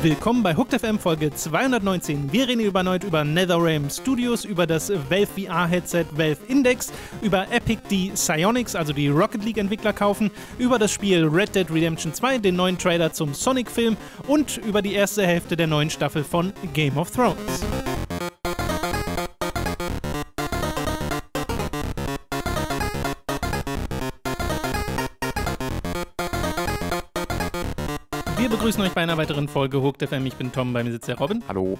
Willkommen bei Hooked FM Folge 219. Wir reden über erneut über NetherRealm Studios, über das Valve VR Headset Valve Index, über Epic, die Psionics, also die Rocket League Entwickler kaufen, über das Spiel Red Dead Redemption 2, den neuen Trailer zum Sonic Film und über die erste Hälfte der neuen Staffel von Game of Thrones. begrüßen euch bei einer weiteren Folge Hooked FM. Ich bin Tom, bei mir sitzt der Robin. Hallo.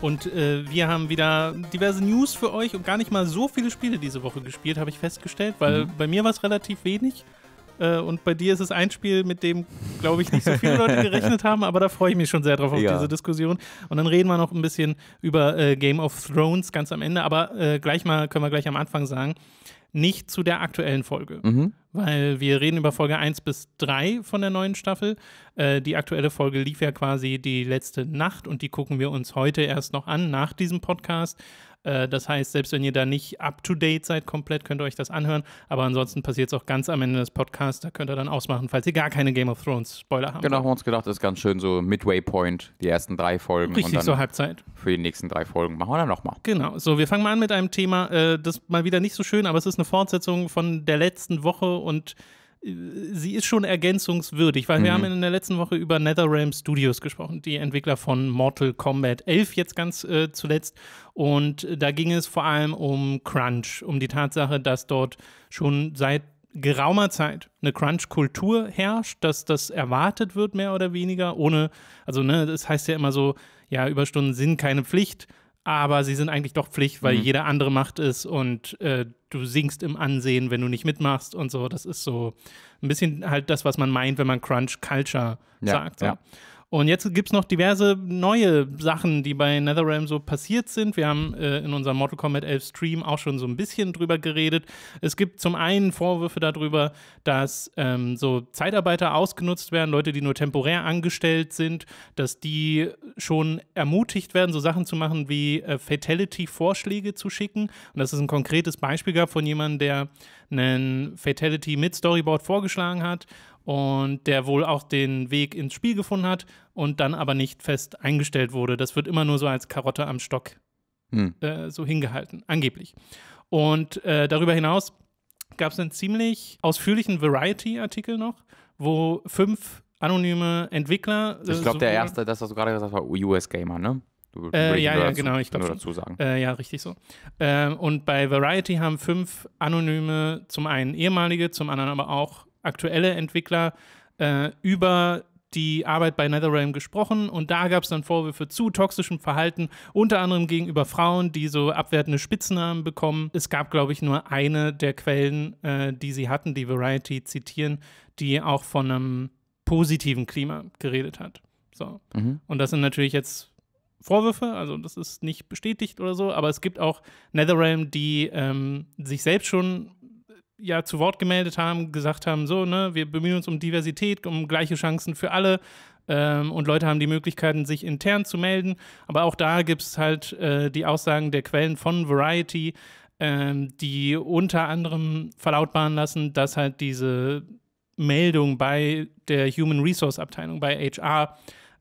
Und äh, wir haben wieder diverse News für euch und gar nicht mal so viele Spiele diese Woche gespielt, habe ich festgestellt, weil mhm. bei mir war es relativ wenig. Äh, und bei dir ist es ein Spiel, mit dem, glaube ich, nicht so viele Leute gerechnet haben, aber da freue ich mich schon sehr drauf auf ja. diese Diskussion. Und dann reden wir noch ein bisschen über äh, Game of Thrones ganz am Ende, aber äh, gleich mal können wir gleich am Anfang sagen, nicht zu der aktuellen Folge. Mhm weil wir reden über Folge 1 bis 3 von der neuen Staffel. Äh, die aktuelle Folge lief ja quasi die letzte Nacht und die gucken wir uns heute erst noch an nach diesem Podcast. Äh, das heißt, selbst wenn ihr da nicht up-to-date seid komplett, könnt ihr euch das anhören. Aber ansonsten passiert es auch ganz am Ende des Podcasts. Da könnt ihr dann ausmachen, falls ihr gar keine Game of Thrones Spoiler habt. Genau, haben wir uns gedacht, das ist ganz schön so Midway Point, die ersten drei Folgen. Richtig, so Halbzeit. Für die nächsten drei Folgen machen wir dann nochmal. Genau, so wir fangen mal an mit einem Thema, äh, das mal wieder nicht so schön, aber es ist eine Fortsetzung von der letzten Woche und sie ist schon ergänzungswürdig, weil mhm. wir haben in der letzten Woche über NetherRealm Studios gesprochen, die Entwickler von Mortal Kombat 11 jetzt ganz äh, zuletzt. Und da ging es vor allem um Crunch, um die Tatsache, dass dort schon seit geraumer Zeit eine Crunch-Kultur herrscht, dass das erwartet wird, mehr oder weniger, ohne, also ne, das heißt ja immer so, ja, Überstunden sind keine Pflicht aber sie sind eigentlich doch Pflicht, weil mhm. jede andere Macht es und äh, du singst im Ansehen, wenn du nicht mitmachst und so. Das ist so ein bisschen halt das, was man meint, wenn man Crunch Culture ja, sagt. So. Ja. Und jetzt gibt es noch diverse neue Sachen, die bei NetherRealm so passiert sind. Wir haben äh, in unserem Mortal Kombat 11 Stream auch schon so ein bisschen drüber geredet. Es gibt zum einen Vorwürfe darüber, dass ähm, so Zeitarbeiter ausgenutzt werden, Leute, die nur temporär angestellt sind, dass die schon ermutigt werden, so Sachen zu machen wie äh, Fatality-Vorschläge zu schicken. Und dass es ein konkretes Beispiel gab von jemandem, der einen Fatality mit Storyboard vorgeschlagen hat und der wohl auch den Weg ins Spiel gefunden hat und dann aber nicht fest eingestellt wurde. Das wird immer nur so als Karotte am Stock hm. äh, so hingehalten, angeblich. Und äh, darüber hinaus gab es einen ziemlich ausführlichen Variety-Artikel noch, wo fünf anonyme Entwickler. Äh, ich glaube, der erste, das, was du gerade gesagt hast, war US Gamer, ne? Du, äh, ja, ja, dazu, genau, ich glaube dazu sagen. Äh, ja, richtig so. Ähm, und bei Variety haben fünf anonyme, zum einen ehemalige, zum anderen aber auch aktuelle Entwickler äh, über die Arbeit bei NetherRealm gesprochen und da gab es dann Vorwürfe zu toxischem Verhalten, unter anderem gegenüber Frauen, die so abwertende Spitznamen bekommen. Es gab, glaube ich, nur eine der Quellen, äh, die sie hatten, die Variety zitieren, die auch von einem positiven Klima geredet hat. So. Mhm. Und das sind natürlich jetzt Vorwürfe, also das ist nicht bestätigt oder so, aber es gibt auch NetherRealm, die ähm, sich selbst schon ja zu Wort gemeldet haben, gesagt haben, so, ne, wir bemühen uns um Diversität, um gleiche Chancen für alle. Ähm, und Leute haben die Möglichkeiten, sich intern zu melden. Aber auch da gibt es halt äh, die Aussagen der Quellen von Variety, ähm, die unter anderem verlautbaren lassen, dass halt diese Meldung bei der Human Resource Abteilung, bei HR,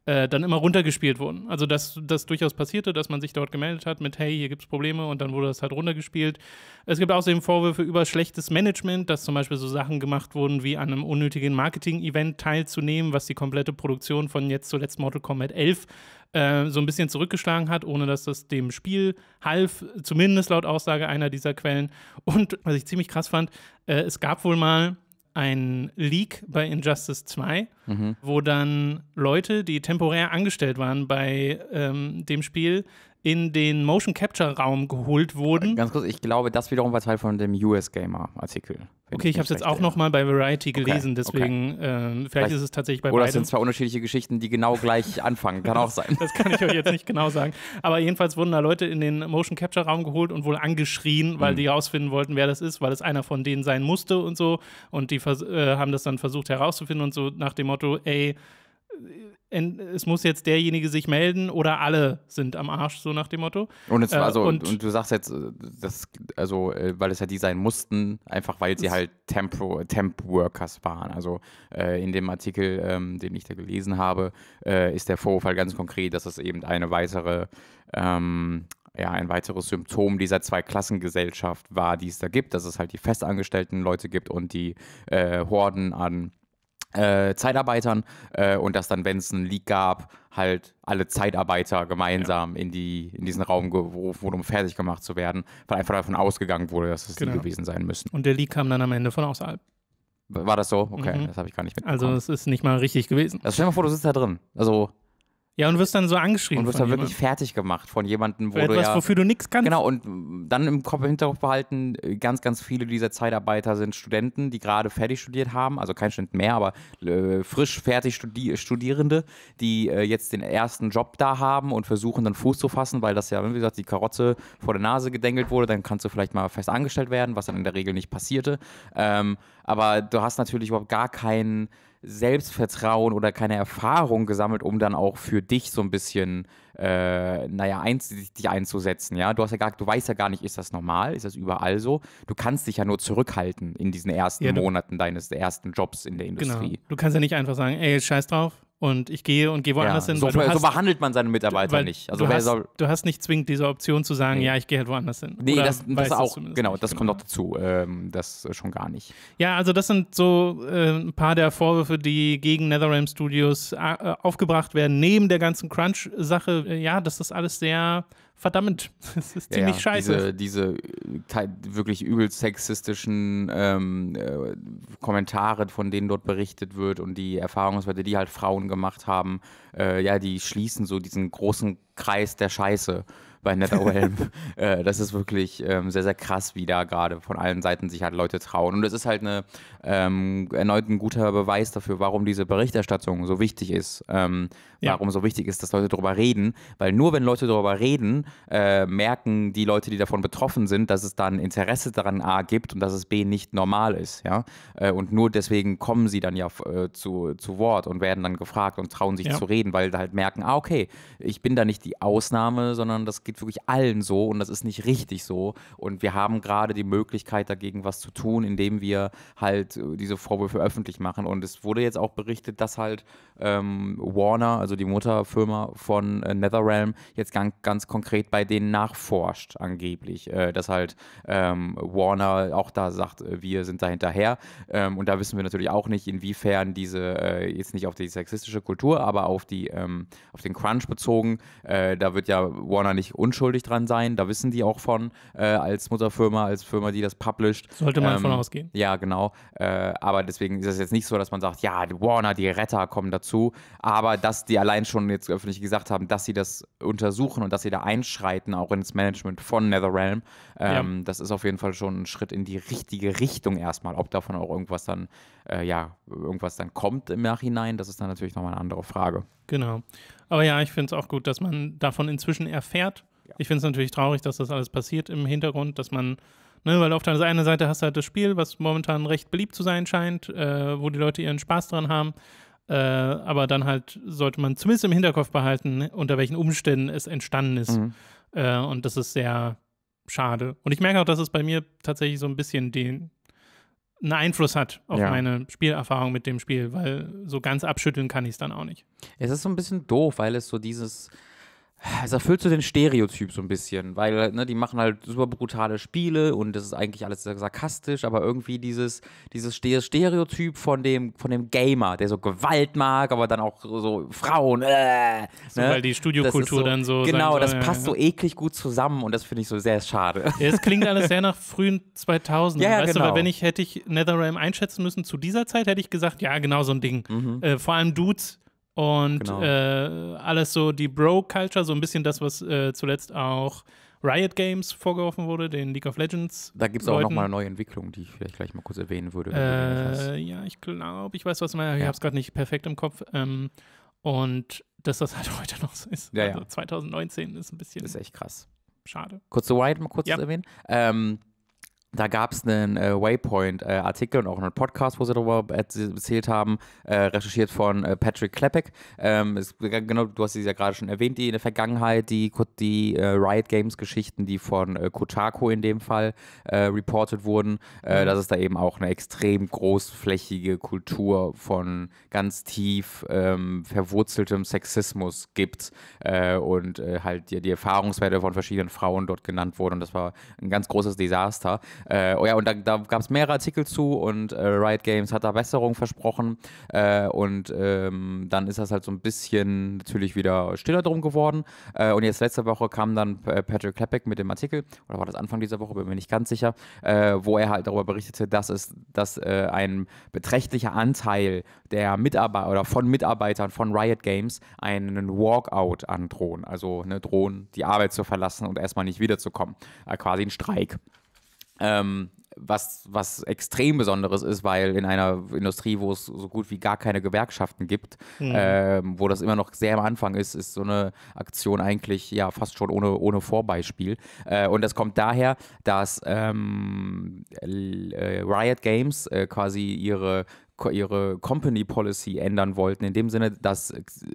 äh, dann immer runtergespielt wurden. Also dass das durchaus passierte, dass man sich dort gemeldet hat mit, hey, hier gibt es Probleme und dann wurde das halt runtergespielt. Es gibt außerdem Vorwürfe über schlechtes Management, dass zum Beispiel so Sachen gemacht wurden, wie an einem unnötigen Marketing-Event teilzunehmen, was die komplette Produktion von jetzt zuletzt Mortal Kombat 11 äh, so ein bisschen zurückgeschlagen hat, ohne dass das dem Spiel half, zumindest laut Aussage einer dieser Quellen. Und was ich ziemlich krass fand, äh, es gab wohl mal ein Leak bei Injustice 2, mhm. wo dann Leute, die temporär angestellt waren bei ähm, dem Spiel, in den Motion Capture Raum geholt wurden. Ganz kurz, ich glaube, das wiederum war Teil von dem US Gamer Artikel. Okay, ich, habe es jetzt auch nochmal bei Variety gelesen, okay, deswegen okay. Äh, vielleicht, vielleicht, ist es tatsächlich bei oder beiden. Oder es sind zwei unterschiedliche Geschichten, die genau gleich anfangen, kann auch sein. Das kann ich euch jetzt nicht genau sagen. Aber jedenfalls wurden da Leute in den Motion Capture Raum geholt und wohl angeschrien, weil mhm. die rausfinden wollten, wer das ist, weil es einer von denen sein musste und so. Und die äh, haben das dann versucht herauszufinden und so nach dem Motto, ey, äh, es muss jetzt derjenige sich melden oder alle sind am Arsch, so nach dem Motto. Und, jetzt, also, äh, und, und, du sagst jetzt, äh, das, also, äh, weil es ja die sein mussten, einfach weil sie halt Tempo, Temp-Workers waren. Also äh, in dem Artikel, ähm, den ich da gelesen habe, äh, ist der Vorfall ganz konkret, dass es eben eine weitere ähm, ja, ein weiteres Symptom dieser Zweiklassengesellschaft war, die es da gibt, dass es halt die festangestellten Leute gibt und die Horden an äh, Zeitarbeitern äh, und dass dann, wenn es einen Leak gab, halt alle Zeitarbeiter gemeinsam ja. in, die, in diesen Raum gerufen wurden, um fertig gemacht zu werden, weil einfach davon ausgegangen wurde, dass es genau. die gewesen sein müssen. Und der Leak kam dann am Ende von außerhalb. War das so? Okay, mhm. das habe ich gar nicht mitbekommen. Also es ist nicht mal richtig gewesen. Also stell dir mal vor, du sitzt da drin. Also ja, und wirst dann so angeschrieben. Und wirst dann wirklich fertig gemacht von jemandem, wo Für du etwas, ja, wofür du nichts kannst. Genau, und dann im Kopf Hinterkopf behalten, ganz, ganz viele dieser Zeitarbeiter sind Studenten, die gerade fertig studiert haben, also kein Student mehr, aber äh, frisch fertig Studi Studierende, die äh, jetzt den ersten Job da haben und versuchen dann Fuß zu fassen, weil das ja, wie gesagt, die Karotze vor der Nase gedengelt wurde, dann kannst du vielleicht mal fest angestellt werden, was dann in der Regel nicht passierte. Ähm, aber du hast natürlich überhaupt gar keinen Selbstvertrauen oder keine Erfahrung gesammelt, um dann auch für dich so ein bisschen, äh, naja, eins, dich einzusetzen. Ja, du hast ja gar, du weißt ja gar nicht, ist das normal, ist das überall so. Du kannst dich ja nur zurückhalten in diesen ersten ja, Monaten deines ersten Jobs in der genau. Industrie. Genau. Du kannst ja nicht einfach sagen, ey, scheiß drauf, und ich gehe und gehe woanders ja, hin. So, hast, so, behandelt man seine Mitarbeiter nicht. Also du, hast, soll, du hast nicht zwingend diese Option zu sagen, nee. ja, ich gehe halt woanders hin. Nee, das, das auch, genau, das kommt noch dazu. Ähm, das schon gar nicht. Ja, also das sind so äh, ein paar der Vorwürfe, die gegen NetherRealm Studios äh, aufgebracht werden, neben der ganzen Crunch-Sache. Äh, ja, das ist alles sehr verdammt, das ist ziemlich ja, scheiße. Diese, diese äh, wirklich übel sexistischen ähm, äh, Kommentare, von denen dort berichtet wird und die Erfahrungswerte, die halt Frauen gemacht haben, äh, ja, die schließen so diesen großen Kreis der Scheiße bei Netherrealm. äh, das ist wirklich ähm, sehr, sehr krass, wie da gerade von allen Seiten sich halt Leute trauen. Und es ist halt eine, ähm, erneut ein guter Beweis dafür, warum diese Berichterstattung so wichtig ist. Ähm, ja. Warum so wichtig ist, dass Leute darüber reden. Weil nur wenn Leute darüber reden, äh, merken die Leute, die davon betroffen sind, dass es da ein Interesse daran A gibt und dass es B nicht normal ist. Ja? Äh, und nur deswegen kommen sie dann ja äh, zu, zu Wort und werden dann gefragt und trauen sich ja. zu reden, weil da halt merken, ah, okay, ich bin da nicht die Ausnahme, sondern das geht geht wirklich allen so und das ist nicht richtig so. Und wir haben gerade die Möglichkeit, dagegen was zu tun, indem wir halt äh, diese Vorwürfe öffentlich machen. Und es wurde jetzt auch berichtet, dass halt ähm, Warner, also die Mutterfirma von äh, NetherRealm, jetzt ganz, ganz konkret bei denen nachforscht, angeblich. Äh, dass halt ähm, Warner auch da sagt, äh, wir sind da hinterher. Ähm, und da wissen wir natürlich auch nicht, inwiefern diese, äh, jetzt nicht auf die sexistische Kultur, aber auf, die, ähm, auf den Crunch bezogen, äh, da wird ja Warner nicht unschuldig dran sein. Da wissen die auch von, äh, als Mutterfirma, als Firma, die das publisht. Sollte man ähm, davon ausgehen. Ja, genau. Äh, aber deswegen ist es jetzt nicht so, dass man sagt, ja, die Warner, die Retter kommen dazu. Aber dass die allein schon jetzt öffentlich gesagt haben, dass sie das untersuchen und dass sie da einschreiten, auch ins Management von NetherRealm, ähm, ja. das ist auf jeden Fall schon ein Schritt in die richtige Richtung erstmal. Ob davon auch irgendwas dann, äh, ja, irgendwas dann kommt im Nachhinein, das ist dann natürlich nochmal eine andere Frage. Genau. Aber ja, ich finde es auch gut, dass man davon inzwischen erfährt. Ja. Ich finde es natürlich traurig, dass das alles passiert im Hintergrund, dass man, ne, weil auf der einen Seite hast du halt das Spiel, was momentan recht beliebt zu sein scheint, äh, wo die Leute ihren Spaß dran haben. Äh, aber dann halt sollte man zumindest im Hinterkopf behalten, ne, unter welchen Umständen es entstanden ist. Mhm. Äh, und das ist sehr schade. Und ich merke auch, dass es bei mir tatsächlich so ein bisschen den einen Einfluss hat auf ja. meine Spielerfahrung mit dem Spiel, weil so ganz abschütteln kann ich es dann auch nicht. Es ist so ein bisschen doof, weil es so dieses, es erfüllt so den Stereotyp so ein bisschen, weil ne, die machen halt super brutale Spiele und das ist eigentlich alles sehr sarkastisch, aber irgendwie dieses, dieses Stereotyp von dem, von dem Gamer, der so Gewalt mag, aber dann auch so Frauen. Äh, so, ne? Weil die Studiokultur so, dann so. Genau, soll, das ja, passt ja. so eklig gut zusammen und das finde ich so sehr schade. Ja, es klingt alles sehr nach frühen 2000. Ja, ja, weißt genau. du, weil genau. wenn ich hätte ich NetherRealm einschätzen müssen zu dieser Zeit, hätte ich gesagt, ja, genau so ein Ding. Mhm. Äh, vor allem Dudes und genau. äh, alles so die Bro-Culture, so ein bisschen das, was äh, zuletzt auch Riot Games vorgeworfen wurde, den League of Legends. Da gibt es auch nochmal eine neue Entwicklung, die ich vielleicht gleich mal kurz erwähnen würde. Äh, ja, ich glaube, ich weiß, was man, meinst. Ich habe es gerade nicht perfekt im Kopf. Ähm, und dass das halt heute noch so ist. Ja, also ja. 2019 ist ein bisschen. ist echt krass. Schade. Kurz zu Riot mal kurz ja. erwähnen. Ähm, da gab es einen äh, Waypoint-Artikel äh, und auch einen Podcast, wo sie darüber erzählt haben, äh, recherchiert von äh, Patrick Klepek. Ähm, es, genau, du hast es ja gerade schon erwähnt, die in der Vergangenheit, die, die äh, Riot Games-Geschichten, die von äh, Kotaku in dem Fall reported wurden, mhm. dass es da eben auch eine extrem großflächige Kultur von ganz tief ähm, verwurzeltem Sexismus gibt und halt die, die Erfahrungswerte von verschiedenen Frauen dort genannt wurden. Und das war ein ganz großes Desaster. Äh, oh ja, und da, da gab es mehrere Artikel zu und äh, Riot Games hat da Besserung versprochen. Äh, und ähm, dann ist das halt so ein bisschen natürlich wieder stiller drum geworden. Äh, und jetzt letzte Woche kam dann äh, Patrick Klepek mit dem Artikel, oder war das Anfang dieser Woche, bin mir nicht ganz sicher, äh, wo er halt darüber berichtete, dass es, dass ein beträchtlicher Anteil der Mitarbeiter oder von Mitarbeitern von Riot Games einen Walkout androhen. Also ne, drohen, die Arbeit zu verlassen und erstmal nicht wiederzukommen. quasi ein Streik. Ähm, was, was extrem Besonderes ist, weil in einer Industrie, wo es so gut wie gar keine Gewerkschaften gibt, mhm. ähm, wo das immer noch sehr am Anfang ist, ist so eine Aktion eigentlich ja fast schon ohne, ohne Vorbeispiel. Äh, und das kommt daher, dass ähm, äh, Riot Games äh, quasi ihre ihre Company Policy ändern wollten, in dem Sinne, dass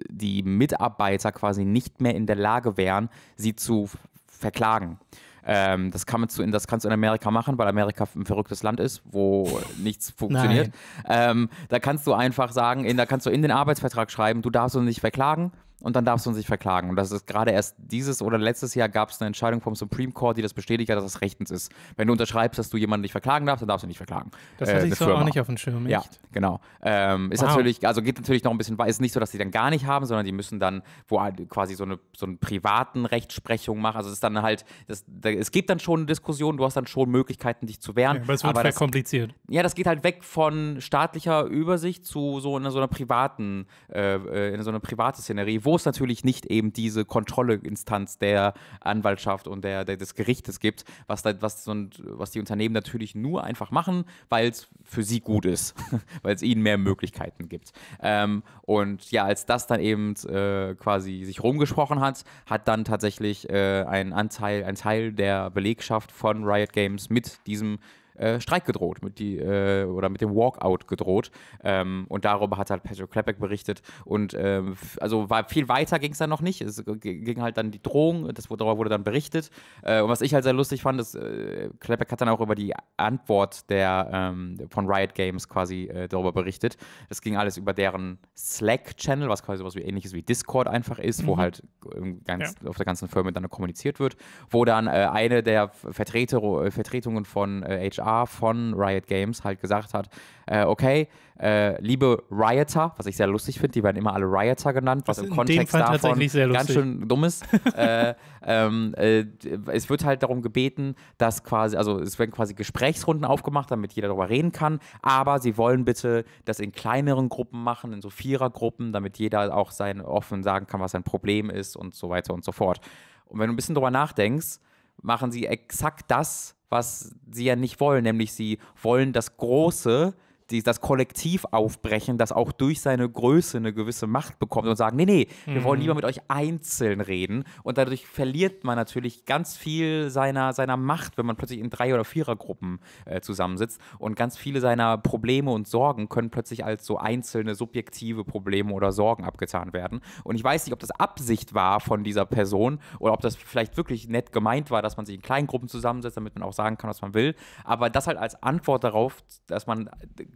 die Mitarbeiter quasi nicht mehr in der Lage wären, sie zu verklagen. Ähm, das, kann man zu, das kannst du in Amerika machen, weil Amerika ein verrücktes Land ist, wo nichts funktioniert. Ähm, da kannst du einfach sagen, in, da kannst du in den Arbeitsvertrag schreiben, du darfst uns nicht verklagen und dann darfst du uns nicht verklagen. Und das ist gerade erst dieses oder letztes Jahr gab es eine Entscheidung vom Supreme Court, die das bestätigt hat, dass das rechtens ist. Wenn du unterschreibst, dass du jemanden nicht verklagen darfst, dann darfst du nicht verklagen. Das äh, hatte äh, ich so auch nicht auf dem Schirm. Echt? Ja, genau. Ähm, ist wow. natürlich, also geht natürlich noch ein bisschen weiter. Ist nicht so, dass die dann gar nicht haben, sondern die müssen dann wo halt quasi so eine so einen privaten Rechtsprechung machen. Also es ist dann halt, das, da, es gibt dann schon Diskussionen, du hast dann schon Möglichkeiten, dich zu wehren. Ja, aber es wird aber verkompliziert. Das, ja, das geht halt weg von staatlicher Übersicht zu so einer so einer privaten, äh, äh in so einer privaten Szenerie, wo es natürlich nicht eben diese Kontrolleinstanz der Anwaltschaft und der, der des Gerichtes gibt, was, da, was, so ein, was die Unternehmen natürlich nur einfach machen, weil es für sie gut ist, weil es ihnen mehr Möglichkeiten gibt. Ähm, und ja, als das dann eben äh, quasi sich rumgesprochen hat, hat dann tatsächlich äh, ein Anteil, ein Teil der Belegschaft von Riot Games mit diesem äh, Streik gedroht, mit die, äh, oder mit dem Walkout gedroht. Ähm, und darüber hat halt Patrick Klepek berichtet. Und ähm, also war viel weiter ging es dann noch nicht. Es ging halt dann die Drohung, das, darüber wurde dann berichtet. Äh, und was ich halt sehr lustig fand, ist, äh, Klepek hat dann auch über die Antwort der, ähm, von Riot Games quasi äh, darüber berichtet. Das ging alles über deren Slack-Channel, was quasi sowas wie ähnliches wie Discord einfach ist, mhm. wo halt ähm, ganz, ja. auf der ganzen Firma dann kommuniziert wird, wo dann äh, eine der Vertreter, Vertretungen von HR HR von Riot Games halt gesagt hat, äh, okay, äh, liebe Rioter, was ich sehr lustig finde, die werden immer alle Rioter genannt, was, was im Kontext davon ganz schön dumm ist. äh, ähm, äh, es wird halt darum gebeten, dass quasi, also es werden quasi Gesprächsrunden aufgemacht, damit jeder darüber reden kann, aber sie wollen bitte das in kleineren Gruppen machen, in so Vierergruppen, damit jeder auch sein offen sagen kann, was sein Problem ist und so weiter und so fort. Und wenn du ein bisschen drüber nachdenkst, machen sie exakt das, was sie ja nicht wollen, nämlich sie wollen das Große die, das Kollektiv aufbrechen, das auch durch seine Größe eine gewisse Macht bekommt und sagen, nee, nee, wir mhm. wollen lieber mit euch einzeln reden. Und dadurch verliert man natürlich ganz viel seiner, seiner Macht, wenn man plötzlich in drei oder vierer Gruppen äh, zusammensitzt. Und ganz viele seiner Probleme und Sorgen können plötzlich als so einzelne subjektive Probleme oder Sorgen abgetan werden. Und ich weiß nicht, ob das Absicht war von dieser Person oder ob das vielleicht wirklich nett gemeint war, dass man sich in kleinen Gruppen zusammensetzt, damit man auch sagen kann, was man will. Aber das halt als Antwort darauf, dass man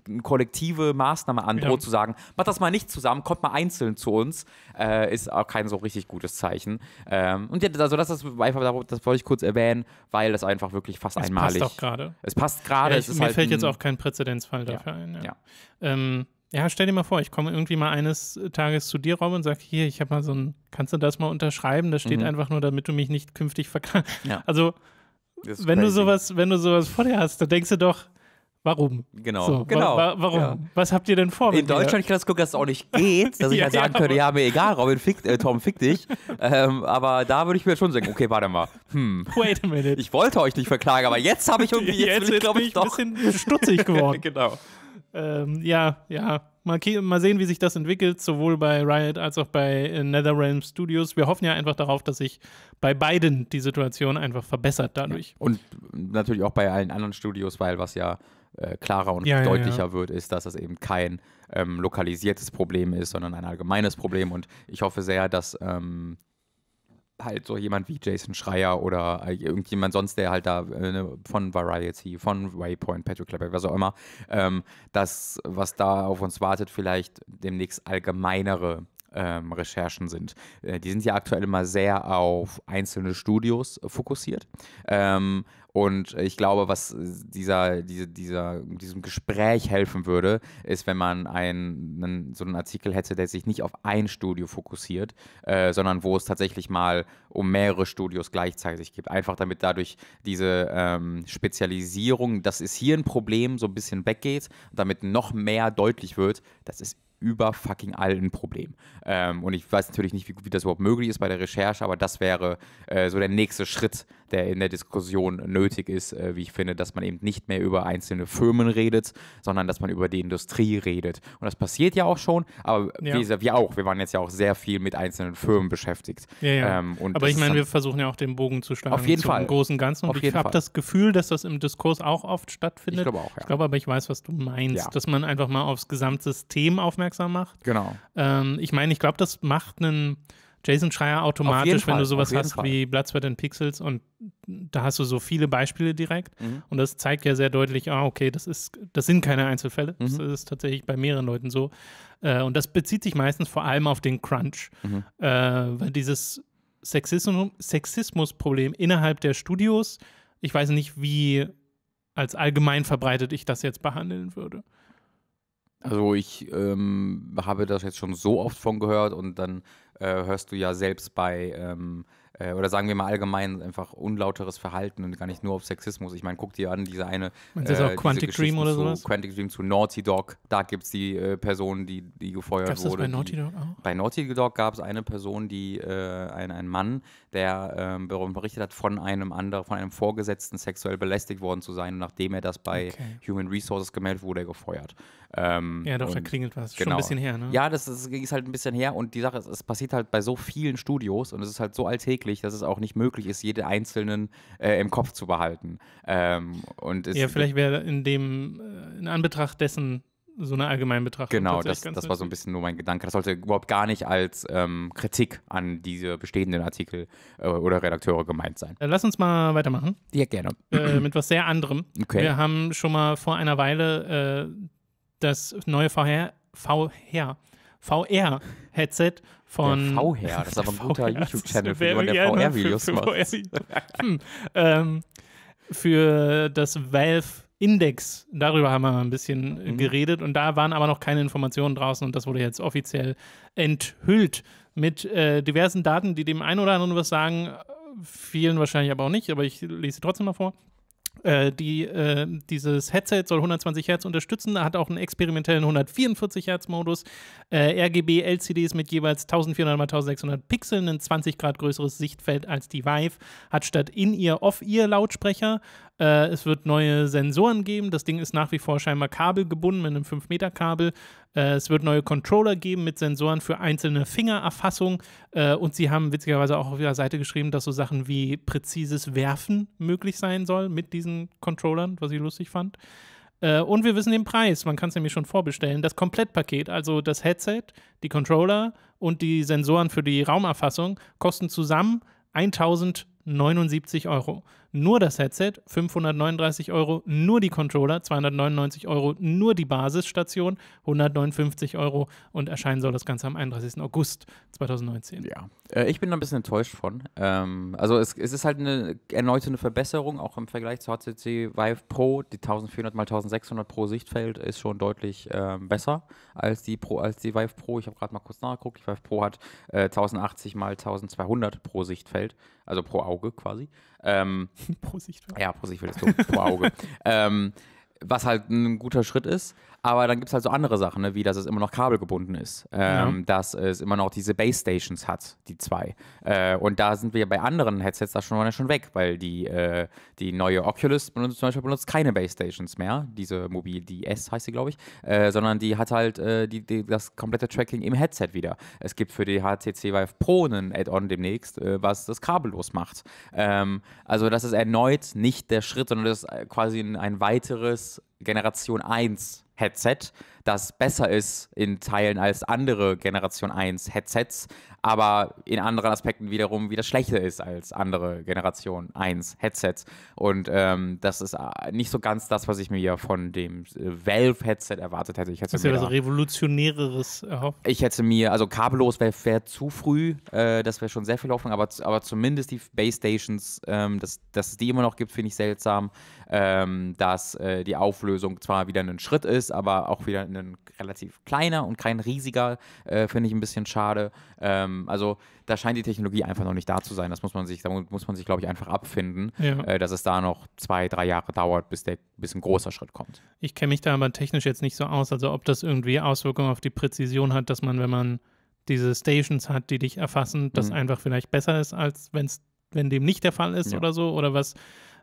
eine kollektive Maßnahme androht, ja. zu sagen, macht das mal nicht zusammen, kommt mal einzeln zu uns, äh, ist auch kein so richtig gutes Zeichen. Ähm, und ja, also das ist einfach, das wollte ich kurz erwähnen, weil das einfach wirklich fast es einmalig. ist. es passt gerade. Ja, es passt gerade. mir halt fällt jetzt auch kein Präzedenzfall dafür ein. Ja. Ähm, ja, stell dir mal vor, ich komme irgendwie mal eines Tages zu dir, Robin, und sag, hier, ich habe mal so ein, kannst du das mal unterschreiben? Das steht mhm. einfach nur, damit du mich nicht künftig verkaufst. Ja. Also, wenn du sowas, wenn du sowas vor dir hast, dann denkst du doch, warum? Genau. So, genau. Wa wa warum? Ja. Was habt ihr denn vor? In Deutschland ich kann das gucken, dass es auch nicht geht, dass ich ja, halt sagen ja, könnte, ja, mir egal, Robin, fick, äh, Tom, fick dich. ähm, aber da würde ich mir schon sagen, okay, warte mal. Hm. Wait a minute. Ich wollte euch nicht verklagen, aber jetzt habe ich irgendwie, jetzt, jetzt bin ich, glaube ich, doch. ein bisschen stutzig geworden. genau. Ähm, ja, ja. Mal, mal, sehen, wie sich das entwickelt, sowohl bei Riot als auch bei äh, NetherRealm Studios. Wir hoffen ja einfach darauf, dass sich bei beiden die Situation einfach verbessert dadurch. Und natürlich auch bei allen anderen Studios, weil was ja äh, klarer und ja, deutlicher ja, ja. wird, ist, dass das eben kein ähm, lokalisiertes Problem ist, sondern ein allgemeines Problem. Und ich hoffe sehr, dass ähm, halt so jemand wie Jason Schreier oder äh, irgendjemand sonst, der halt da äh, ne, von Variety, von Waypoint, Patrick Klepper, was auch immer, ähm, das, was da auf uns wartet, vielleicht demnächst allgemeinere ähm, Recherchen sind. Äh, die sind ja aktuell immer sehr auf einzelne Studios äh, fokussiert. Ähm, und ich glaube, was dieser, diese, dieser, diesem Gespräch helfen würde, ist, wenn man einen, einen, so einen Artikel hätte, der sich nicht auf ein Studio fokussiert, äh, sondern wo es tatsächlich mal um mehrere Studios gleichzeitig geht. Einfach damit dadurch diese ähm, Spezialisierung, das ist hier ein Problem, so ein bisschen weggeht, damit noch mehr deutlich wird, das ist über fucking allen Problem. Ähm, und ich weiß natürlich nicht, wie, wie, das überhaupt möglich ist bei der Recherche, aber das wäre äh, so der nächste Schritt, der in der Diskussion nötig ist, äh, wie ich finde, dass man eben nicht mehr über einzelne Firmen redet, sondern dass man über die Industrie redet. Und das passiert ja auch schon, aber ja. wir, wir, auch, wir waren jetzt ja auch sehr viel mit einzelnen Firmen beschäftigt. Ja, ja. Ähm, aber ich meine, wir versuchen ja auch den Bogen zu schlagen. Auf jeden Fall. Großen Ganzen. Und ich habe das Gefühl, dass das im Diskurs auch oft stattfindet. Ich glaube auch, ja. Ich glaube aber, ich weiß, was du meinst, dass man einfach mal aufs Gesamtsystem aufmerksam aufmerksam macht. Genau. Ähm, ich meine, ich glaube, das macht einen Jason Schreier automatisch, Fall, wenn du sowas hast Fall. wie Bloodsweat and Pixels und da hast du so viele Beispiele direkt mhm. und das zeigt ja sehr deutlich, ah, okay, das ist, das sind keine Einzelfälle, mhm. das ist tatsächlich bei mehreren Leuten so äh, und das bezieht sich meistens vor allem auf den Crunch, mhm. äh, weil dieses Sexismus, problem innerhalb der Studios, ich weiß nicht, wie als allgemein verbreitet ich das jetzt behandeln würde. Also ich ähm, habe das jetzt schon so oft von gehört und dann äh, hörst du ja selbst bei ähm, äh, oder sagen wir mal allgemein einfach unlauteres Verhalten und gar nicht nur auf Sexismus. Ich meine, guck dir an, diese eine. Und das ist auch Quantic Dream oder sowas? Quantic Dream zu Naughty Dog. Da gibt es die äh, Person, die, die gefeuert Gab's wurde. Das bei Naughty Dog auch? Bei Naughty Dog gab es eine Person, die, äh, ein, ein Mann, der äh, berichtet hat, von einem anderen, von einem Vorgesetzten sexuell belästigt worden zu sein. Und nachdem er das bei okay. Human Resources gemeldet wurde, er gefeuert. Ähm, ja, doch, da klingelt was. Genau. Schon ein genau. bisschen her, ne? Ja, das, das ist halt ein bisschen her. Und die Sache ist, es passiert halt bei so vielen Studios und es ist halt so alltäglich wirklich, dass es auch nicht möglich ist, jede einzelnen äh, im Kopf zu behalten. Ähm, und ja, vielleicht wäre in dem, äh, in Anbetracht dessen so eine allgemeine Betrachtung. Genau, das, das war so ein bisschen nur mein Gedanke. Das sollte überhaupt gar nicht als ähm, Kritik an diese bestehenden Artikel äh, oder Redakteure gemeint sein. Lass uns mal weitermachen. Ja, gerne. Äh, mit was sehr anderem. Okay. Wir haben schon mal vor einer Weile äh, das neue VR, VR VR-Headset von. Der VR, das ist aber ein guter YouTube-Channel für jemanden, der VR-Videos macht. hm. ähm, für das Valve Index, darüber haben wir mal ein bisschen mhm. geredet und da waren aber noch keine Informationen draußen und das wurde jetzt offiziell enthüllt mit äh, diversen Daten, die dem einen oder anderen was sagen, äh, vielen wahrscheinlich aber auch nicht, aber ich lese sie trotzdem mal vor. Äh, die, äh, dieses Headset soll 120 Hertz unterstützen, hat auch einen experimentellen 144 Hertz Modus, äh, RGB LCDs mit jeweils 1400 x 1600 Pixeln, ein 20 Grad größeres Sichtfeld als die Vive, hat statt in ihr Off-Ear Lautsprecher, äh, es wird neue Sensoren geben. Das Ding ist nach wie vor scheinbar kabelgebunden mit einem 5-Meter-Kabel. Äh, es wird neue Controller geben mit Sensoren für einzelne Fingererfassung. Äh, und sie haben witzigerweise auch auf ihrer Seite geschrieben, dass so Sachen wie präzises Werfen möglich sein soll mit diesen Controllern, was ich lustig fand. Äh, und wir wissen den Preis. Man kann es nämlich schon vorbestellen. Das Komplettpaket, also das Headset, die Controller und die Sensoren für die Raumerfassung, kosten zusammen 1079 Euro nur das Headset, 539 Euro, nur die Controller, 299 Euro, nur die Basisstation, 159 Euro und erscheinen soll das Ganze am 31. August 2019. Ja, äh, ich bin da ein bisschen enttäuscht von. Ähm, also es, es, ist halt eine, erneute eine Verbesserung, auch im Vergleich zur HTC Vive Pro. Die 1400 x 1600 pro Sichtfeld ist schon deutlich ähm, besser als die, pro, als die Vive Pro. Ich habe gerade mal kurz nachgeguckt. Die Vive Pro hat äh, 1080 x 1200 pro Sichtfeld, also pro Auge quasi. Ähm, pro Sichtfeld. Ja, pro Sichtfeld, pro Auge. ähm, was halt ein guter Schritt ist. Aber dann gibt es halt so andere Sachen, ne? wie dass es immer noch kabelgebunden ist, ähm, ja. dass es immer noch diese Base Stations hat, die zwei. Äh, und da sind wir bei anderen Headsets da schon, schon weg, weil die, äh, die neue Oculus benutzt, zum Beispiel benutzt keine Base Stations mehr, diese Mobil, die S heißt sie, glaube ich, äh, sondern die hat halt äh, die, die, das komplette Tracking im Headset wieder. Es gibt für die HTC Vive Pro einen Add-on demnächst, äh, was das kabellos macht. Ähm, also das ist erneut nicht der Schritt, sondern das ist äh, quasi ein, ein weiteres Generation 1 Headset, das besser ist in Teilen als andere Generation 1 Headsets, aber in anderen Aspekten wiederum wieder schlechter ist als andere Generation 1 Headsets. Und ähm, das ist äh, nicht so ganz das, was ich mir von dem äh, Valve-Headset erwartet hätte. Ich hätte das mir ja also revolutionäreres erhofft. Ich hätte mir, also kabellos wäre wär zu früh, äh, das wäre schon sehr viel Hoffnung, aber, aber zumindest die Base Stations, ähm, dass, dass es die immer noch gibt, finde ich seltsam. Ähm, dass äh, die Auflösung zwar wieder ein Schritt ist, ist aber auch wieder ein relativ kleiner und kein riesiger, äh, finde ich ein bisschen schade. Ähm, also da scheint die Technologie einfach noch nicht da zu sein. Das muss man sich, damit muss man sich, glaube ich, einfach abfinden, ja. äh, dass es da noch zwei, drei Jahre dauert, bis, der, bis ein großer Schritt kommt. Ich kenne mich da aber technisch jetzt nicht so aus, also ob das irgendwie Auswirkungen auf die Präzision hat, dass man, wenn man diese Stations hat, die dich erfassen, das mhm. einfach vielleicht besser ist, als wenn wenn dem nicht der Fall ist ja. oder so? Oder was,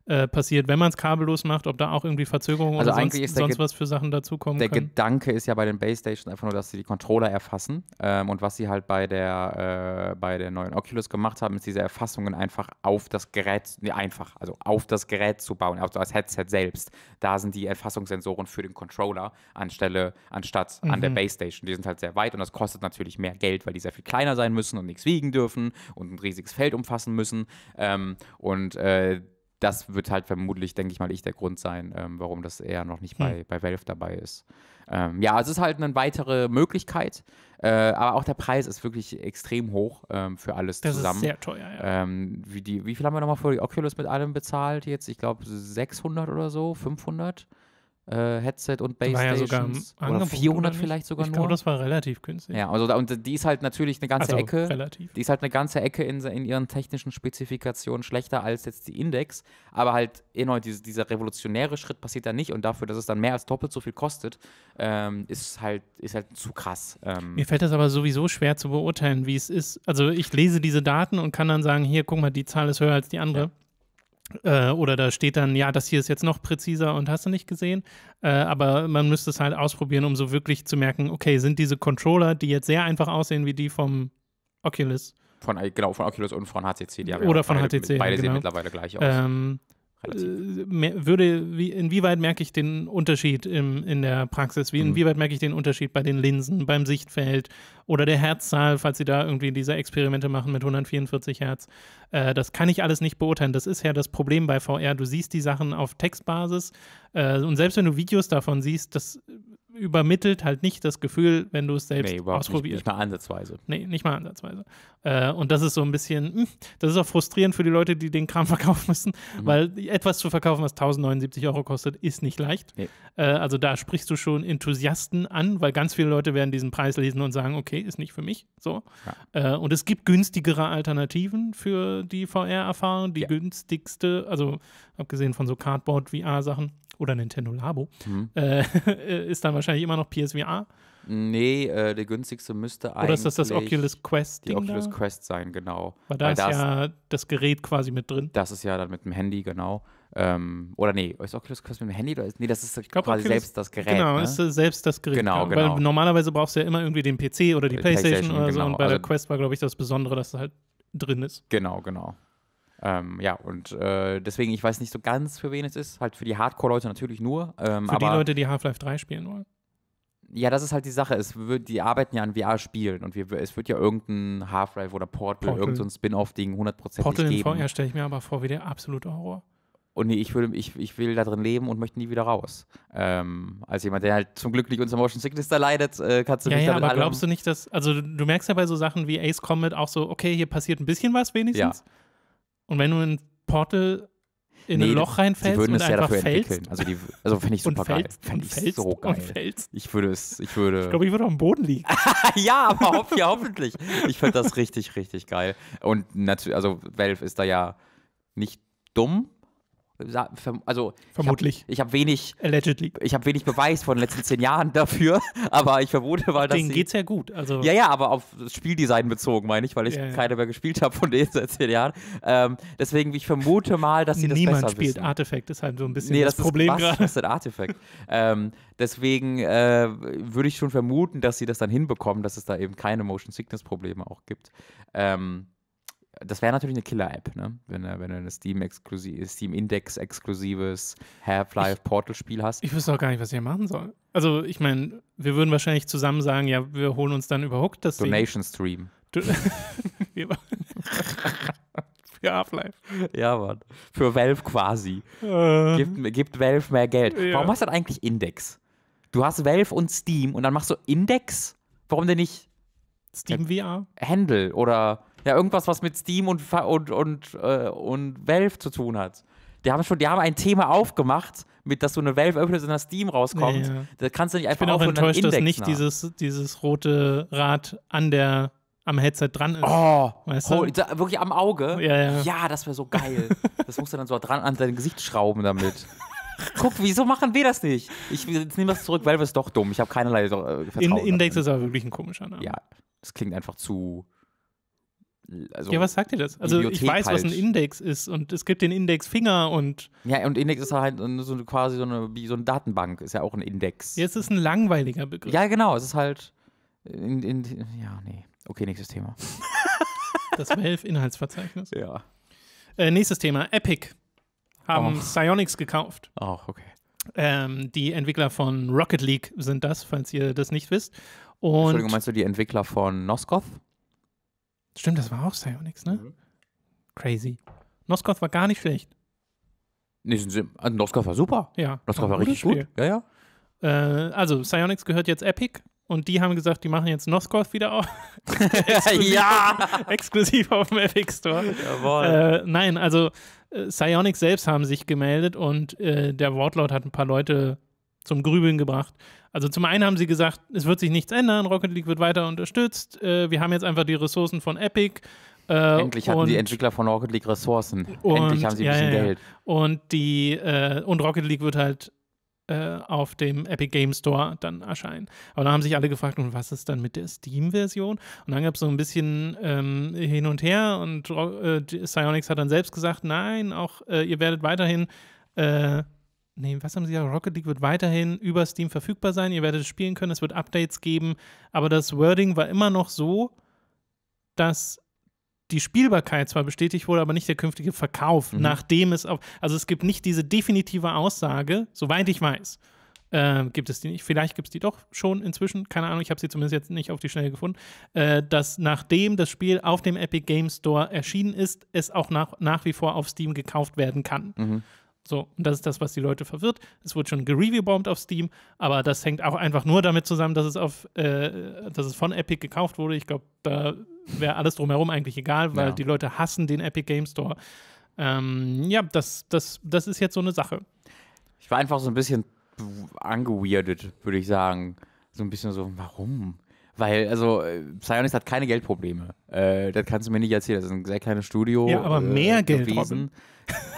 äh, passiert, wenn man es kabellos macht, ob da auch irgendwie Verzögerungen also oder sonst, sonst was für Sachen dazukommen Der können? Gedanke ist ja bei den Base Stations einfach nur, dass sie die Controller erfassen ähm, und was sie halt bei der, äh, bei der neuen Oculus gemacht haben, ist diese Erfassungen einfach auf das Gerät, nee, einfach, also auf das Gerät zu bauen, also als Headset selbst. Da sind die Erfassungssensoren für den Controller anstelle, anstatt mhm. an der mhm. Base Station. Die sind halt sehr weit und das kostet natürlich mehr Geld, weil die sehr viel kleiner sein müssen und nichts wiegen dürfen und ein riesiges Feld umfassen müssen. Ähm, und äh, das wird halt vermutlich, denke ich mal, ich der Grund sein, ähm, warum das eher noch nicht hm. bei, hm. bei Valve dabei ist. Ähm, ja, es ist halt eine weitere Möglichkeit, äh, aber auch der Preis ist wirklich extrem hoch ähm, für alles das zusammen. Das ist sehr teuer, ja. Ähm, wie, die, wie viel haben wir nochmal für die Oculus mit allem bezahlt jetzt? Ich glaube 600 oder so, 500? äh, Headset und Base war ja sogar Angebot, 400 vielleicht sogar ich glaub, nur. das war relativ günstig. Ja, also da, und die ist halt natürlich eine ganze also, Ecke. Relativ. Die ist halt eine ganze Ecke in, in ihren technischen Spezifikationen schlechter als jetzt die Index. Aber halt erneut, eh, diese, dieser revolutionäre Schritt passiert da nicht und dafür, dass es dann mehr als doppelt so viel kostet, ähm, ist halt, ist halt zu krass. Ähm, Mir fällt das aber sowieso schwer zu beurteilen, wie es ist. Also ich lese diese Daten und kann dann sagen, hier, guck mal, die Zahl ist höher als die andere. Ja. Äh, oder da steht dann, ja, das hier ist jetzt noch präziser und hast du nicht gesehen. Äh, aber man müsste es halt ausprobieren, um so wirklich zu merken, okay, sind diese Controller, die jetzt sehr einfach aussehen wie die vom Oculus. Von, genau, von Oculus und von HTC. Die haben oder ja von beide, HTC. Beide genau. sehen mittlerweile gleich aus. Ähm, äh, würde, wie, inwieweit merke ich den Unterschied im, in der Praxis? Wie, mhm. inwieweit merke ich den Unterschied bei den Linsen, beim Sichtfeld oder der Herzzahl, falls Sie da irgendwie diese Experimente machen mit 144 Hertz? Äh, das kann ich alles nicht beurteilen. Das ist ja das Problem bei VR. Du siehst die Sachen auf Textbasis äh, und selbst wenn du Videos davon siehst, das übermittelt halt nicht das Gefühl, wenn du es selbst nee, überhaupt ausprobierst. Nicht, nicht mal ansatzweise. Nee, nicht mal ansatzweise. Äh, und das ist so ein bisschen, mh, hm, das ist auch frustrierend für die Leute, die den Kram verkaufen müssen, mhm. weil etwas zu verkaufen, was 1079 Euro kostet, ist nicht leicht. Nee. Äh, also da sprichst du schon Enthusiasten an, weil ganz viele Leute werden diesen Preis lesen und sagen, okay, ist nicht für mich. So. Ja. Äh, und es gibt günstigere Alternativen für die VR-Erfahrung, die ja. günstigste, also abgesehen von so Cardboard-VR-Sachen oder Nintendo Labo, mhm. äh, ist dann wahrscheinlich immer noch PSVR. Nee, äh, der günstigste müsste eigentlich. Oder ist das das Oculus Quest? Die Oculus da? Quest sein, genau. Weil da Weil ist das, ja das Gerät quasi mit drin. Das ist ja dann mit dem Handy, genau. Ähm, oder nee, ist Oculus Quest mit dem Handy? Oder ist, nee, das ist ich glaub, quasi Oculus, selbst das Gerät. Genau, ne? ist äh, selbst das Gerät. Genau, genau, genau. Weil normalerweise brauchst du ja immer irgendwie den PC oder die, die Playstation, Playstation, oder so. Genau. Und bei also, der Quest war, glaube ich, das Besondere, dass es halt drin ist. Genau, genau. Ähm, ja, und äh, deswegen, ich weiß nicht so ganz, für wen es ist. Halt für die Hardcore-Leute natürlich nur. Ähm, für die Leute, die Half-Life 3 spielen wollen? Ja, das ist halt die Sache. Es wird, die arbeiten ja an VR-Spielen und wir, es wird ja irgendein Half-Life oder Portal, Portal. irgendein so Spin-off-Ding hundertprozentig Portal geben. Portal in stelle ich mir aber vor wie der absolute Horror. Und nee, ich will, ich, ich will da drin leben und möchte nie wieder raus. Ähm, als jemand, der halt zum Glück nicht unter Motion Sickness da leidet, äh, kannst du ja, nicht ja, damit aber glaubst du nicht, dass, also du merkst ja bei so Sachen wie Ace Combat auch so, okay, hier passiert ein bisschen was wenigstens. Ja. Und wenn du in Portal in nee, ein Loch reinfällst und einfach dafür fällst. Entwickeln. Also, die, also fände ich super geil. Fände ich fällst, so geil. Ich würde es, ich würde. Ich glaube, ich würde am Boden liegen. ja, aber hoff, ja, hoffentlich. Ich fände das richtig, richtig geil. Und natürlich, also Valve ist da ja nicht dumm, also vermutlich. Ich habe hab wenig, allegedly, ich habe wenig Beweis von den letzten zehn Jahren dafür, aber ich vermute mal, dass denen sie, geht's ja gut. Also ja, ja, aber auf das Spieldesign bezogen meine ich, weil ich ja, ja. keine mehr gespielt habe von den seit zehn Jahren. Ähm, deswegen, ich vermute mal, dass sie das Niemand besser wissen. Niemand spielt Artefakt, ist halt so ein bisschen nee, das, das Problem gerade. Das ist Artefakt. ähm, deswegen äh, würde ich schon vermuten, dass sie das dann hinbekommen, dass es da eben keine Motion Sickness Probleme auch gibt. Ähm, das wäre natürlich eine Killer-App, ne? Wenn, wenn du ein steam Steam-Index-exklusives Half-Life-Portal-Spiel hast. Ich wüsste auch gar nicht, was ich hier machen soll. Also, ich meine, wir würden wahrscheinlich zusammen sagen, ja, wir holen uns dann über das Donation Stream. Do Für Half-Life. Ja, Mann. Für Valve quasi. Ähm. Gibt, gibt Valve mehr Geld. Ja. Warum hast du eigentlich Index? Du hast Valve und Steam und dann machst du Index? Warum denn nicht Steam VR? Handle oder ja, irgendwas, was mit Steam und, und, und, äh, und Valve zu tun hat. Die haben schon, die haben ein Thema aufgemacht, mit dass du eine Valve öffnest und das Steam rauskommt. Ja, ja. Da kannst du nicht einfach Ich bin auch enttäuscht, dass nicht dieses, dieses rote Rad an der am Headset dran ist. Oh, weißt du? oh wirklich am Auge? Ja, ja. ja das wäre so geil. das musst du dann so dran an dein Gesicht schrauben damit. Guck, wieso machen wir das nicht? Ich nehme das zurück, Valve ist doch dumm. Ich habe keinerlei äh, Vertrauen. In, Index darin. ist aber wirklich ein komischer Name. Ja, das klingt einfach zu also ja, was sagt ihr das? Also Bibliothek ich weiß, halt. was ein halt. Index ist und es gibt den Index Finger und. Ja, und Index ist halt so quasi so eine, wie so eine Datenbank, ist ja auch ein Index. Ja, es ist ein langweiliger Begriff. Ja, genau, es ist halt. In, in, ja, nee. Okay, nächstes Thema. Das Valve-Inhaltsverzeichnis. Ja. Äh, nächstes Thema, Epic. Haben oh. Psyonix gekauft. Ach, okay. Ähm, die Entwickler von Rocket League sind das, falls ihr das nicht wisst. Und Entschuldigung, meinst du die Entwickler von Noskoth? Stimmt, das war auch Psyonix, ne? Mhm. Crazy. Noskoth war gar nicht schlecht. Nee, sind sie, also Noskoth war super. Ja. Noskoth war richtig Spiel. gut. Ja, ja. Äh, also, Psyonix gehört jetzt Epic und die haben gesagt, die machen jetzt Noskoth wieder auf. exklusiv, ja! exklusiv auf dem Epic Store. Jawohl. Äh, nein, also äh, Psyonix selbst haben sich gemeldet und äh, der Wortlaut hat ein paar Leute zum Grübeln gebracht. Also zum einen haben sie gesagt, es wird sich nichts ändern, Rocket League wird weiter unterstützt, äh, wir haben jetzt einfach die Ressourcen von Epic. Äh, Endlich hatten und, die Entwickler von Rocket League Ressourcen. Und, Endlich haben sie ein bisschen ja, Geld. Und, die, äh, und Rocket League wird halt äh, auf dem Epic Game Store dann erscheinen. Aber da haben sich alle gefragt, und was ist dann mit der Steam-Version? Und dann gab es so ein bisschen ähm, hin und her und äh, Psyonix hat dann selbst gesagt, nein, auch äh, ihr werdet weiterhin äh, nee, was haben sie gesagt? Rocket League wird weiterhin über Steam verfügbar sein. Ihr werdet es spielen können, es wird Updates geben. Aber das Wording war immer noch so, dass die Spielbarkeit zwar bestätigt wurde, aber nicht der künftige Verkauf, mhm. nachdem es auf. Also es gibt nicht diese definitive Aussage, soweit ich weiß. Äh, gibt es die nicht? Vielleicht gibt es die doch schon inzwischen. Keine Ahnung, ich habe sie zumindest jetzt nicht auf die Schnelle gefunden. Äh, dass nachdem das Spiel auf dem Epic Game Store erschienen ist, es auch nach, nach wie vor auf Steam gekauft werden kann. Mhm. So, und das ist das, was die Leute verwirrt. Es wurde schon gereviewbombt auf Steam, aber das hängt auch einfach nur damit zusammen, dass es auf, äh, dass es von Epic gekauft wurde. Ich glaube, da wäre alles drumherum eigentlich egal, weil ja. die Leute hassen den Epic Game Store. Ähm, ja, das, das, das ist jetzt so eine Sache. Ich war einfach so ein bisschen angeweirdet, würde ich sagen. So ein bisschen so, warum? Weil, also, äh, Psyonix hat keine Geldprobleme. Äh, das kannst du mir nicht erzählen. Das ist ein sehr kleines Studio. Ja, aber äh, mehr äh, Geld.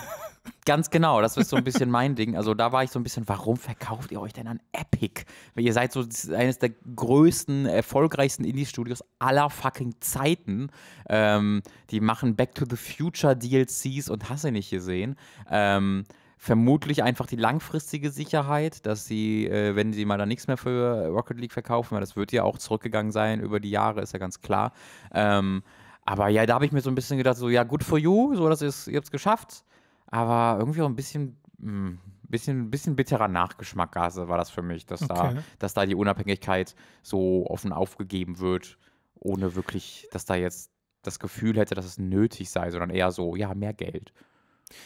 Ganz genau, das ist so ein bisschen mein Ding. Also da war ich so ein bisschen, warum verkauft ihr euch denn an Epic? ihr seid so eines der größten, erfolgreichsten Indie-Studios aller fucking Zeiten. Ähm, die machen Back to the Future DLCs und hast du nicht gesehen. Ähm, vermutlich einfach die langfristige Sicherheit, dass sie, äh, wenn sie mal da nichts mehr für Rocket League verkaufen, weil das wird ja auch zurückgegangen sein über die Jahre, ist ja ganz klar. Ähm, aber ja, da habe ich mir so ein bisschen gedacht, so ja, good for you, so dass ihr es geschafft habt aber irgendwie auch ein bisschen, mh, hm, bisschen, bisschen bitterer Nachgeschmack war das für mich, dass, okay. da, dass da die Unabhängigkeit so offen aufgegeben wird, ohne wirklich, dass da jetzt das Gefühl hätte, dass es nötig sei, sondern eher so, ja, mehr Geld.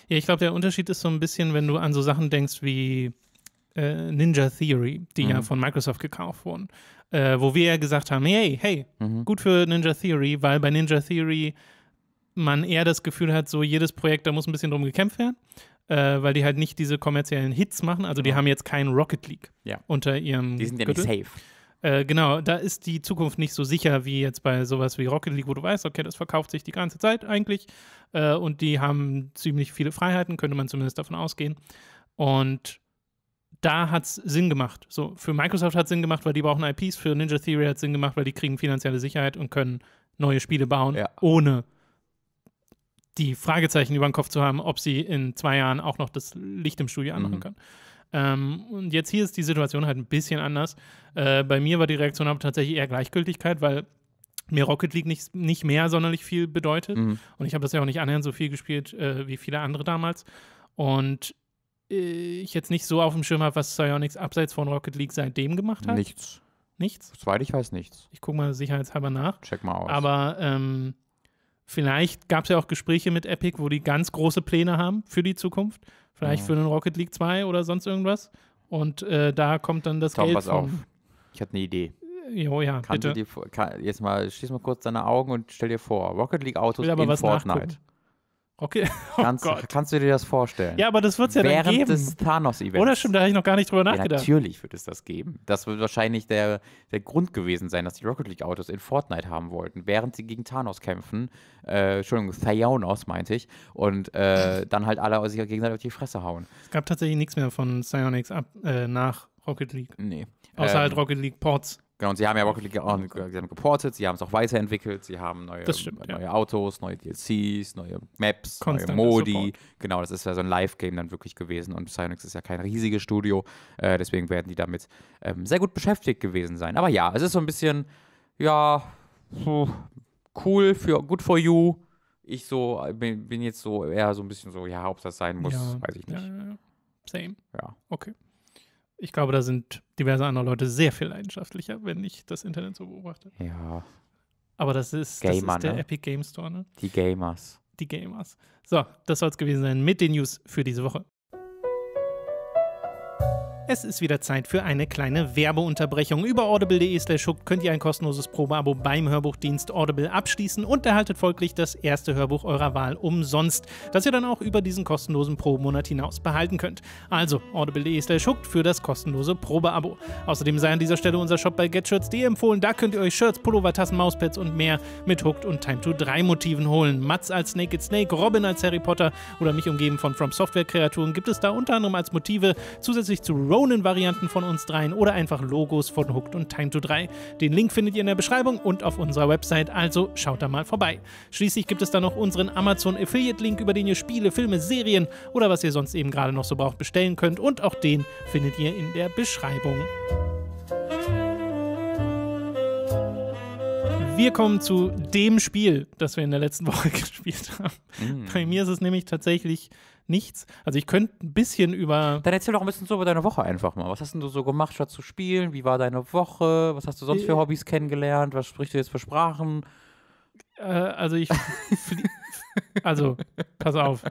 Ja, ich glaube, der Unterschied ist so ein bisschen, wenn du an so Sachen denkst wie äh, Ninja Theory, die mhm. ja von Microsoft gekauft wurden, äh, wo wir ja gesagt haben, hey, hey, mhm. gut für Ninja Theory, weil bei Ninja Theory man eher das Gefühl hat, so jedes Projekt, da muss ein bisschen drum gekämpft werden, äh, weil die halt nicht diese kommerziellen Hits machen. Also die mhm. haben jetzt keinen Rocket League ja. unter ihrem. Die sind ja nicht safe. Äh, genau, da ist die Zukunft nicht so sicher wie jetzt bei sowas wie Rocket League, wo du weißt, okay, das verkauft sich die ganze Zeit eigentlich äh, und die haben ziemlich viele Freiheiten, könnte man zumindest davon ausgehen. Und da hat es Sinn gemacht. So, für Microsoft hat es Sinn gemacht, weil die brauchen IPs, für Ninja Theory hat es Sinn gemacht, weil die kriegen finanzielle Sicherheit und können neue Spiele bauen, ja. ohne die Fragezeichen über den Kopf zu haben, ob sie in zwei Jahren auch noch das Licht im Studio anmachen mhm. können. Ähm, und jetzt hier ist die Situation halt ein bisschen anders. Äh, bei mir war die Reaktion aber tatsächlich eher Gleichgültigkeit, weil mir Rocket League nicht, nicht mehr sonderlich viel bedeutet. Mhm. Und ich habe das ja auch nicht annähernd so viel gespielt äh, wie viele andere damals. Und äh, ich jetzt nicht so auf dem Schirm habe, was Psyonix abseits von Rocket League seitdem gemacht hat. Nichts. Nichts? Soweit ich weiß, nichts. Ich gucke mal sicherheitshalber nach. Check mal aus. Aber ähm, Vielleicht gab es ja auch Gespräche mit Epic, wo die ganz große Pläne haben für die Zukunft. Vielleicht mhm. für einen Rocket League 2 oder sonst irgendwas. Und äh, da kommt dann das Tom, Geld. Pass auf. Ich hatte eine Idee. Äh, jo, ja, Kannst bitte. dir, kann, jetzt mal, schließ mal kurz deine Augen und stell dir vor, Rocket League Autos in Fortnite. Nachgucken. Okay. Oh kannst, kannst, du dir das vorstellen? Ja, aber das wird es ja Während dann geben. des Thanos-Events. Oder stimmt, da habe ich noch gar nicht drüber ja, nachgedacht. Natürlich wird es das geben. Das wird wahrscheinlich der, der Grund gewesen sein, dass die Rocket League-Autos in Fortnite haben wollten, während sie gegen Thanos kämpfen. Äh, Entschuldigung, Thionos meinte ich. Und äh, dann halt alle sich gegenseitig auf die Fresse hauen. Es gab tatsächlich nichts mehr von Psyonix ab, äh, nach Rocket League. Nee. Außer ähm, halt Rocket League Ports. Genau, und sie haben ja Rocket League auch sie haben geportet, sie haben es auch weiterentwickelt, sie haben neue, stimmt, neue ja. Autos, neue DLCs, neue Maps, Constant neue Modi. Support. Genau, das ist ja so ein Live-Game dann wirklich gewesen und Psyonix ist ja kein riesiges Studio, äh, deswegen werden die damit ähm, sehr gut beschäftigt gewesen sein. Aber ja, es ist so ein bisschen, ja, cool, für good for you. Ich so äh, bin, bin jetzt so eher so ein bisschen so, ja, ob das sein muss, ja. weiß ich nicht. Ja, same. Ja. Okay ich glaube, da sind diverse andere Leute sehr viel leidenschaftlicher, wenn ich das Internet so beobachte. Ja. Aber das ist, Gamer, das ist der ne? Epic Game Store, ne? Die Gamers. Die Gamers. So, das soll es gewesen sein mit den News für diese Woche. Es ist wieder Zeit für eine kleine Werbeunterbrechung. Über audible.de/slash könnt ihr ein kostenloses Probeabo beim Hörbuchdienst Audible abschließen und erhaltet folglich das erste Hörbuch eurer Wahl umsonst, das ihr dann auch über diesen kostenlosen Probemonat hinaus behalten könnt. Also audible.de/slash für das kostenlose Probeabo. Außerdem sei an dieser Stelle unser Shop bei getshirts.de empfohlen. Da könnt ihr euch Shirts, Pullover, Tassen, Mauspads und mehr mit Hooked und Time to 3 Motiven holen. Mats als Naked Snake, Robin als Harry Potter oder mich umgeben von From Software Kreaturen gibt es da unter anderem als Motive zusätzlich zu Road Shonen-Varianten von uns dreien oder einfach Logos von Hooked und Time to 3. Den Link findet ihr in der Beschreibung und auf unserer Website, also schaut da mal vorbei. Schließlich gibt es da noch unseren Amazon Affiliate-Link, über den ihr Spiele, Filme, Serien oder was ihr sonst eben gerade noch so braucht bestellen könnt und auch den findet ihr in der Beschreibung. Wir kommen zu dem Spiel, das wir in der letzten Woche gespielt haben. Mm. Bei mir ist es nämlich tatsächlich nichts. Also ich könnte ein bisschen über. Dann erzähl doch ein bisschen so über deine Woche einfach mal. Was hast denn du so gemacht, statt zu spielen? Wie war deine Woche? Was hast du sonst für äh, Hobbys kennengelernt? Was sprichst du jetzt für Sprachen? Äh, also ich. also, pass auf.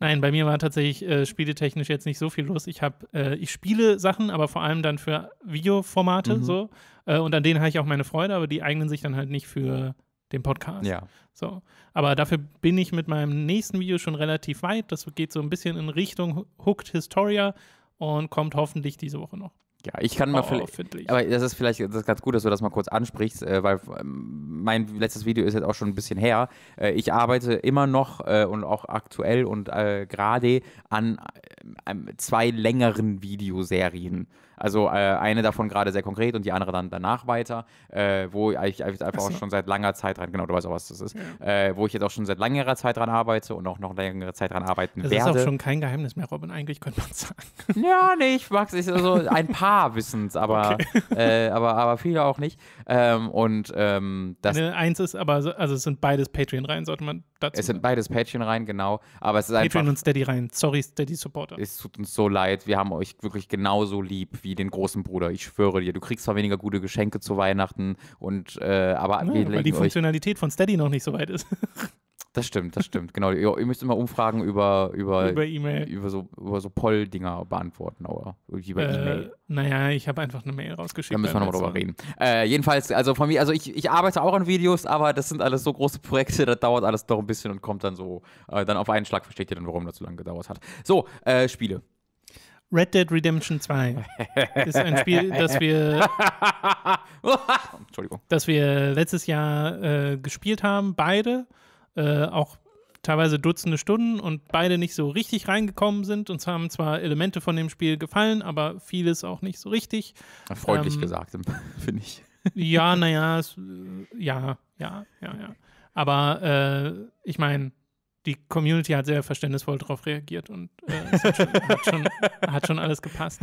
Nein, bei mir war tatsächlich äh, spieletechnisch jetzt nicht so viel los. Ich habe, äh, ich spiele Sachen, aber vor allem dann für Videoformate mhm. so. Äh, und an denen habe ich auch meine Freude, aber die eignen sich dann halt nicht für den Podcast. Ja. So. Aber dafür bin ich mit meinem nächsten Video schon relativ weit. Das geht so ein bisschen in Richtung Hooked Historia und kommt hoffentlich diese Woche noch. Ja, ich kann mal oh, vielleicht. Aber das ist vielleicht das ist ganz gut, dass du das mal kurz ansprichst, äh, weil ähm, mein letztes Video ist jetzt auch schon ein bisschen her. Äh, ich arbeite immer noch äh, und auch aktuell und gerade an zwei längeren Videoserien. Also äh, eine davon gerade sehr konkret und die andere dann danach weiter, äh, wo ich einfach so. auch schon seit langer Zeit dran, genau, du weißt auch, was das ist, ja. äh, wo ich jetzt auch schon seit längerer Zeit dran arbeite und auch noch längere Zeit dran arbeiten das werde. Das ist auch schon kein Geheimnis mehr, Robin, eigentlich könnte man sagen. Ja, nee, ich mag es, also ein paar wissen es, aber, okay. Äh, aber, aber viele auch nicht. Ähm, und ähm, das. Eine, eins ist aber, also es sind beides Patreon-Reihen, sollte man dazu Es sind beides Patreon-Reihen, genau. Aber es ist Patreon einfach, und Steady-Reihen, sorry, Steady-Supporter. Es tut uns so leid, wir haben euch wirklich genauso lieb, wie wie den großen Bruder. Ich schwöre dir, du kriegst zwar weniger gute Geschenke zu Weihnachten und äh, aber ja, weil die Funktionalität von Steady noch nicht so weit ist. Das stimmt, das stimmt. Genau, ihr, ihr müsst immer Umfragen über über über, e über so über so Poll Dinger beantworten oder über äh, E-Mail. Naja, ich habe einfach eine Mail rausgeschickt. Da müssen wir nochmal also. drüber reden. Äh, jedenfalls, also von mir, also ich, ich arbeite auch an Videos, aber das sind alles so große Projekte, das dauert alles doch ein bisschen und kommt dann so äh, dann auf einen Schlag versteht ihr dann, warum das so lange gedauert hat. So äh, Spiele. Red Dead Redemption 2 ist ein Spiel, das wir, Entschuldigung. das wir letztes Jahr äh, gespielt haben, beide, äh, auch teilweise Dutzende Stunden und beide nicht so richtig reingekommen sind. Uns haben zwar Elemente von dem Spiel gefallen, aber vieles auch nicht so richtig. Freundlich ähm, gesagt, finde ich. Ja, naja, äh, ja, ja, ja, ja. Aber äh, ich meine, die Community hat sehr verständnisvoll darauf reagiert und äh, hat, schon, hat, schon, hat, schon, alles gepasst.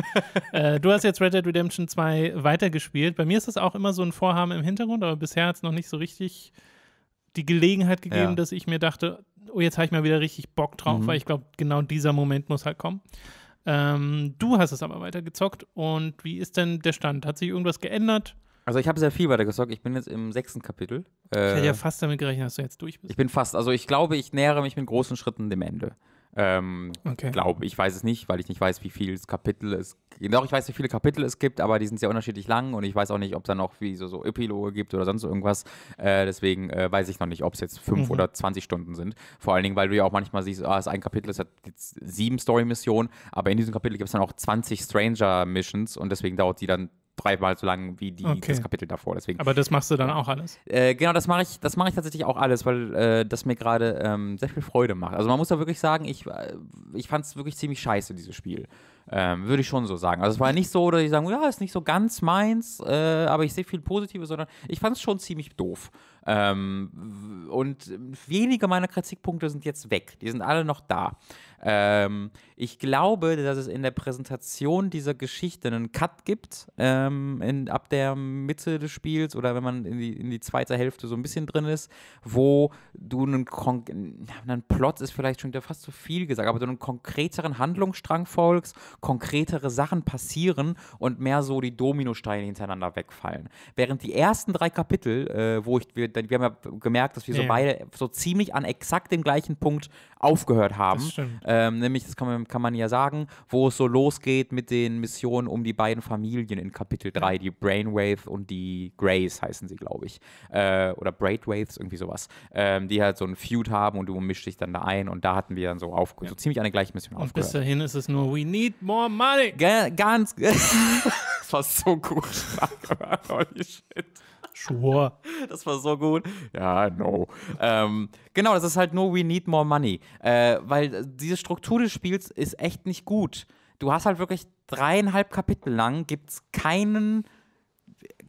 Äh, du hast jetzt Red Dead Redemption 2 weitergespielt. Bei mir ist das auch immer so ein Vorhaben im Hintergrund, aber bisher hat es noch nicht so richtig die Gelegenheit gegeben, ja. dass ich mir dachte, oh, jetzt habe ich mal wieder richtig Bock drauf, mhm. weil ich glaube, genau dieser Moment muss halt kommen. Ähm, du hast es aber weitergezockt und wie ist denn der Stand? Hat sich irgendwas geändert? Also ich habe sehr viel weiter gesagt. Ich bin jetzt im sechsten Kapitel. ich hätte ja äh, fast damit gerechnet, dass du jetzt durch bist. Ich bin fast. Also ich glaube, ich nähere mich mit großen Schritten dem Ende. Ähm, okay. Glaube ich, weiß es nicht, weil ich nicht weiß, wie viele Kapitel es gibt. Genau, ich weiß, wie viele Kapitel es gibt, aber die sind sehr unterschiedlich lang und ich weiß auch nicht, ob es da noch wie so, so Epiloge gibt oder sonst irgendwas. Äh, deswegen äh, weiß ich noch nicht, ob es jetzt fünf mhm. oder 20 Stunden sind. Vor allen Dingen, weil du ja auch manchmal siehst, ah, es ist ein Kapitel, es hat sieben Story-Missionen, aber in diesem Kapitel gibt es dann auch 20 Stranger-Missions und deswegen dauert die dann dreimal so lang wie die, okay. das Kapitel davor. Deswegen. Aber das machst du dann auch alles? Äh, genau, das mache ich, das ich tatsächlich auch alles, weil äh, das mir gerade ähm, sehr viel Freude macht. Also man muss da wirklich sagen, ich, äh, ich fand es wirklich ziemlich scheiße, dieses Spiel. Ähm, Würde ich schon so sagen. Also es war nicht so, dass ich sagen, ja, ist nicht so ganz meins, äh, aber ich sehe viel Positives, sondern ich fand es schon ziemlich doof. Ähm, und wenige meiner Kritikpunkte sind jetzt weg. Die sind alle noch da. Ähm, ich glaube, dass es in der Präsentation dieser Geschichte einen Cut gibt, ähm, in, ab der Mitte des Spiels oder wenn man in die, in die zweite Hälfte so ein bisschen drin ist, wo du einen, Kon einen Plot ist vielleicht schon fast zu viel gesagt, aber du einen konkreteren Handlungsstrang folgst, konkretere Sachen passieren und mehr so die Dominosteine hintereinander wegfallen. Während die ersten drei Kapitel, äh, wo ich, wir, wir haben ja gemerkt, dass wir ja. beide so ziemlich an exakt dem gleichen Punkt aufgehört haben, ähm, nämlich, das kann man, kann man ja sagen, wo es so losgeht mit den Missionen um die beiden Familien in Kapitel 3, die Brainwave und die Grays heißen sie, glaube ich, äh, oder Braidwaves, irgendwie sowas, ähm, die halt so ein Feud haben und du mischst dich dann da ein und da hatten wir dann so, auf, ja. so ziemlich eine gleiche Mission und bis dahin ist es nur, we need more money. G ganz, das war so gut. Holy shit. Sure. Das war so gut. Ja, no. Ähm, genau, das ist halt nur We Need More Money. Äh, weil diese diese Struktur des Spiels ist echt nicht gut. Du hast halt wirklich dreieinhalb Kapitel lang, gibt es keinen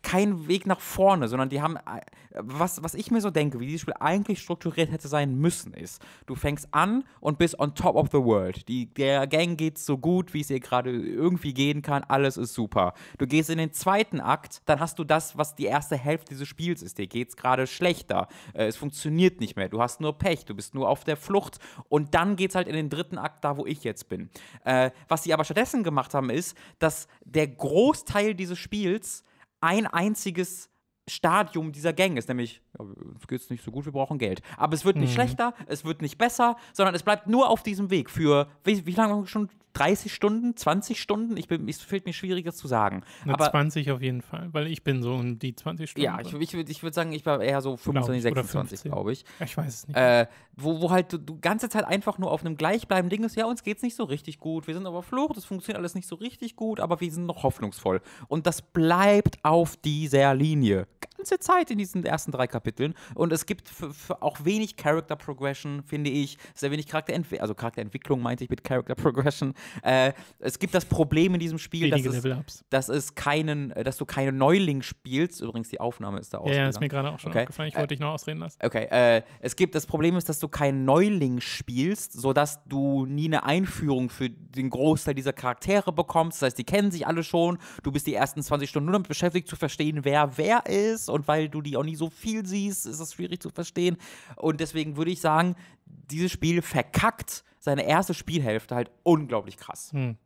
keinen Weg nach vorne, sondern die haben, äh, was, was ich mir so denke, wie dieses Spiel eigentlich strukturiert hätte sein müssen, ist, du fängst an und bist on top of the world. Die, der Gang geht so gut, wie es ihr gerade irgendwie gehen kann, alles ist super. Du gehst in den zweiten Akt, dann hast du das, was die erste Hälfte dieses Spiels ist. Dir geht es gerade schlechter, äh, es funktioniert nicht mehr, du hast nur Pech, du bist nur auf der Flucht und dann geht es halt in den dritten Akt, da wo ich jetzt bin. Äh, was sie aber stattdessen gemacht haben, ist, dass der Großteil dieses Spiels ein einziges Stadium dieser Gang ist, nämlich, ja, uns geht's nicht so gut, wir brauchen Geld. Aber es wird nicht mhm. schlechter, es wird nicht besser, sondern es bleibt nur auf diesem Weg für, wie, wie lange schon? 30 Stunden, 20 Stunden? Ich bin, es fehlt mir schwieriges zu sagen. Eine Aber 20 auf jeden Fall, weil ich bin so um die 20 Stunden. Ja, ich, ich, ich, würde sagen, ich war eher so 25, 26, glaube ich. Ich weiß es nicht. Äh, wo, wo halt du, du ganze Zeit einfach nur auf einem gleichbleibenden Ding ist, ja, uns geht es nicht so richtig gut, wir sind aber verflucht, es funktioniert alles nicht so richtig gut, aber wir sind noch hoffnungsvoll. Und das bleibt auf dieser Linie ganze Zeit in diesen ersten drei Kapiteln. Und es gibt für, für auch wenig Character Progression, finde ich. Sehr wenig Charakterentwicklung, also Charakterentwicklung meinte ich mit Character Progression. Äh, es gibt das Problem in diesem Spiel, dass es, dass es, keinen, äh, dass du keinen Neuling spielst. Übrigens, die Aufnahme ist da auch. Ja, ja, ist mir gerade auch schon okay. aufgefallen. Ich wollte äh, dich noch ausreden lassen. Okay, äh, es gibt das Problem ist, dass du keinen Neuling spielst, sodass du nie eine Einführung für den Großteil dieser Charaktere bekommst. Das heißt, die kennen sich alle schon. Du bist die ersten 20 Stunden nur damit beschäftigt, zu verstehen, wer wer ist ist und weil du die auch nicht so viel siehst, ist das schwierig zu verstehen. Und deswegen würde ich sagen, dieses Spiel verkackt seine erste Spielhälfte halt unglaublich krass. Hm.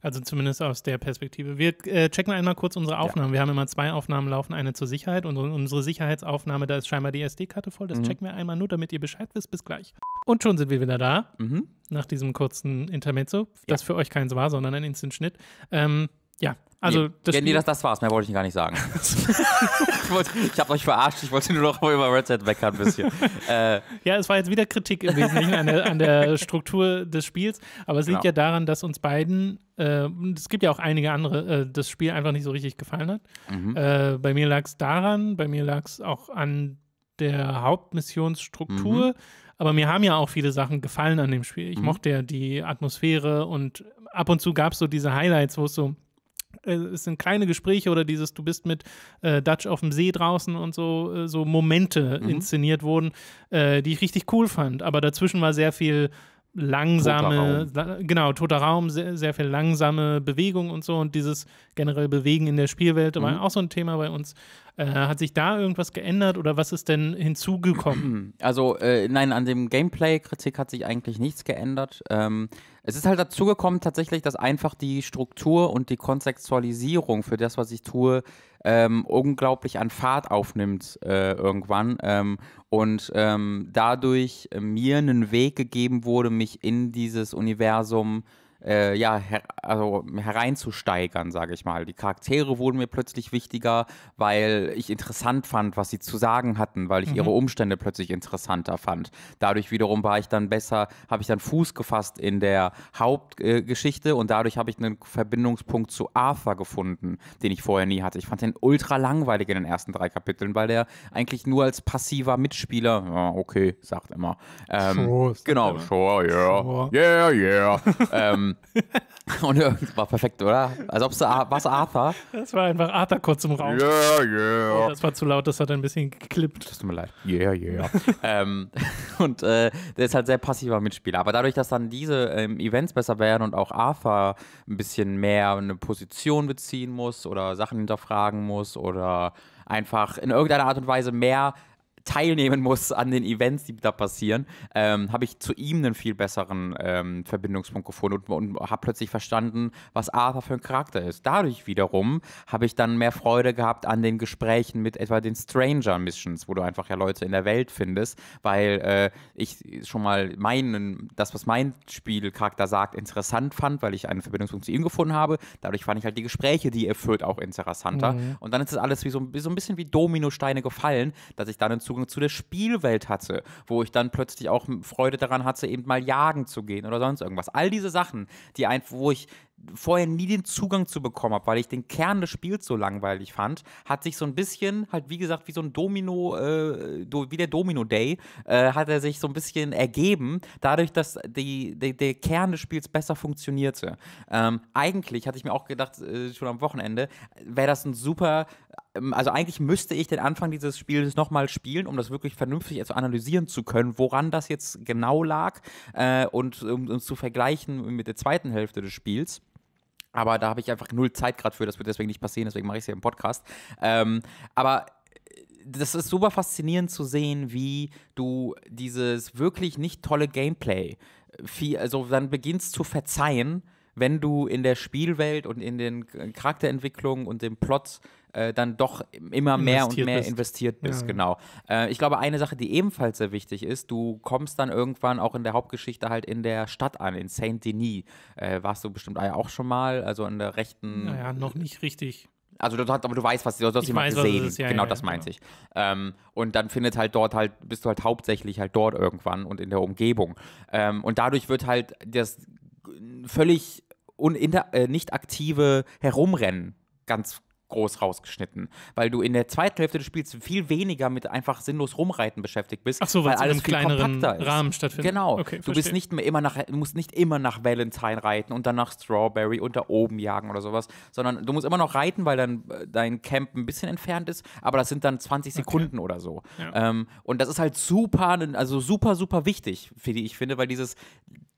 Also zumindest aus der Perspektive. Wir äh, checken einmal kurz unsere Aufnahmen. Ja. Wir haben immer zwei Aufnahmen laufen, eine zur Sicherheit und unsere Sicherheitsaufnahme, da ist scheinbar die SD-Karte voll. Das mhm. checken wir einmal nur, damit ihr Bescheid wisst. Bis gleich. Und schon sind wir wieder da, mhm. nach diesem kurzen Intermezzo, das ja. für euch keins war, sondern ein Instant-Schnitt. Ähm, ja, also nee, das, ja, nee, das, das war's, mehr wollte ich gar nicht sagen. ich, wollte, ich habe euch verarscht, ich wollte nur noch mal über Red Dead meckern ein bisschen. äh, ja, es war jetzt wieder Kritik im Wesentlichen an der, an der Struktur des Spiels, aber es liegt genau. ja daran, dass uns beiden, äh, es gibt ja auch einige andere, äh, das Spiel einfach nicht so richtig gefallen hat. Mhm. Äh, bei mir lag es daran, bei mir lag es auch an der Hauptmissionsstruktur. Mhm. Aber mir haben ja auch viele Sachen gefallen an dem Spiel. Ich mhm. mochte ja die Atmosphäre und ab und zu gab es so diese Highlights, wo es so äh, es sind kleine Gespräche oder dieses, du bist mit äh, Dutch auf dem See draußen und so, äh, so Momente mhm. inszeniert wurden, äh, die ich richtig cool fand. Aber dazwischen war sehr viel langsame, toter genau, toter Raum, sehr, sehr, viel langsame Bewegung und so und dieses generell Bewegen in der Spielwelt mhm. war auch so ein Thema bei uns. Äh, hat sich da irgendwas geändert oder was ist denn hinzugekommen? Also, äh, nein, an dem Gameplay-Kritik hat sich eigentlich nichts geändert. Ähm, es ist halt dazugekommen tatsächlich, dass einfach die Struktur und die Kontextualisierung für das, was ich tue, ähm, unglaublich an Fahrt aufnimmt äh, irgendwann ähm, und ähm, dadurch mir einen Weg gegeben wurde, mich in dieses Universum äh, äh, ja, her also hereinzusteigern, sage ich mal. Die Charaktere wurden mir plötzlich wichtiger, weil ich interessant fand, was sie zu sagen hatten, weil ich mhm. ihre Umstände plötzlich interessanter fand. Dadurch wiederum war ich dann besser, habe ich dann Fuß gefasst in der Hauptgeschichte äh, und dadurch habe ich einen Verbindungspunkt zu Arthur gefunden, den ich vorher nie hatte. Ich fand den ultra langweilig in den ersten drei Kapiteln, weil der eigentlich nur als passiver Mitspieler, ja, okay, sagt immer. Ähm, sure, genau, sure, yeah, sure. yeah, yeah. ähm, ähm, und irgendwas war perfekt, oder? Als ob es Arthur. Das war einfach Arthur kurz im Raum. Yeah, yeah. das war zu laut, das hat ein bisschen geklippt. tut mir leid. Yeah, yeah. ähm, und äh, der ist halt sehr passiver Mitspieler. Aber dadurch, dass dann diese ähm, Events besser werden und auch Arthur ein bisschen mehr eine Position beziehen muss oder Sachen hinterfragen muss oder einfach in irgendeiner Art und Weise mehr teilnehmen muss an den Events, die da passieren, ähm, habe ich zu ihm einen viel besseren ähm, Verbindungspunkt gefunden und, und habe plötzlich verstanden, was Arthur für ein Charakter ist. Dadurch wiederum habe ich dann mehr Freude gehabt an den Gesprächen mit etwa den Stranger Missions, wo du einfach ja Leute in der Welt findest, weil äh, ich schon mal meinen, das, was mein Spielcharakter sagt, interessant fand, weil ich einen Verbindungspunkt zu ihm gefunden habe. Dadurch fand ich halt die Gespräche, die er führt, auch interessanter. Mhm. Und dann ist es alles wie so, wie so ein bisschen wie Dominosteine gefallen, dass ich dann in Zukunft Zugang zu der Spielwelt hatte, wo ich dann plötzlich auch Freude daran hatte, eben mal jagen zu gehen oder sonst irgendwas. All diese Sachen, die ein, wo ich vorher nie den Zugang zu bekommen habe, weil ich den Kern des Spiels so langweilig fand, hat sich so ein bisschen, halt wie gesagt, wie so ein Domino, äh, do, wie der Domino Day, äh, hat er sich so ein bisschen ergeben, dadurch, dass die, die der Kern des Spiels besser funktionierte. Ähm, eigentlich hatte ich mir auch gedacht, äh, schon am Wochenende, wäre das ein super ähm, also eigentlich müsste ich den Anfang dieses Spiels nochmal spielen, um das wirklich vernünftig analysieren zu können, woran das jetzt genau lag äh, und um uns zu vergleichen mit der zweiten Hälfte des Spiels. Aber da habe ich einfach null Zeit gerade für, das wird deswegen nicht passieren, deswegen mache ich es ja im Podcast. Ähm, aber äh, das ist super faszinierend zu sehen, wie du dieses wirklich nicht tolle Gameplay, viel, äh, also dann beginnst zu verzeihen, wenn du in der Spielwelt und in den Charakterentwicklungen und dem Plot äh, dann doch immer mehr und mehr bist. investiert bist. Ja. Genau. Äh, ich glaube, eine Sache, die ebenfalls sehr wichtig ist, du kommst dann irgendwann auch in der Hauptgeschichte halt in der Stadt an, in Saint-Denis. Äh, warst du bestimmt auch schon mal, also in der rechten. Naja, noch nicht richtig. Also du, aber du weißt, was du hast jemand gesehen. Ist, ja, genau, ja, das meinte genau. ich. Ähm, und dann findet halt dort halt, bist du halt hauptsächlich halt dort irgendwann und in der Umgebung. Ähm, und dadurch wird halt das völlig uninter, äh, nicht aktive Herumrennen ganz groß rausgeschnitten, weil du in der zweiten Hälfte des Spiels viel weniger mit einfach sinnlos rumreiten beschäftigt bist, Ach so, weil alles viel kompakter ist. Rahmen stattfindet. Genau. Okay, du bist nicht mehr immer nach musst nicht immer nach Valentine reiten und dann nach Strawberry und da oben jagen oder sowas, sondern du musst immer noch reiten, weil dann äh, dein Camp ein bisschen entfernt ist, aber das sind dann 20 Sekunden okay. oder so. Ja. Ähm, und das ist halt super, also super super wichtig, finde ich finde, weil dieses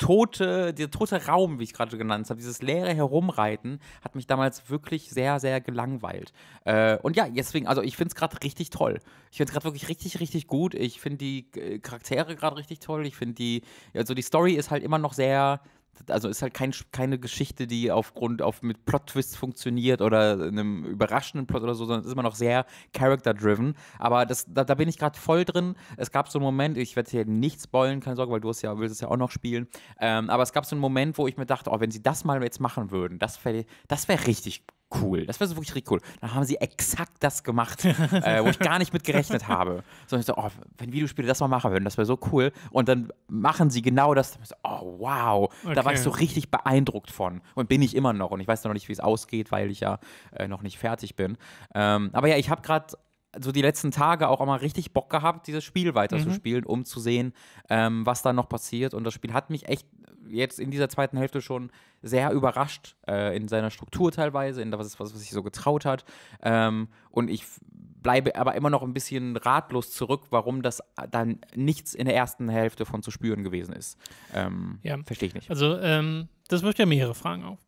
tote, dieser tote Raum, wie ich gerade genannt habe, dieses leere Herumreiten, hat mich damals wirklich sehr, sehr gelangweilt. Äh, und ja, deswegen, also ich finde es gerade richtig toll. Ich finde es gerade wirklich richtig, richtig gut. Ich finde die äh, Charaktere gerade richtig toll. Ich finde die, also die Story ist halt immer noch sehr also ist halt kein, keine Geschichte, die aufgrund auf mit Plot-Twists funktioniert oder einem überraschenden Plot oder so, sondern ist immer noch sehr character-driven. Aber das, da, da bin ich gerade voll drin. Es gab so einen Moment, ich werde hier nichts spoilen, keine Sorge, weil du es ja, willst es ja auch noch spielen. Ähm, aber es gab so einen Moment, wo ich mir dachte, oh, wenn sie das mal jetzt machen würden, das wäre das wär richtig cool. Das wäre so wirklich richtig cool. Dann haben sie exakt das gemacht, äh, wo ich gar nicht mit gerechnet habe. So, ich so, oh, wenn Videospiele das mal machen würden, das wäre so cool. Und dann machen sie genau das. So, oh, wow. Okay. Da war ich so richtig beeindruckt von. Und bin ich immer noch. Und ich weiß noch nicht, wie es ausgeht, weil ich ja äh, noch nicht fertig bin. Ähm, aber ja, ich habe gerade so die letzten Tage auch einmal richtig Bock gehabt, dieses Spiel weiterzuspielen, mhm. um zu sehen, ähm, was da noch passiert. Und das Spiel hat mich echt jetzt in dieser zweiten Hälfte schon sehr überrascht äh, in seiner Struktur teilweise, in das, was, was sich so getraut hat. Ähm, und ich bleibe aber immer noch ein bisschen ratlos zurück, warum das dann nichts in der ersten Hälfte von zu spüren gewesen ist. Ähm, ja. Verstehe ich nicht. Also, ähm, das wirft ja mehrere Fragen auf.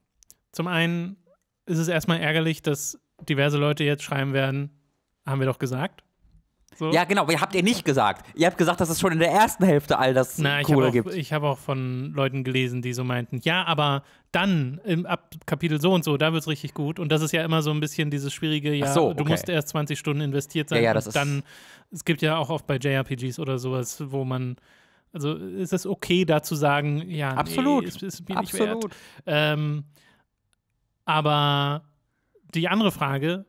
Zum einen ist es erstmal ärgerlich, dass diverse Leute jetzt schreiben werden, haben wir doch gesagt. So. Ja, genau, aber habt ihr nicht gesagt. Ihr habt gesagt, dass es schon in der ersten Hälfte all das Na, Coole gibt. Ich habe auch von Leuten gelesen, die so meinten, ja, aber dann im, ab Kapitel so und so, da wird es richtig gut. Und das ist ja immer so ein bisschen dieses schwierige, ja, so, okay. du musst erst 20 Stunden investiert sein. Ja, ja, das ist dann, es gibt ja auch oft bei JRPGs oder sowas, wo man also ist es okay, da zu sagen, ja, absolut, nee, ist, ist absolut. Ähm, aber die andere Frage,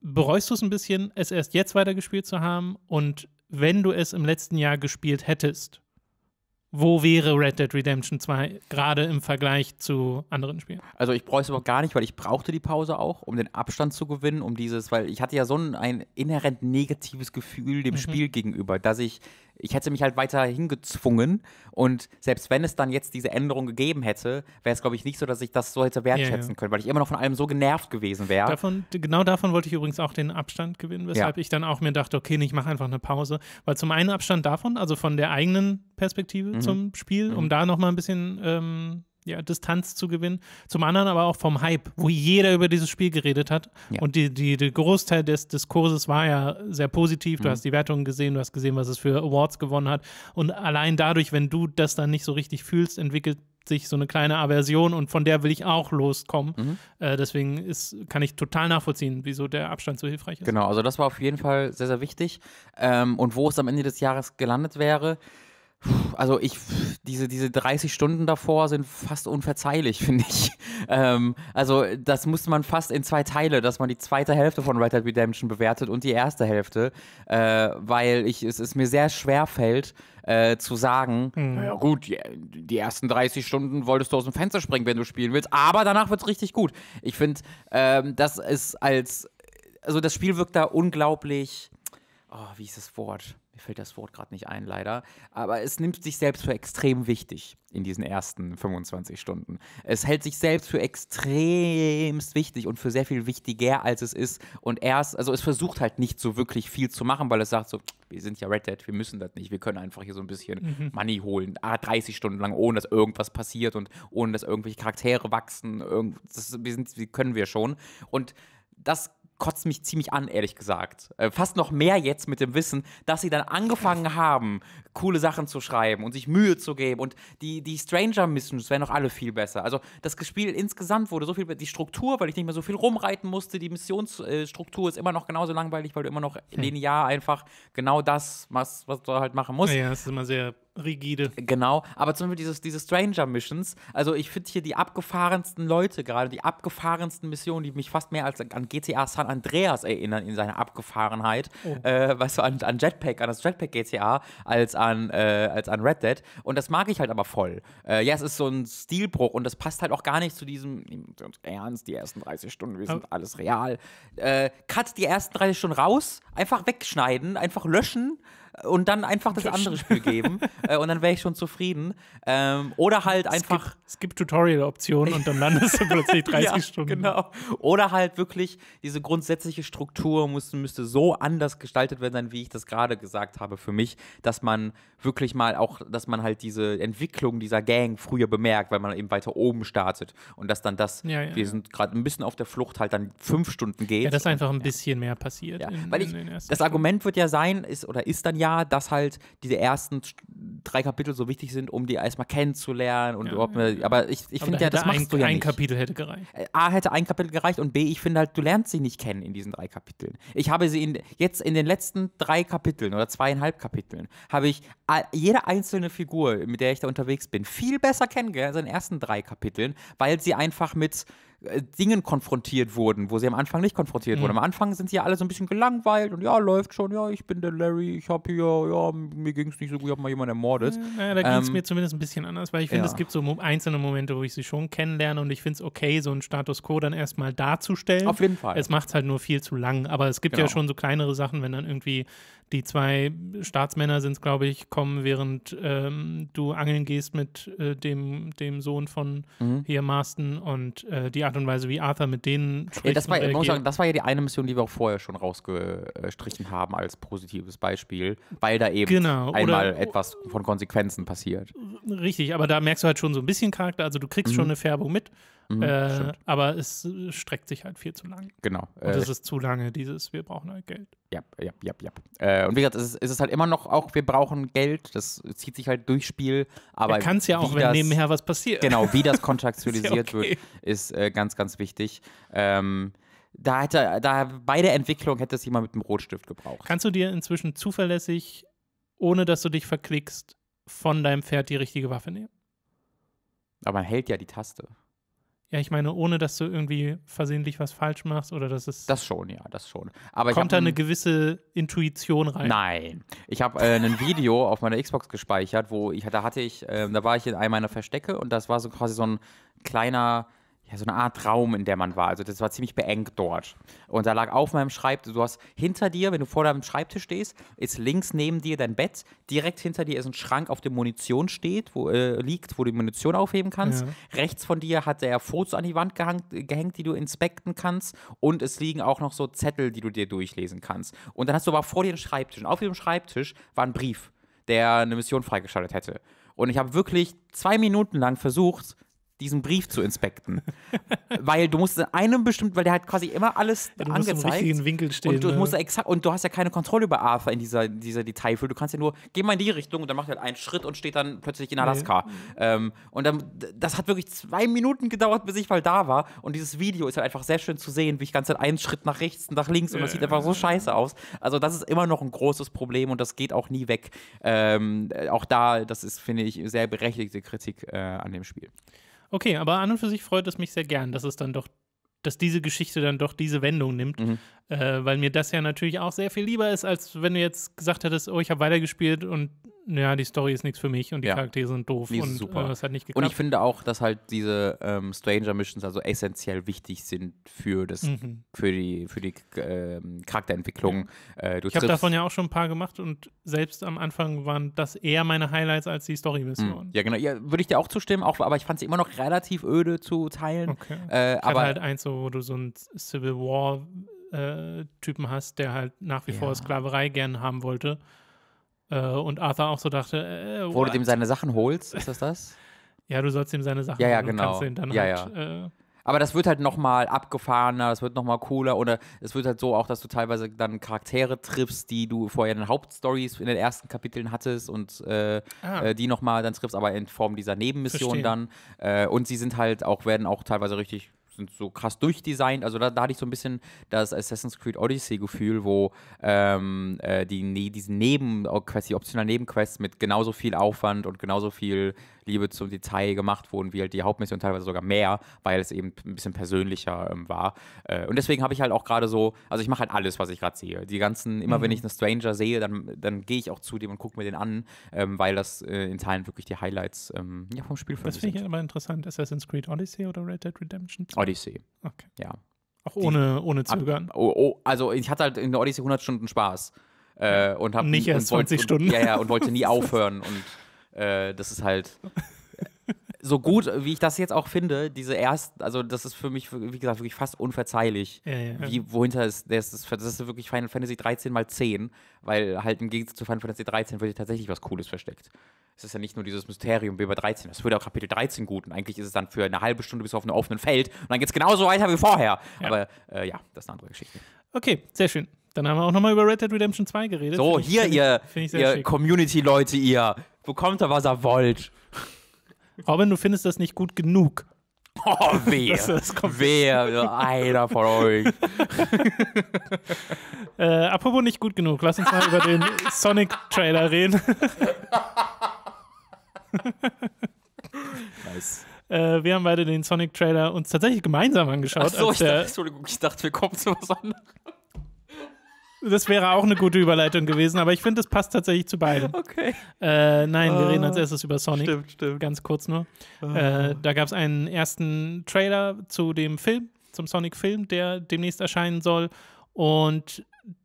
bereust du es ein bisschen, es erst jetzt weitergespielt zu haben? Und wenn du es im letzten Jahr gespielt hättest, wo wäre Red Dead Redemption 2 gerade im Vergleich zu anderen Spielen? Also ich bräuchte es überhaupt gar nicht, weil ich brauchte die Pause auch, um den Abstand zu gewinnen, um dieses, weil ich hatte ja so ein, ein inhärent negatives Gefühl dem mhm. Spiel gegenüber, dass ich ich hätte mich halt weiter hingezwungen und selbst wenn es dann jetzt diese Änderung gegeben hätte, wäre es, glaube ich, nicht so, dass ich das so hätte wertschätzen ja, ja. können, weil ich immer noch von allem so genervt gewesen wäre. Davon, genau davon wollte ich übrigens auch den Abstand gewinnen, weshalb ja. ich dann auch mir dachte, okay, ich mache einfach eine Pause, weil zum einen Abstand davon, also von der eigenen Perspektive mhm. zum Spiel, mhm. um da nochmal ein bisschen ähm, ja, Distanz zu gewinnen. Zum anderen aber auch vom Hype, wo jeder über dieses Spiel geredet hat. Ja. Und die, die, der Großteil des Diskurses war ja sehr positiv. Du mhm. hast die Wertungen gesehen, du hast gesehen, was es für Awards gewonnen hat. Und allein dadurch, wenn du das dann nicht so richtig fühlst, entwickelt sich so eine kleine Aversion und von der will ich auch loskommen. Mhm. Äh, deswegen ist, kann ich total nachvollziehen, wieso der Abstand so hilfreich ist. Genau, also das war auf jeden Fall sehr, sehr wichtig. Ähm, und wo es am Ende des Jahres gelandet wäre, also ich, diese, diese 30 Stunden davor sind fast unverzeihlich, finde ich. Ähm, also das musste man fast in zwei Teile, dass man die zweite Hälfte von Red Dead Redemption bewertet und die erste Hälfte, äh, weil ich, es, es mir sehr schwer fällt, äh, zu sagen, mhm. naja gut, die, die, ersten 30 Stunden wolltest du aus dem Fenster springen, wenn du spielen willst, aber danach wird es richtig gut. Ich finde, ähm, das ist als, also das Spiel wirkt da unglaublich, oh, wie ist das Wort? mir fällt das Wort gerade nicht ein, leider, aber es nimmt sich selbst für extrem wichtig in diesen ersten 25 Stunden. Es hält sich selbst für extremst wichtig und für sehr viel wichtiger, als es ist. Und erst, also es versucht halt nicht so wirklich viel zu machen, weil es sagt so, wir sind ja Red Dead, wir müssen das nicht, wir können einfach hier so ein bisschen mhm. Money holen, 30 ah, Stunden lang, ohne dass irgendwas passiert und ohne dass irgendwelche Charaktere wachsen. das, wir können wir schon. Und das kotzt mich ziemlich an, ehrlich gesagt. Äh, fast noch mehr jetzt mit dem Wissen, dass sie dann angefangen haben, coole Sachen zu schreiben und sich Mühe zu geben. Und die, die Stranger Missions wären noch alle viel besser. Also das Spiel insgesamt wurde so viel, die Struktur, weil ich nicht mehr so viel rumreiten musste, die Missionsstruktur ist immer noch genauso langweilig, weil du immer noch hm. linear einfach genau das machst, was du halt machen musst. Ja, es ist immer sehr rigide. Genau, aber zum Beispiel dieses, diese Stranger Missions, also ich finde hier die abgefahrensten Leute gerade, die abgefahrensten Missionen, die mich fast mehr als an GTA San Andreas erinnern in seiner Abgefahrenheit, oh. äh, weißt du, an, an, Jetpack, an das Jetpack GTA, als an, äh, als an Red Dead und das mag ich halt aber voll. Äh, ja, es ist so ein Stilbruch und das passt halt auch gar nicht zu diesem, nehmt uns ernst, die ersten 30 Stunden, wir sind oh. alles real. Äh, cut die ersten 30 Stunden raus, einfach wegschneiden, einfach löschen, und dann einfach das andere Spiel geben äh, und dann wäre ich schon zufrieden. Ähm, oder halt einfach. Es gibt Tutorial-Optionen und dann landest du plötzlich 30 ja, Stunden. Genau. Oder halt wirklich, diese grundsätzliche Struktur muss, müsste so anders gestaltet werden sein, wie ich das gerade gesagt habe für mich, dass man wirklich mal auch, dass man halt diese Entwicklung dieser Gang früher bemerkt, weil man eben weiter oben startet und dass dann das, ja, ja, wir sind gerade ein bisschen auf der Flucht, halt dann fünf Stunden geht. Ja, dass einfach ein bisschen mehr passiert. In, weil ich, das Argument wird ja sein, ist oder ist dann ja, ja, dass halt diese ersten drei Kapitel so wichtig sind, um die erstmal kennenzulernen und ja. überhaupt. Mehr, aber ich, ich finde da ja, das machst ein, du ja nicht. Ein Kapitel hätte gereicht. Äh, a hätte ein Kapitel gereicht und B, ich finde halt, du lernst sie nicht kennen in diesen drei Kapiteln. Ich habe sie in, jetzt in den letzten drei Kapiteln oder zweieinhalb Kapiteln habe ich jede einzelne Figur, mit der ich da unterwegs bin, viel besser kennengelernt als in den ersten drei Kapiteln, weil sie einfach mit äh, Dingen konfrontiert wurden, wo sie am Anfang nicht konfrontiert mhm. wurden. Am Anfang sind sie ja alle so ein bisschen gelangweilt und ja, läuft schon, ja, ich bin der Larry, ich hab hier, ja, mir ging's nicht so gut, ich hab mal jemanden ermordet. Naja, da ging's ähm, mir zumindest ein bisschen anders, weil ich finde, ja. es gibt so einzelne Momente, wo ich sie schon kennenlerne und ich finde es okay, so einen Status Quo dann erstmal darzustellen. Auf jeden Fall. Es macht's halt nur viel zu lang, aber es gibt genau. ja schon so kleinere Sachen, wenn dann irgendwie die zwei Staatsmänner sind es, glaube ich, kommen, während ähm, du angeln gehst mit äh, dem, dem Sohn von mhm. hier Marston und äh, die Art und Weise, wie Arthur mit denen spricht. Ja, das, war, äh, muss sagen, das war ja die eine Mission, die wir auch vorher schon rausgestrichen haben als positives Beispiel, weil da eben genau, einmal etwas von Konsequenzen passiert. Richtig, aber da merkst du halt schon so ein bisschen Charakter, also du kriegst mhm. schon eine Färbung mit Mhm, äh, aber es äh, streckt sich halt viel zu lang. Genau. Und es äh, ist zu lange, dieses Wir brauchen halt Geld. Ja, ja, ja, ja. Äh, und wie gesagt, es ist, es ist, halt immer noch auch, wir brauchen Geld, das zieht sich halt durchs Spiel. Aber kann es ja auch, wenn das, nebenher was passiert. Genau, wie das kontraktualisiert ist ja okay. wird, ist äh, ganz, ganz wichtig. Ähm, da hätte, da bei der Entwicklung hätte es jemand mit einem Rotstift gebraucht. Kannst du dir inzwischen zuverlässig, ohne dass du dich verklickst, von deinem Pferd die richtige Waffe nehmen? Aber man hält ja die Taste. Ja, ich meine, ohne dass du irgendwie versehentlich was falsch machst oder dass es. Das schon, ja, das schon. Aber kommt da eine gewisse Intuition rein? Nein. Ich habe äh, ein Video auf meiner Xbox gespeichert, wo ich, da hatte ich, äh, da war ich in einem meiner Verstecke und das war so quasi so ein kleiner ja, so eine Art Raum, in der man war. Also das war ziemlich beengt dort. Und da lag auf meinem Schreibtisch, du hast hinter dir, wenn du vor deinem Schreibtisch stehst, ist links neben dir dein Bett, direkt hinter dir ist ein Schrank, auf dem Munition steht, wo, äh, liegt, wo du Munition aufheben kannst. Ja. Rechts von dir hat er Fotos an die Wand gehang, äh, gehängt, die du inspekten kannst. Und es liegen auch noch so Zettel, die du dir durchlesen kannst. Und dann hast du aber vor dir einen Schreibtisch. Und auf diesem Schreibtisch war ein Brief, der eine Mission freigeschaltet hätte. Und ich habe wirklich zwei Minuten lang versucht, diesen Brief zu inspekten. weil du musst in einem bestimmten, weil der hat quasi immer alles ja, du angezeigt. Musst im Winkel stehen. Und du, ne? musst exakt, und du hast ja keine Kontrolle über Arthur in dieser, dieser Detailfülle. Du kannst ja nur, geh mal in die Richtung und dann macht er halt einen Schritt und steht dann plötzlich in Alaska. Nee. Ähm, und dann, das hat wirklich zwei Minuten gedauert, bis ich mal da war. Und dieses Video ist halt einfach sehr schön zu sehen, wie ich ganz Zeit halt einen Schritt nach rechts und nach links und das sieht einfach so scheiße aus. Also das ist immer noch ein großes Problem und das geht auch nie weg. Ähm, auch da, das ist, finde ich, sehr berechtigte Kritik äh, an dem Spiel. Okay, aber an und für sich freut es mich sehr gern, dass es dann doch, dass diese Geschichte dann doch diese Wendung nimmt, mhm. äh, weil mir das ja natürlich auch sehr viel lieber ist, als wenn du jetzt gesagt hättest, oh, ich habe weitergespielt und ja, die Story ist nichts für mich und die ja. Charaktere sind doof die und äh, super. Äh, es hat nicht geklappt. Und ich finde auch, dass halt diese ähm, Stranger Missions also essentiell wichtig sind für das, mhm. für die, für die ähm, Charakterentwicklung. Ja. Äh, ich habe davon ja auch schon ein paar gemacht und selbst am Anfang waren das eher meine Highlights als die story mission Mhm. Ja, genau. Ja, Würde ich dir auch zustimmen, auch, aber ich fand sie immer noch relativ öde zu teilen. Okay. Äh, ich aber halt eins, so, wo du so ein Civil War äh, Typen hast, der halt nach wie ja. vor Sklaverei gerne haben wollte äh, und Arthur auch so dachte, äh, Wo du ihm seine Sachen holst, ist das das? ja, du sollst ihm seine Sachen ja, ja, holen genau. kannst du ihn dann ja, halt. Ja. Äh, aber das wird halt nochmal abgefahrener, das wird nochmal cooler oder es wird halt so auch, dass du teilweise dann Charaktere triffst, die du vorher in den Hauptstories in den ersten Kapiteln hattest und äh, ah. äh, die nochmal dann triffst, aber in Form dieser Nebenmission Verstehen. dann. Äh, und sie sind halt auch, werden auch teilweise richtig sind so krass durchdesignt. Also da, da hatte ich so ein bisschen das Assassin's Creed Odyssey-Gefühl, wo ähm, äh, die, ne, diesen Neben, optionalen Nebenquests mit genauso viel Aufwand und genauso viel Liebe zum Detail gemacht wurden, wie halt die Hauptmission teilweise sogar mehr, weil es eben ein bisschen persönlicher ähm, war. Äh, und deswegen habe ich halt auch gerade so, also ich mache halt alles, was ich gerade sehe. Die ganzen, immer mhm. wenn ich einen Stranger sehe, dann, dann gehe ich auch zu dem und gucke mir den an, ähm, weil das äh, in Teilen wirklich die Highlights ähm, ja, vom Spiel Das finde ich immer interessant. Assassin's Creed Odyssey oder Red Dead Redemption? 2? Odyssey. Okay. Ja. Auch ohne, die, ohne Zögern. Ab, oh, oh, also ich hatte halt in der Odyssey 100 Stunden Spaß. Äh, und habe nicht erst und wollte, 20 Stunden. Und, ja, ja, und wollte nie aufhören und äh, das ist halt so gut, wie ich das jetzt auch finde, diese erst, also das ist für mich, wie gesagt, wirklich fast unverzeihlich, ja, ja, ja. wie, wohinter ist, das das ist wirklich Final Fantasy 13 mal 10, weil halt im Gegensatz zu Final Fantasy 13 wird tatsächlich was Cooles versteckt. Es ist ja nicht nur dieses Mysterium wie bei 13, das würde auch Kapitel 13 gut und eigentlich ist es dann für eine halbe Stunde bis auf einem offenen Feld und dann geht es genauso weiter wie vorher. Aber äh, ja, das ist eine andere Geschichte. Okay, sehr schön. Dann haben wir auch nochmal über Red Dead Redemption 2 geredet. So, ich, hier, ihr, ihr Community-Leute, ihr bekommt da, was ihr wollt. Robin, du findest das nicht gut genug. Oh, wer? Das, das wer? Also einer von euch. äh, apropos nicht gut genug, lass uns mal über den Sonic-Trailer reden. nice. Äh, wir haben beide den Sonic-Trailer uns tatsächlich gemeinsam angeschaut. Ach so, ich, dachte, ich dachte, wir kommen zu was anderem. Das wäre auch eine gute Überleitung gewesen, aber ich finde, das passt tatsächlich zu beiden. Okay. Äh, nein, wir uh, reden als ah. erstes über Sonic. Stimmt, stimmt. Ganz kurz nur. Uh. Äh, da gab es einen ersten Trailer zu dem Film, zum Sonic-Film, der demnächst erscheinen soll. Und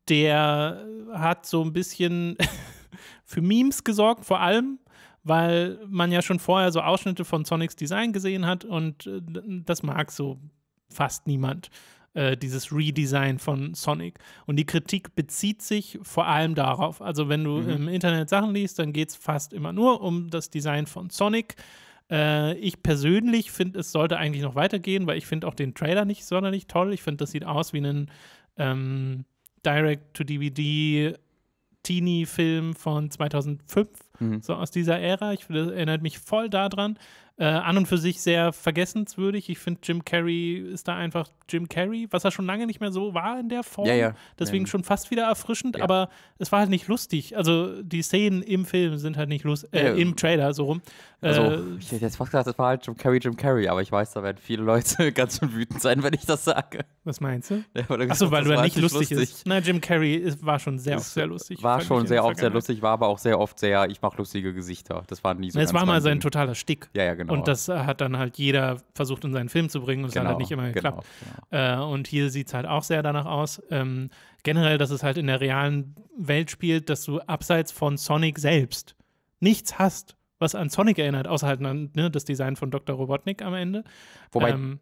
der hat so ein bisschen für Memes gesorgt, vor allem, weil man ja schon vorher so Ausschnitte von Sonics Design gesehen hat und äh, das mag so fast niemand. Äh, dieses Redesign von Sonic. Und die Kritik bezieht sich vor allem darauf. Also wenn du mhm. im Internet Sachen liest, dann geht es fast immer nur um das Design von Sonic. Äh, ich persönlich finde, es sollte eigentlich noch weitergehen, weil ich finde auch den Trailer nicht sonderlich toll. Ich finde, das sieht aus wie ein ähm, Direct-to-DVD Teenie-Film von 2005, mhm. so aus dieser Ära. Ich das erinnert mich voll daran äh, an und für sich sehr vergessenswürdig. Ich finde, Jim Carrey ist da einfach Jim Carrey, was er schon lange nicht mehr so war in der Form. Ja, ja. Deswegen ja. schon fast wieder erfrischend, aber es war halt nicht lustig. Also die Szenen im Film sind halt nicht lustig, äh, im Trailer so rum, also, äh, ich hätte jetzt fast gesagt, das war halt Jim Carrey, Jim Carrey, aber ich weiß, da werden viele Leute ganz schön wütend sein, wenn ich das sage. Was meinst du? Ja, Achso, weil du ja halt nicht lustig, lustig ist. Na, Jim Carrey ist, war schon sehr, oft sehr lustig. War schon sehr oft sehr lustig, war aber auch sehr oft sehr, ich mache lustige Gesichter. Das war nie so. Na, es war mal sein totaler Stick. Ja, ja, genau. Und das hat dann halt jeder versucht, in seinen Film zu bringen und es genau, hat halt genau, nicht immer genau, geklappt. Genau, genau. Äh, und hier sieht es halt auch sehr danach aus. Ähm, generell, dass es halt in der realen Welt spielt, dass du abseits von Sonic selbst nichts hast was an Sonic erinnert, außer halt ne, ne das Design von Dr. Robotnik am Ende. Wobei, ähm,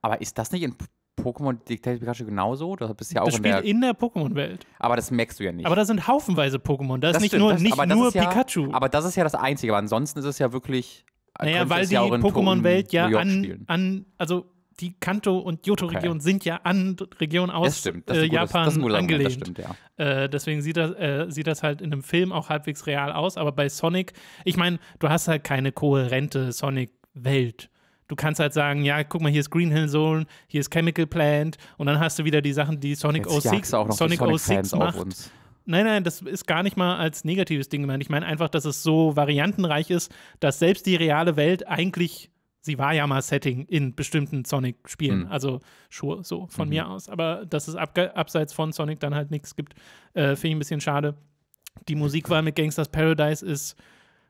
aber ist das nicht in Pokémon Detective Pikachu genauso? Das bist ja auch das in der, in der Pokémon-Welt. Aber das merkst du ja nicht. Aber da sind haufenweise Pokémon. Da ist nicht stimmt, nur, das, nicht nur Pikachu. Ja, aber das ist ja das Einzige. Aber ansonsten ist es ja wirklich. Äh, naja, weil die ja Pokémon-Welt ja an, an, also die Kanto- und Kyoto-Region okay. sind ja an Regionen aus das äh, das Japan das, angelehnt. Das stimmt, ja. äh, deswegen sieht das, äh, sieht das halt in einem Film auch halbwegs real aus. Aber bei Sonic, ich meine, du hast halt keine kohärente Sonic-Welt. Du kannst halt sagen, ja, guck mal, hier ist Green Hill Zone, hier ist Chemical Plant und dann hast du wieder die Sachen, die Sonic 06, auch noch Sonic, Sonic 06 macht. Auf uns. Nein, nein, das ist gar nicht mal als negatives Ding gemeint. Ich meine einfach, dass es so variantenreich ist, dass selbst die reale Welt eigentlich sie war ja mal Setting in bestimmten Sonic-Spielen. Mhm. Also sure, so von mhm. mir aus. Aber dass es abseits von Sonic dann halt nichts gibt, äh, finde ich ein bisschen schade. Die Musikwahl mit Gangsters Paradise ist.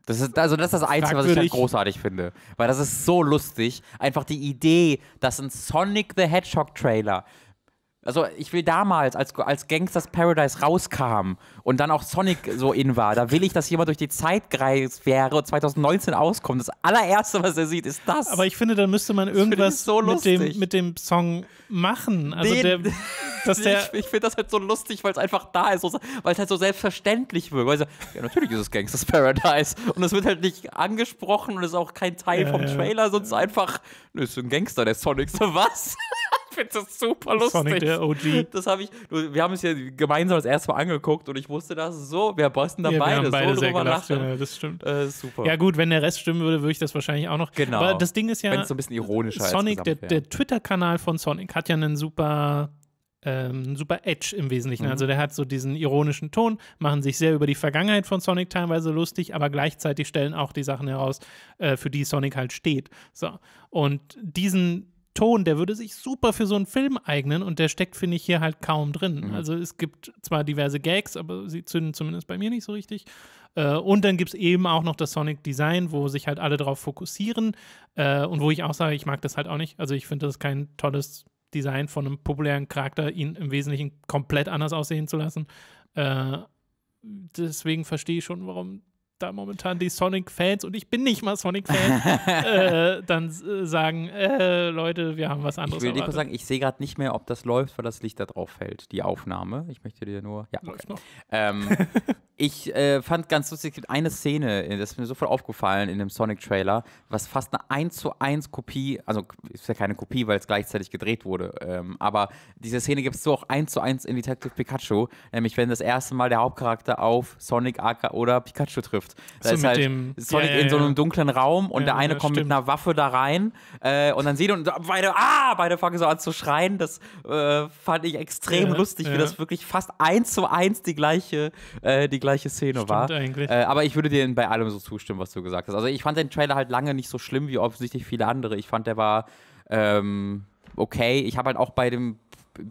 Das ist, also das ist das Einzige, was ich halt großartig finde. Weil das ist so lustig. Einfach die Idee, dass ein Sonic the Hedgehog Trailer also ich will damals, als, als Gangsters Paradise rauskam und dann auch Sonic so in war, da will ich, dass jemand durch die Zeit greift wäre und 2019 auskommt. Das allererste, was er sieht, ist das. Aber ich finde, dann müsste man irgendwas so mit, dem, mit dem Song machen. Also nee, der, dass der ich, ich finde das halt so lustig, weil es einfach da ist, weil es halt so selbstverständlich wird. wirkt. Also, ja, natürlich ist es Gangsters Paradise und es wird halt nicht angesprochen und ist auch kein Teil ja, vom Trailer, sonst einfach, nö, ist ein Gangster, der Sonic, so was. finde das super lustig. Sonic der OG. Das habe ich, wir haben es ja gemeinsam das erste Mal angeguckt und ich wusste das so, wir beißen da ja, beide, wir haben beide so sehr gelacht, ja, das stimmt. Äh, super. Ja gut, wenn der Rest stimmen würde, würde ich das wahrscheinlich auch noch. Genau. Aber das Ding ist ja, wenn es so ein bisschen ironischer Sonic, der, der Twitter-Kanal von Sonic hat ja einen super ähm, super Edge im Wesentlichen. Mhm. Also der hat so diesen ironischen Ton, machen sich sehr über die Vergangenheit von Sonic teilweise lustig, aber gleichzeitig stellen auch die Sachen heraus, äh, für die Sonic halt steht. So. Und diesen Ton, der würde sich super für so einen Film eignen und der steckt, finde ich, hier halt kaum drin. Mhm. Also es gibt zwar diverse Gags, aber sie zünden zumindest bei mir nicht so richtig. Äh, und dann gibt es eben auch noch das Sonic Design, wo sich halt alle darauf fokussieren äh, und wo ich auch sage, ich mag das halt auch nicht. Also ich finde, das kein tolles Design von einem populären Charakter, ihn im Wesentlichen komplett anders aussehen zu lassen. Äh, deswegen verstehe ich schon, warum da momentan die Sonic-Fans und ich bin nicht mal Sonic-Fan, äh, dann äh, sagen, äh, Leute, wir haben was anderes. Ich will dir kurz sagen, ich sehe gerade nicht mehr, ob das läuft, weil das Licht da drauf fällt, die Aufnahme. Ich möchte dir nur. Ja, okay. Ähm, ich äh, fand ganz lustig, es gibt eine Szene, äh, das ist mir sofort aufgefallen in dem Sonic-Trailer, was fast eine 1 zu 1 Kopie, also ist ja keine Kopie, weil es gleichzeitig gedreht wurde, ähm, aber diese Szene gibt es so auch 1 zu 1 in Detective Pikachu, nämlich wenn das erste Mal der Hauptcharakter auf Sonic Aka oder Pikachu trifft. Da so ist halt dem, Sonic ja, ja, in so einem dunklen Raum und der eine kommt stimmt. mit einer Waffe da rein äh, und dann sehen und beide, ah, beide fangen so an zu schreien. Das äh, fand ich extrem lustig, wie das wirklich fast eins zu eins die gleiche, äh, die gleiche Szene stimmt war. Eigentlich. Äh, aber ich würde dir bei allem so zustimmen, was du gesagt hast. Also ich fand den Trailer halt lange nicht so schlimm wie offensichtlich viele andere. Ich fand, der war ähm, okay. Ich habe halt auch bei dem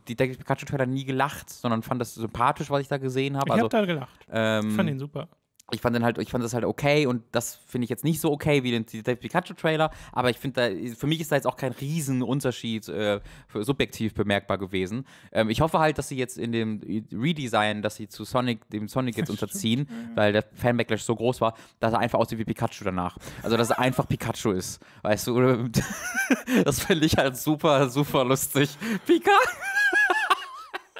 Detective Pikachu Trailer nie gelacht, sondern fand das sympathisch, was ich da gesehen habe. Ich also, habe da gelacht. Ähm, ich fand ähm, ihn super ich fand, den halt, ich fand das halt okay und das finde ich jetzt nicht so okay wie den Detective Pikachu-Trailer, aber ich finde, für mich ist da jetzt auch kein Riesenunterschied äh, subjektiv bemerkbar gewesen. Ähm, ich hoffe halt, dass sie jetzt in dem Redesign, dass sie zu Sonic, dem Sonic jetzt unterziehen, weil der Fanbacklash so groß war, dass er einfach aussieht wie Pikachu danach. Also, dass er einfach Pikachu ist, weißt du? das finde ich halt super, super lustig. Pikachu!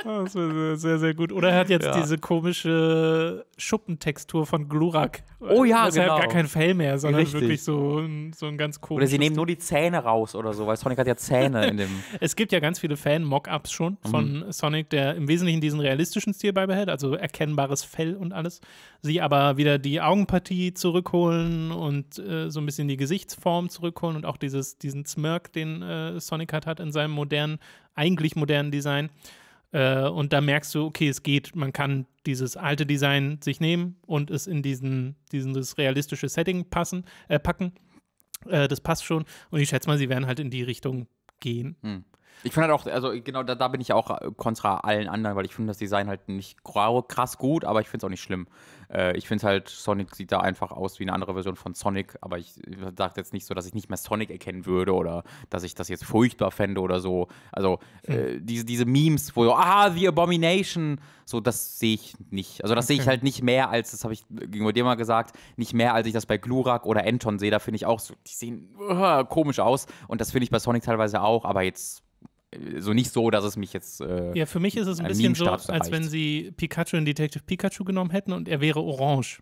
Ah, das wäre sehr, sehr gut. Oder er hat jetzt ja. diese komische Schuppentextur von Glurak. Oh ja, das also genau. Das ist ja gar kein Fell mehr, sondern Richtig. wirklich so ein, so ein ganz komisches. Oder sie nehmen nur die Zähne raus oder so, weil Sonic hat ja Zähne in dem. Es gibt ja ganz viele Fan-Mock-Ups schon mhm. von mhm. Sonic, der im Wesentlichen diesen realistischen Stil beibehält, also erkennbares Fell und alles. Sie aber wieder die Augenpartie zurückholen und äh, so ein bisschen die Gesichtsform zurückholen und auch dieses, diesen Smirk, den äh, Sonic hat, hat in seinem modernen, eigentlich modernen Design. Äh, und da merkst du, okay, es geht, man kann dieses alte Design sich nehmen und es in diesen, dieses realistische Setting passen, äh, packen. Äh, das passt schon. Und ich schätze mal, sie werden halt in die Richtung gehen. Hm. Ich finde halt auch, also genau, da, da, bin ich auch äh, kontra allen anderen, weil ich finde das Design halt nicht krass gut, aber ich finde es auch nicht schlimm. Äh, ich finde halt, Sonic sieht da einfach aus wie eine andere Version von Sonic, aber ich sage jetzt nicht so, dass ich nicht mehr Sonic erkennen würde oder dass ich das jetzt furchtbar fände oder so. Also hm. äh, diese, diese Memes, wo so, ah, The Abomination, so, das sehe ich nicht. Also das sehe ich halt nicht mehr als, das habe ich gegenüber dir mal gesagt, nicht mehr als ich das bei Glurak oder Anton sehe. Da finde ich auch so, die sehen uh, komisch aus und das finde ich bei Sonic teilweise auch, aber jetzt äh, so nicht so, dass es mich jetzt. Äh, ja, für mich ist es ein bisschen so, als wenn sie Pikachu in Detective Pikachu genommen hätten und er wäre orange.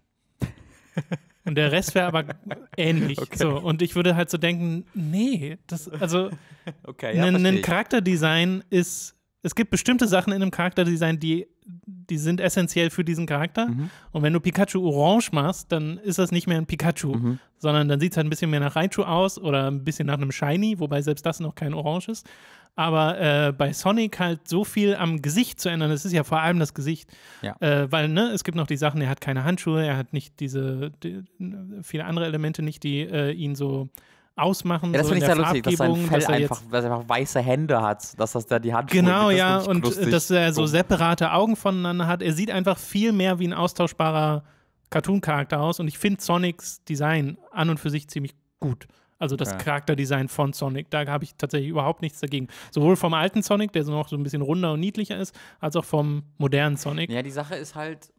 und der Rest wäre aber ähnlich. Okay. So. Und ich würde halt so denken, nee, das, also okay, ja, ein Charakterdesign ist. Es gibt bestimmte Sachen in einem Charakterdesign, die, die sind essentiell für diesen Charakter. Mhm. Und wenn du Pikachu orange machst, dann ist das nicht mehr ein Pikachu, mhm. sondern dann sieht es halt ein bisschen mehr nach Raichu aus oder ein bisschen nach einem Shiny, wobei selbst das noch kein Orange ist aber äh, bei Sonic halt so viel am Gesicht zu ändern, das ist ja vor allem das Gesicht. Ja. Äh, weil, ne, es gibt noch die Sachen, er hat keine Handschuhe, er hat nicht diese, die, äh, viele andere Elemente nicht, die äh, ihn so ausmachen. Ja, das so finde ich sehr lustig, dass sein Fell dass einfach, dass er einfach weiße Hände hat, dass das da die Hand Genau, ja, und äh, lustig. dass er so separate Augen voneinander hat. Er sieht einfach viel mehr wie ein austauschbarer Cartoon-Charakter aus und ich finde Sonics Design an und für sich ziemlich gut. Also das okay. Charakterdesign von Sonic, da habe ich tatsächlich überhaupt nichts dagegen. Sowohl vom alten Sonic, der so noch so ein bisschen runder und niedlicher ist, als auch vom modernen Sonic. Ja, die Sache ist halt,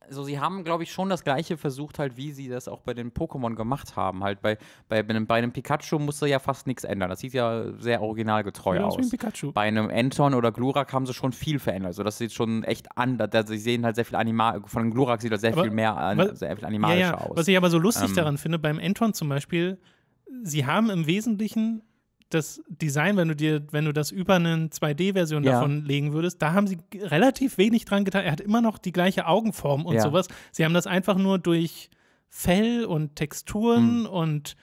also sie haben, glaube ich, schon das gleiche versucht, halt, wie sie das auch bei den Pokémon gemacht haben. Halt bei, bei, bei, einem, bei einem Pikachu musste ja fast nichts ändern. Das sieht ja sehr originalgetreu ja, aus. Wie ein Pikachu. Bei einem Anton oder Glurak haben sie schon viel verändert. Also das sieht schon echt anders. sie sehen halt sehr viel animal. Von einem Glurak sieht das sehr aber, viel mehr an, sehr viel animalischer ja, ja. aus. Was ich aber so lustig ähm, daran finde, beim Anton zum Beispiel sie haben im Wesentlichen das Design, wenn du dir, wenn du das über eine 2D-Version ja. davon legen würdest, da haben sie relativ wenig dran getan. Er hat immer noch die gleiche Augenform und ja. sowas. Sie haben das einfach nur durch Fell und Texturen mhm. und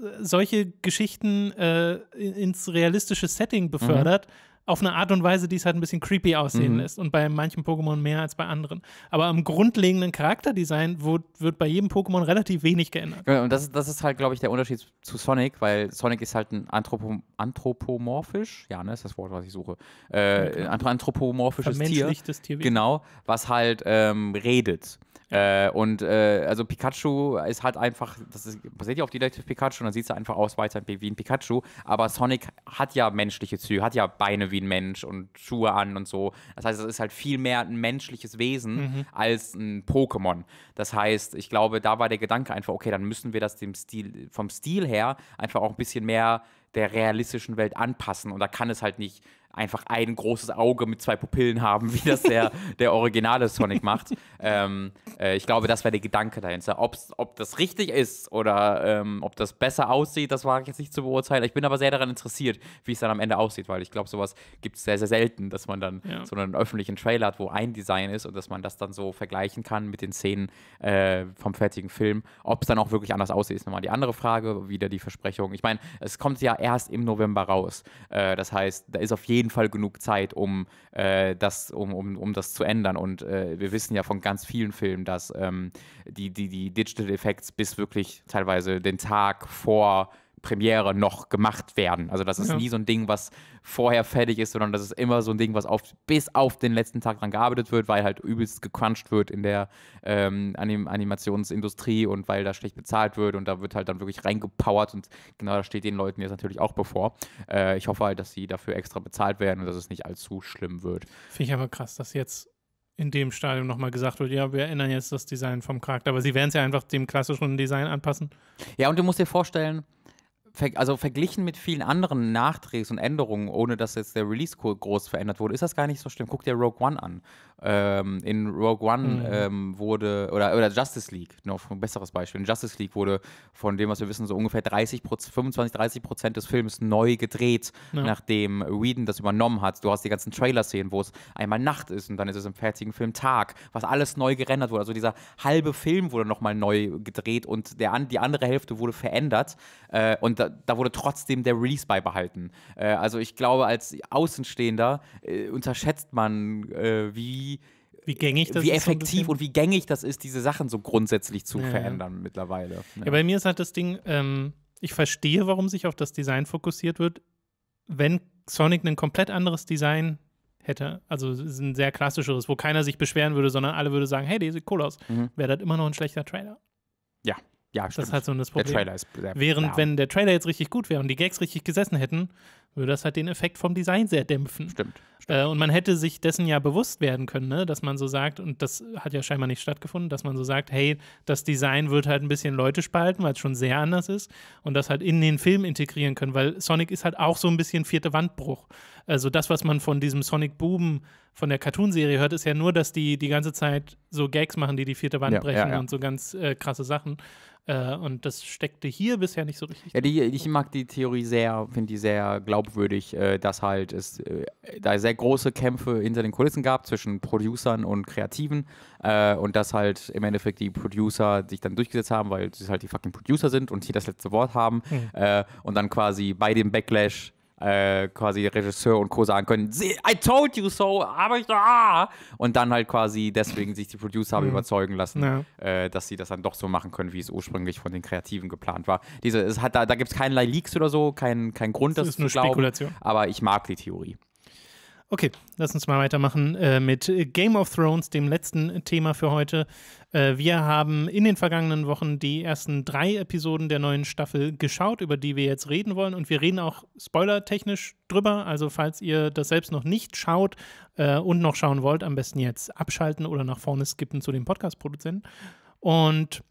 äh, solche Geschichten äh, ins realistische Setting befördert. Mhm auf eine Art und Weise, die es halt ein bisschen creepy aussehen mhm. lässt und bei manchen Pokémon mehr als bei anderen. Aber am grundlegenden Charakterdesign wird, wird bei jedem Pokémon relativ wenig geändert. Ja, und das ist, das ist halt, glaube ich, der Unterschied zu Sonic, weil Sonic ist halt ein Anthropo anthropomorphisch, ja, ne, ist das Wort, was ich suche, äh, okay. anthropomorphisches Tier. Tier. Genau, was halt ähm, redet. Äh, und äh, also Pikachu ist halt einfach, das ist, seht ihr auf Detective Pikachu, dann sieht es einfach aus weiter wie ein Pikachu. Aber Sonic hat ja menschliche Züge, hat ja Beine wie ein Mensch und Schuhe an und so. Das heißt, es ist halt viel mehr ein menschliches Wesen mhm. als ein Pokémon. Das heißt, ich glaube, da war der Gedanke einfach, okay, dann müssen wir das dem Stil, vom Stil her einfach auch ein bisschen mehr der realistischen Welt anpassen. Und da kann es halt nicht einfach ein großes Auge mit zwei Pupillen haben, wie das der, der originale Sonic macht. Ähm, äh, ich glaube, das wäre der Gedanke dahinter. Ob's, ob das richtig ist oder ähm, ob das besser aussieht, das war jetzt nicht zu beurteilen. Ich bin aber sehr daran interessiert, wie es dann am Ende aussieht, weil ich glaube, sowas gibt es sehr, sehr selten, dass man dann ja. so einen öffentlichen Trailer hat, wo ein Design ist und dass man das dann so vergleichen kann mit den Szenen äh, vom fertigen Film. Ob es dann auch wirklich anders aussieht, ist nochmal die andere Frage. Wieder die Versprechung. Ich meine, es kommt ja erst im November raus. Äh, das heißt, da ist auf jeden jeden Fall genug Zeit, um, äh, das, um, um, um das zu ändern. Und äh, wir wissen ja von ganz vielen Filmen, dass ähm, die, die, die Digital Effects bis wirklich teilweise den Tag vor Premiere noch gemacht werden. Also das ist ja. nie so ein Ding, was vorher fertig ist, sondern das ist immer so ein Ding, was auf, bis auf den letzten Tag dran gearbeitet wird, weil halt übelst gecrunched wird in der ähm, Anim Animationsindustrie und weil da schlecht bezahlt wird und da wird halt dann wirklich reingepowert und genau das steht den Leuten jetzt natürlich auch bevor. Äh, ich hoffe halt, dass sie dafür extra bezahlt werden und dass es nicht allzu schlimm wird. Finde ich aber krass, dass jetzt in dem Stadium nochmal gesagt wird, ja, wir erinnern jetzt das Design vom Charakter, aber sie werden es ja einfach dem klassischen Design anpassen. Ja, und du musst dir vorstellen, also verglichen mit vielen anderen Nachträgen und Änderungen, ohne dass jetzt der Release groß verändert wurde, ist das gar nicht so schlimm. Guck dir Rogue One an. Ähm, in Rogue One mhm. ähm, wurde, oder, oder Justice League, noch ein besseres Beispiel. In Justice League wurde von dem, was wir wissen, so ungefähr 30 25, 30 Prozent des Films neu gedreht, ja. nachdem Whedon das übernommen hat. Du hast die ganzen Trailer-Szenen, wo es einmal Nacht ist und dann ist es im fertigen Film Tag, was alles neu gerendert wurde. Also dieser halbe Film wurde nochmal neu gedreht und der, die andere Hälfte wurde verändert. Äh, und da, da, wurde trotzdem der Release beibehalten. Äh, also ich glaube, als Außenstehender äh, unterschätzt man, äh, wie wie gängig das wie ist effektiv so und wie gängig das ist, diese Sachen so grundsätzlich zu ja. verändern mittlerweile. Ja. ja. bei mir ist halt das Ding, ähm, ich verstehe, warum sich auf das Design fokussiert wird, wenn Sonic ein komplett anderes Design hätte, also ein sehr klassischeres, wo keiner sich beschweren würde, sondern alle würde sagen, hey, der sieht cool aus, mhm. wäre das immer noch ein schlechter Trailer. Ja, ja, stimmt. Das ist halt so das Problem. Der Trailer ist sehr Während, klar. wenn der Trailer jetzt richtig gut wäre und die Gags richtig gesessen hätten, würde das halt den Effekt vom Design sehr dämpfen. Stimmt. stimmt. Äh, und man hätte sich dessen ja bewusst werden können, ne? dass man so sagt, und das hat ja scheinbar nicht stattgefunden, dass man so sagt, hey, das Design wird halt ein bisschen Leute spalten, weil es schon sehr anders ist und das halt in den Film integrieren können, weil Sonic ist halt auch so ein bisschen vierte Wandbruch. Also das, was man von diesem Sonic Buben von der Cartoonserie hört, ist ja nur, dass die die ganze Zeit so Gags machen, die die vierte Wand ja, brechen ja, ja. und so ganz äh, krasse Sachen. Äh, und das steckte hier bisher nicht so richtig. Ja, die, ich mag die Theorie sehr, finde die sehr glaubwürdig, äh, dass halt es äh, da sehr große Kämpfe hinter den Kulissen gab zwischen Producern und Kreativen äh, und dass halt im Endeffekt die Producer sich dann durchgesetzt haben, weil sie halt die fucking Producer sind und hier das letzte Wort haben mhm. und dann quasi bei dem Backlash äh, quasi Regisseur und Co. sagen können, I told you so, aber ich ah! Und dann halt quasi deswegen sich die Producer haben mhm. überzeugen lassen, ja. äh, dass sie das dann doch so machen können, wie es ursprünglich von den Kreativen geplant war. Diese, es hat, da da gibt es keinerlei Leaks oder so, keinen kein Grund, das, das ist zu glauben. Spekulation. Aber ich mag die Theorie. Okay, lass uns mal weitermachen äh, mit Game of Thrones, dem letzten Thema für heute. Äh, wir haben in den vergangenen Wochen die ersten drei Episoden der neuen Staffel geschaut, über die wir jetzt reden wollen. Und wir reden auch spoilertechnisch drüber. Also falls ihr das selbst noch nicht schaut äh, und noch schauen wollt, am besten jetzt abschalten oder nach vorne skippen zu dem Podcast-Produzenten. Und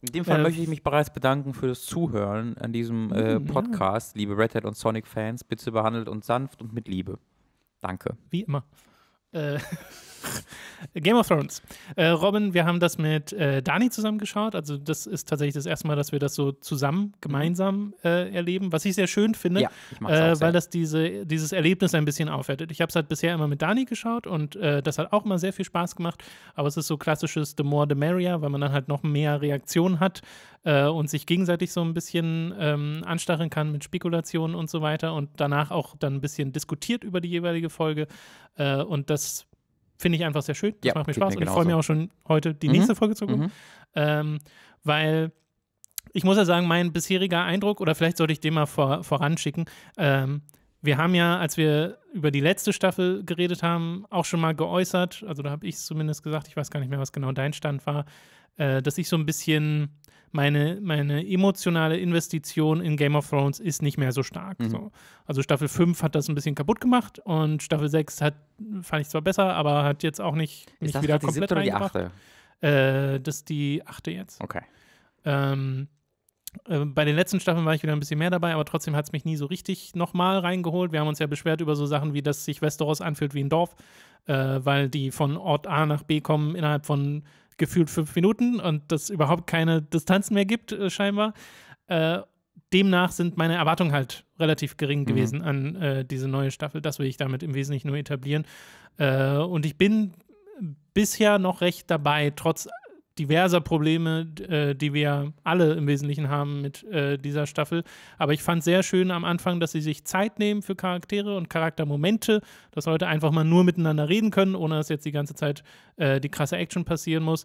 in dem Fall äh, möchte ich mich bereits bedanken für das Zuhören an diesem äh, mm, Podcast, ja. liebe Red Hat und Sonic Fans. Bitte behandelt uns sanft und mit Liebe. Danke. Wie immer. Äh. Game of Thrones. Äh, Robin, wir haben das mit äh, Dani zusammengeschaut. Also, das ist tatsächlich das erste Mal, dass wir das so zusammen, mhm. gemeinsam äh, erleben, was ich sehr schön finde, ja, äh, weil das diese, dieses Erlebnis ein bisschen aufwertet. Ich habe es halt bisher immer mit Dani geschaut und äh, das hat auch immer sehr viel Spaß gemacht. Aber es ist so klassisches The More, the Merrier, weil man dann halt noch mehr Reaktionen hat äh, und sich gegenseitig so ein bisschen ähm, anstacheln kann mit Spekulationen und so weiter und danach auch dann ein bisschen diskutiert über die jeweilige Folge. Äh, und das finde ich einfach sehr schön. Das ja, macht mir Spaß. Mir und ich freue mich auch schon heute die mhm. nächste Folge zu gucken. Mhm. Ähm, weil ich muss ja sagen, mein bisheriger Eindruck, oder vielleicht sollte ich den mal vor, voranschicken, ähm, wir haben ja, als wir über die letzte Staffel geredet haben, auch schon mal geäußert, also da habe ich es zumindest gesagt, ich weiß gar nicht mehr, was genau dein Stand war, äh, dass ich so ein bisschen meine, meine emotionale Investition in Game of Thrones ist nicht mehr so stark. Mhm. So. Also Staffel 5 hat das ein bisschen kaputt gemacht und Staffel 6 hat, fand ich zwar besser, aber hat jetzt auch nicht mich ist wieder das wieder die komplett oder die achte? Äh, das ist die achte jetzt. Okay. Ähm, äh, bei den letzten Staffeln war ich wieder ein bisschen mehr dabei, aber trotzdem hat es mich nie so richtig nochmal reingeholt. Wir haben uns ja beschwert über so Sachen wie, dass sich Westeros anfühlt wie ein Dorf, äh, weil die von Ort A nach B kommen innerhalb von gefühlt fünf Minuten und das überhaupt keine Distanzen mehr gibt, äh, scheinbar. Äh, demnach sind meine Erwartungen halt relativ gering mhm. gewesen an äh, diese neue Staffel. Das will ich damit im Wesentlichen nur etablieren. Äh, und ich bin bisher noch recht dabei, trotz diverser Probleme, äh, die wir alle im Wesentlichen haben mit äh, dieser Staffel. Aber ich fand sehr schön am Anfang, dass sie sich Zeit nehmen für Charaktere und Charaktermomente, dass Leute einfach mal nur miteinander reden können, ohne dass jetzt die ganze Zeit äh, die krasse Action passieren muss.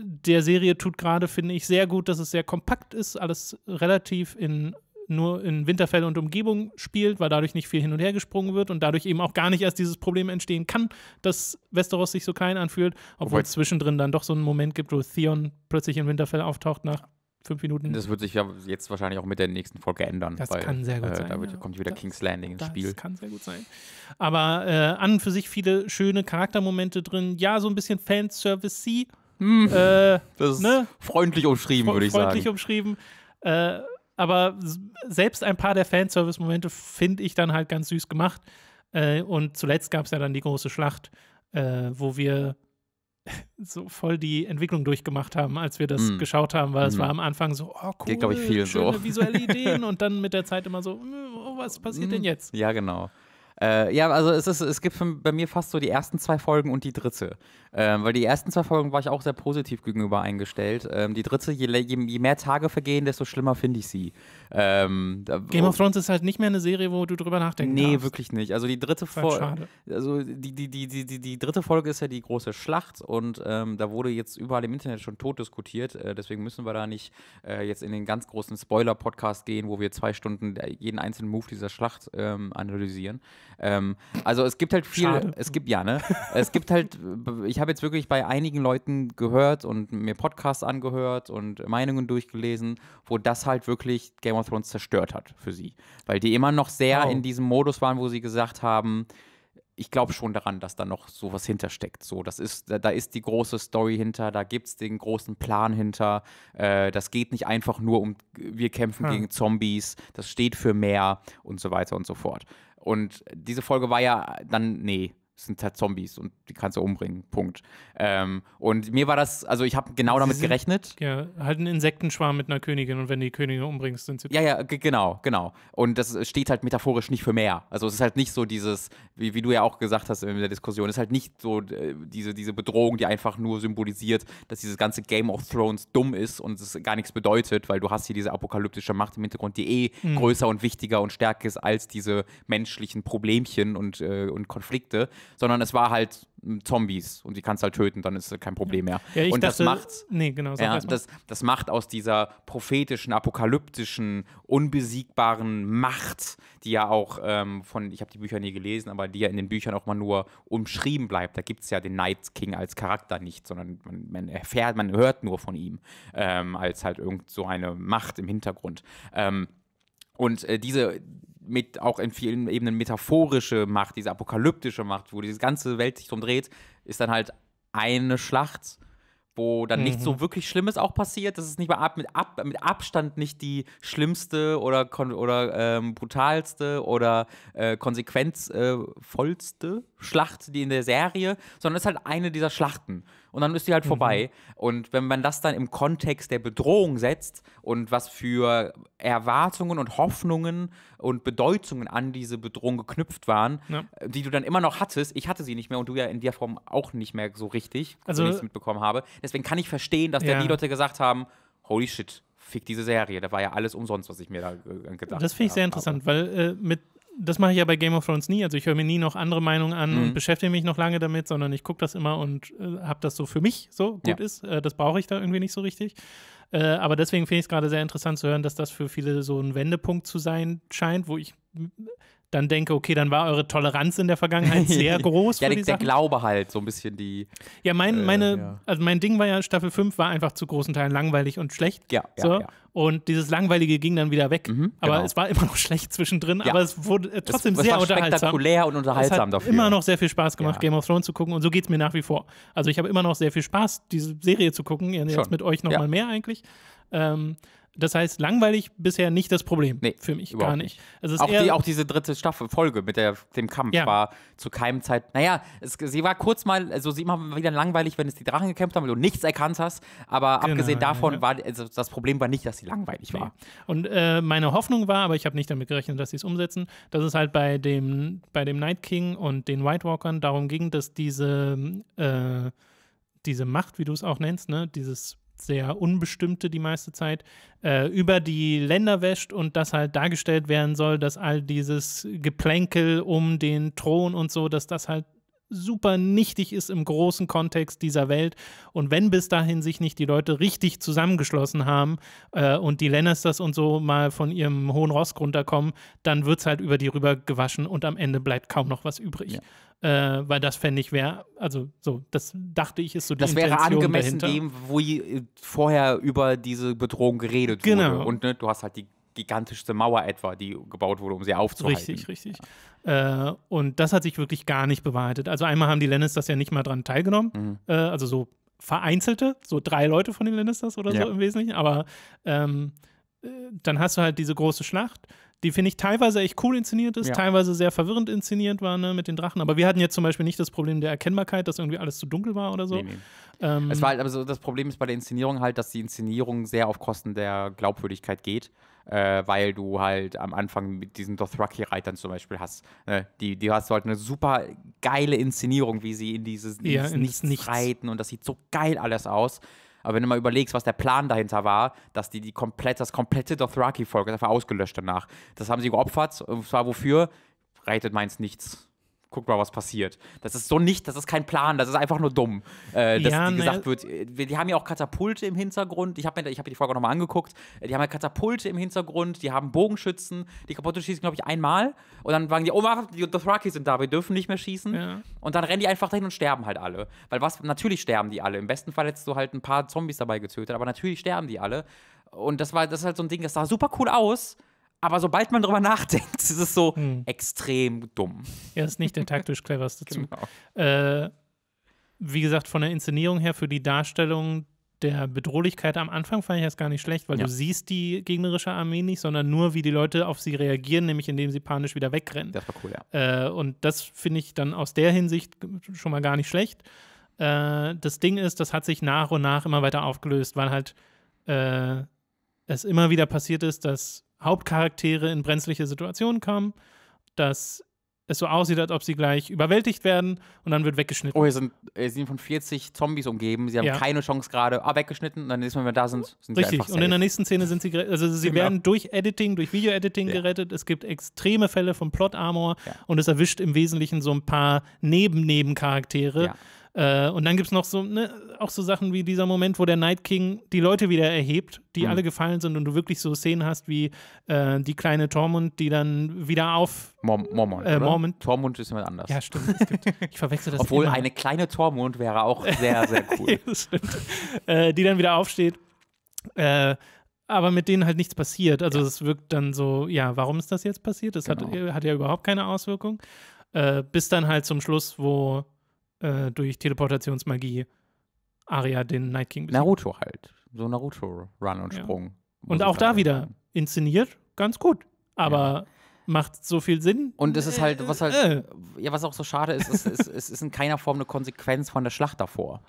Der Serie tut gerade, finde ich, sehr gut, dass es sehr kompakt ist, alles relativ in nur in Winterfell und Umgebung spielt, weil dadurch nicht viel hin und her gesprungen wird und dadurch eben auch gar nicht erst dieses Problem entstehen kann, dass Westeros sich so klein anfühlt, obwohl es zwischendrin dann doch so einen Moment gibt, wo Theon plötzlich in Winterfell auftaucht nach fünf Minuten. Das wird sich ja jetzt wahrscheinlich auch mit der nächsten Folge ändern. Das weil, kann sehr gut äh, sein. Da wird, ja. kommt wieder das, King's Landing ins das Spiel. Das kann sehr gut sein. Aber äh, an und für sich viele schöne Charaktermomente drin. Ja, so ein bisschen fanservice y Mm, hm. äh, das ist ne? freundlich umschrieben, würde ich freundlich sagen. Freundlich umschrieben. Äh, aber selbst ein paar der Fanservice-Momente finde ich dann halt ganz süß gemacht. Äh, und zuletzt gab es ja dann die große Schlacht, äh, wo wir so voll die Entwicklung durchgemacht haben, als wir das mm. geschaut haben, weil mm. es hm. war am Anfang so, oh cool, Geht, ich, viel schöne so. visuelle Ideen und dann mit der Zeit immer so, hm, oh, was passiert mm. denn jetzt? Ja, genau. Äh, ja, also es, ist, es gibt bei mir fast so die ersten zwei Folgen und die dritte. Ähm, weil die ersten zwei Folgen war ich auch sehr positiv gegenüber eingestellt. Ähm, die dritte, je, je, je, mehr Tage vergehen, desto schlimmer finde ich sie. Ähm, Game of oh. Thrones ist halt nicht mehr eine Serie, wo du drüber nachdenken Nee, darfst. wirklich nicht. Also die dritte Folge. Also die, die, die, die, die, die, dritte Folge ist ja die große Schlacht und ähm, da wurde jetzt überall im Internet schon tot diskutiert. Äh, deswegen müssen wir da nicht äh, jetzt in den ganz großen Spoiler-Podcast gehen, wo wir zwei Stunden äh, jeden einzelnen Move dieser Schlacht ähm, analysieren. Ähm, also es gibt halt viel, Schade. es gibt, ja, ne? Es gibt halt, ich habe jetzt wirklich bei einigen Leuten gehört und mir Podcasts angehört und Meinungen durchgelesen, wo das halt wirklich Game of Thrones zerstört hat für sie. Weil die immer noch sehr wow. in diesem Modus waren, wo sie gesagt haben, ich glaube schon daran, dass da noch sowas hintersteckt. So, das ist, da, ist die große Story hinter, da gibt es den großen Plan hinter. Äh, das geht nicht einfach nur um, wir kämpfen hm. gegen Zombies, das steht für mehr und so weiter und so fort. Und diese Folge war ja dann, nee, es sind halt Zombies und die kannst du umbringen. Punkt. Ähm, und mir war das, also ich habe genau sie damit sind, gerechnet. Ja, halt ein Insektenschwarm mit einer Königin und wenn die Königin umbringst, sind sie. Ja, ja, genau, genau. Und das steht halt metaphorisch nicht für mehr. Also es ist halt nicht so dieses, wie, wie du ja auch gesagt hast in der Diskussion, es ist halt nicht so äh, diese, diese Bedrohung, die einfach nur symbolisiert, dass dieses ganze Game of Thrones dumm ist und es gar nichts bedeutet, weil du hast hier diese apokalyptische Macht im Hintergrund, die eh mhm. größer und wichtiger und stärker ist als diese menschlichen Problemchen und, äh, und Konflikte sondern es war halt Zombies und die kannst halt töten, dann ist kein Problem mehr. Ja, und dachte, das macht, nee, genau, ja, das, das macht aus dieser prophetischen, apokalyptischen, unbesiegbaren Macht, die ja auch ähm, von, ich habe die Bücher nie gelesen, aber die ja in den Büchern auch mal nur umschrieben bleibt. Da gibt es ja den Night King als Charakter nicht, sondern man, man erfährt, man hört nur von ihm ähm, als halt irgend so eine Macht im Hintergrund. Ähm, und äh, diese mit auch in vielen Ebenen metaphorische Macht, diese apokalyptische Macht, wo diese ganze Welt sich drum dreht, ist dann halt eine Schlacht, wo dann mhm. nichts so wirklich Schlimmes auch passiert. Das ist nicht mal ab, mit, ab, mit Abstand nicht die schlimmste oder, oder ähm, brutalste oder äh, konsequenzvollste äh, Schlacht, die in der Serie, sondern es ist halt eine dieser Schlachten und dann ist die halt mhm. vorbei. Und wenn man das dann im Kontext der Bedrohung setzt und was für Erwartungen und Hoffnungen und Bedeutungen an diese Bedrohung geknüpft waren, ja. die du dann immer noch hattest, ich hatte sie nicht mehr und du ja in der Form auch nicht mehr so richtig, also wenn ich es mitbekommen habe. Deswegen kann ich verstehen, dass ja. die Leute gesagt haben, holy shit, fick diese Serie. Da war ja alles umsonst, was ich mir da äh, gedacht habe. Das finde ich sehr interessant, weil äh, mit das mache ich ja bei Game of Thrones nie. Also ich höre mir nie noch andere Meinungen an mhm. und beschäftige mich noch lange damit, sondern ich gucke das immer und äh, habe das so für mich so gut ja. ist. Äh, das brauche ich da irgendwie nicht so richtig. Äh, aber deswegen finde ich es gerade sehr interessant zu hören, dass das für viele so ein Wendepunkt zu sein scheint, wo ich dann denke, okay, dann war eure Toleranz in der Vergangenheit sehr groß. ja, der, der Glaube halt, so ein bisschen die. Ja, mein, äh, meine, ja. Also mein Ding war ja, Staffel 5 war einfach zu großen Teilen langweilig und schlecht. Ja. So. ja, Und dieses Langweilige ging dann wieder weg. Mhm, aber genau. es war immer noch schlecht zwischendrin, aber es wurde äh, trotzdem es, es sehr war unterhaltsam. Spektakulär und unterhaltsam es hat dafür. Immer noch sehr viel Spaß gemacht, Game of Thrones zu gucken. Und so geht es mir nach wie vor. Also ich habe immer noch sehr viel Spaß, diese Serie zu gucken. Jetzt Schon. mit euch nochmal ja. mehr eigentlich. Ähm, das heißt, langweilig bisher nicht das Problem nee, für mich, gar nicht. nicht. Also auch, die, auch, diese dritte Staffel Folge mit der, dem Kampf ja. war zu keinem Zeit. Naja, es, sie war kurz mal, also sie immer wieder langweilig, wenn es die Drachen gekämpft haben, weil du nichts erkannt hast. Aber genau, abgesehen davon ja. war also das Problem war nicht, dass sie langweilig nee. war. Und äh, meine Hoffnung war, aber ich habe nicht damit gerechnet, dass sie es umsetzen, dass es halt bei dem, bei dem Night King und den White Walkern darum ging, dass diese, äh, diese Macht, wie du es auch nennst, ne, dieses sehr unbestimmte die meiste Zeit, äh, über die Länder wäscht und das halt dargestellt werden soll, dass all dieses Geplänkel um den Thron und so, dass das halt super nichtig ist im großen Kontext dieser Welt. Und wenn bis dahin sich nicht die Leute richtig zusammengeschlossen haben äh, und die Lannisters und so mal von ihrem hohen Ross runterkommen, dann wird es halt über die rüber gewaschen und am Ende bleibt kaum noch was übrig. Ja äh, weil das fände ich wäre, also so, das dachte ich ist so die Das wäre Intention angemessen dahinter. dem, wo äh, vorher über diese Bedrohung geredet genau. wurde. Und ne, du hast halt die gigantischste Mauer etwa, die gebaut wurde, um sie aufzuhalten. Richtig, richtig. Ja. Äh, und das hat sich wirklich gar nicht bewahrheitet. Also einmal haben die Lannisters ja nicht mal dran teilgenommen, mhm. äh, also so vereinzelte, so drei Leute von den Lannisters oder ja. so im Wesentlichen, aber ähm, äh, dann hast du halt diese große Schlacht, die finde ich teilweise echt cool inszeniert ist, ja. teilweise sehr verwirrend inszeniert war ne, mit den Drachen. Aber wir hatten jetzt zum Beispiel nicht das Problem der Erkennbarkeit, dass irgendwie alles zu dunkel war oder so. Nee, nee. Ähm, es war halt, also das Problem ist bei der Inszenierung halt, dass die Inszenierung sehr auf Kosten der Glaubwürdigkeit geht. Äh, weil du halt am Anfang mit diesen Dothraki-Reitern zum Beispiel hast. Ne? Die, die hast halt eine super geile Inszenierung, wie sie in dieses, in ja, dieses Nichts, Nichts, reiten und das sieht so geil alles aus. Aber wenn du mal überlegst, was der Plan dahinter war, dass die, die komplett, das komplette Dothraki-Volk einfach ausgelöscht danach. Das haben sie geopfert. Und zwar wofür? Reitet meins nichts guck mal, was passiert. Das ist so nicht, das ist kein Plan, das ist einfach nur dumm, äh, dass ja, die gesagt wird. Äh, die haben ja auch Katapulte im Hintergrund. Ich habe mir, hab mir die Folge nochmal angeguckt. Äh, die haben ja Katapulte im Hintergrund, die haben Bogenschützen, die kaputte schießen, glaube ich, einmal. Und dann sagen die, oh, die Dothraki sind da, wir dürfen nicht mehr schießen. Ja. Und dann rennen die einfach dahin und sterben halt alle. Weil was, natürlich sterben die alle. Im besten Fall hättest du halt ein paar Zombies dabei getötet, aber natürlich sterben die alle. Und das war, das ist halt so ein Ding, das sah super cool aus. Aber sobald man drüber nachdenkt, ist es so hm. extrem dumm. Er ist nicht der taktisch cleverste Zug. Genau. Äh, wie gesagt, von der Inszenierung her für die Darstellung der Bedrohlichkeit am Anfang fand ich das gar nicht schlecht, weil ja. du siehst die gegnerische Armee nicht, sondern nur, wie die Leute auf sie reagieren, nämlich indem sie panisch wieder wegrennen. Das war cool, ja. Äh, und das finde ich dann aus der Hinsicht schon mal gar nicht schlecht. Äh, das Ding ist, das hat sich nach und nach immer weiter aufgelöst, weil halt äh, es immer wieder passiert ist, dass Hauptcharaktere in brenzliche Situationen kommen, dass es so aussieht, als ob sie gleich überwältigt werden und dann wird weggeschnitten. Oh, hier sind, hier äh, sind von 40 Zombies umgeben, sie haben ja. keine Chance gerade, ah, weggeschnitten und dann ist man, wenn wir da sind, sind Richtig. sie einfach safe. und in der nächsten Szene sind sie also sie genau. werden durch Editing, durch Video-Editing ja. gerettet. Es gibt extreme Fälle von Plot-Armor ja. und es erwischt im Wesentlichen so ein paar Neben-Nebencharaktere. Ja äh, und dann gibt es noch so, ne, auch so Sachen wie dieser Moment, wo der Night King die Leute wieder erhebt, die mhm. alle gefallen sind und du wirklich so Szenen hast wie äh, die kleine Tormund, die dann wieder auf. Mor Mormont. Äh, Tormund ist jemand anders. Ja, stimmt. Gibt, ich verwechsel das Obwohl immer. eine kleine Tormund wäre auch sehr, sehr cool. das stimmt. Äh, die dann wieder aufsteht. Äh, aber mit denen halt nichts passiert. Also es wirkt dann so, ja, warum ist das jetzt passiert? Das genau. hat, äh, hat ja überhaupt keine Auswirkung. Äh, bis dann halt zum Schluss, wo äh, durch Teleportationsmagie Aria den Night King besiegt. Naruto halt. So Naruto-Run und ja. Sprung. Und auch da wieder inszeniert, ganz gut. Aber ja. macht so viel Sinn. Und es ist halt, was halt, äh, ja, was auch so schade ist, es ist, ist, ist in keiner Form eine Konsequenz von der Schlacht davor.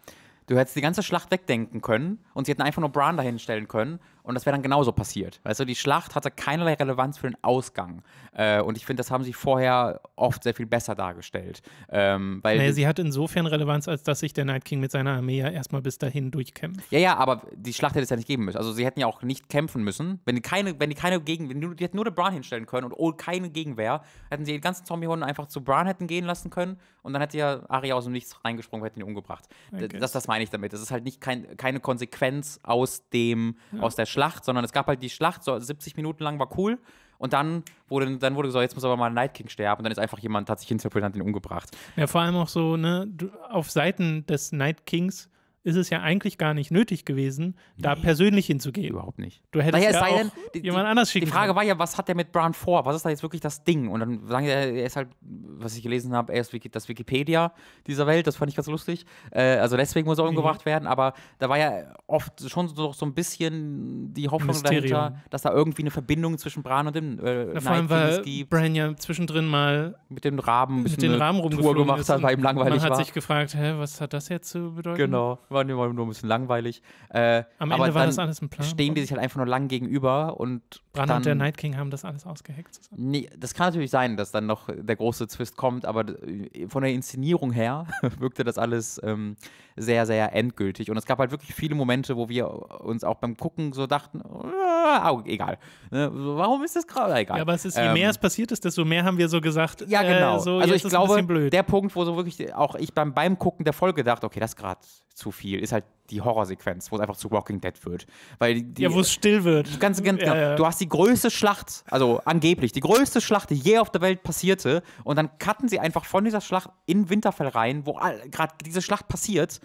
Du hättest die ganze Schlacht wegdenken können und sie hätten einfach nur Bran dahinstellen können und das wäre dann genauso passiert. Weißt du, die Schlacht hatte keinerlei Relevanz für den Ausgang. Äh, und ich finde, das haben sie vorher oft sehr viel besser dargestellt. Ähm, weil naja, sie hat insofern Relevanz, als dass sich der Night King mit seiner Armee ja erstmal bis dahin durchkämpft. Ja, ja, aber die Schlacht hätte es ja nicht geben müssen. Also sie hätten ja auch nicht kämpfen müssen. Wenn die keine, wenn die keine Gegen, wenn die, die hätten nur den Bran hinstellen können und ohne keine Gegenwehr, hätten sie den ganzen Zombiehunden einfach zu Bran hätten gehen lassen können und dann hätte ja Arya aus dem Nichts reingesprungen, und hätten ihn umgebracht. Okay. Das, das meine ich damit. Das ist halt nicht kein, keine Konsequenz aus dem, ja. aus der Schlacht, sondern es gab halt die Schlacht, so 70 Minuten lang war cool. Und dann wurde, dann wurde gesagt, jetzt muss aber mal Night King sterben. Und dann ist einfach jemand, hat sich hinterpräsent hat ihn umgebracht. Ja, vor allem auch so, ne, auf Seiten des Night Kings ist es ja eigentlich gar nicht nötig gewesen, nee. da persönlich hinzugehen. Überhaupt nicht. Du hättest naja, ja denn, die, jemand anders schicken können. Die Frage können. war ja, was hat der mit Brand vor? Was ist da jetzt wirklich das Ding? Und dann sagen sie, äh, er ist halt, was ich gelesen habe, er ist das Wikipedia dieser Welt. Das fand ich ganz lustig. Äh, also deswegen muss er mhm. umgebracht mhm. werden. Aber da war ja oft schon so, so ein bisschen die Hoffnung Mysterium. dahinter, dass da irgendwie eine Verbindung zwischen Bran und dem äh, Na, Vor allem, weil Bran ja zwischendrin mal mit dem Raben mit den Rahmen rumgeflogen Tour gemacht hat, weil ihm langweilig war. Man hat war. sich gefragt, hä, was hat das jetzt zu bedeuten? Genau war nur, nur ein bisschen langweilig. Äh, Am Ende war das alles ein Plan. Stehen die sich halt einfach nur lang gegenüber und. Bran und der Night King haben das alles ausgeheckt. Zusammen. Nee, das kann natürlich sein, dass dann noch der große Twist kommt, aber äh, von der Inszenierung her wirkte das alles ähm, sehr, sehr endgültig. Und es gab halt wirklich viele Momente, wo wir uns auch beim Gucken so dachten, oh, ah, egal. Ne, warum ist das gerade egal? Ja, aber es ist, je ähm, mehr es passiert ist, desto mehr haben wir so gesagt. Ja, äh, genau. Äh, so, also ich glaube, der Punkt, wo so wirklich auch ich beim, beim Gucken der Folge dachte, okay, das ist gerade zu viel, ist halt die Horrorsequenz, wo es einfach zu Walking Dead wird. Weil die, ja, wo es still wird. Ganz, ganz ja, genau. Ja. Du hast die größte Schlacht, also angeblich, die größte Schlacht, die je auf der Welt passierte. Und dann cutten sie einfach von dieser Schlacht in Winterfell rein, wo gerade diese Schlacht passiert.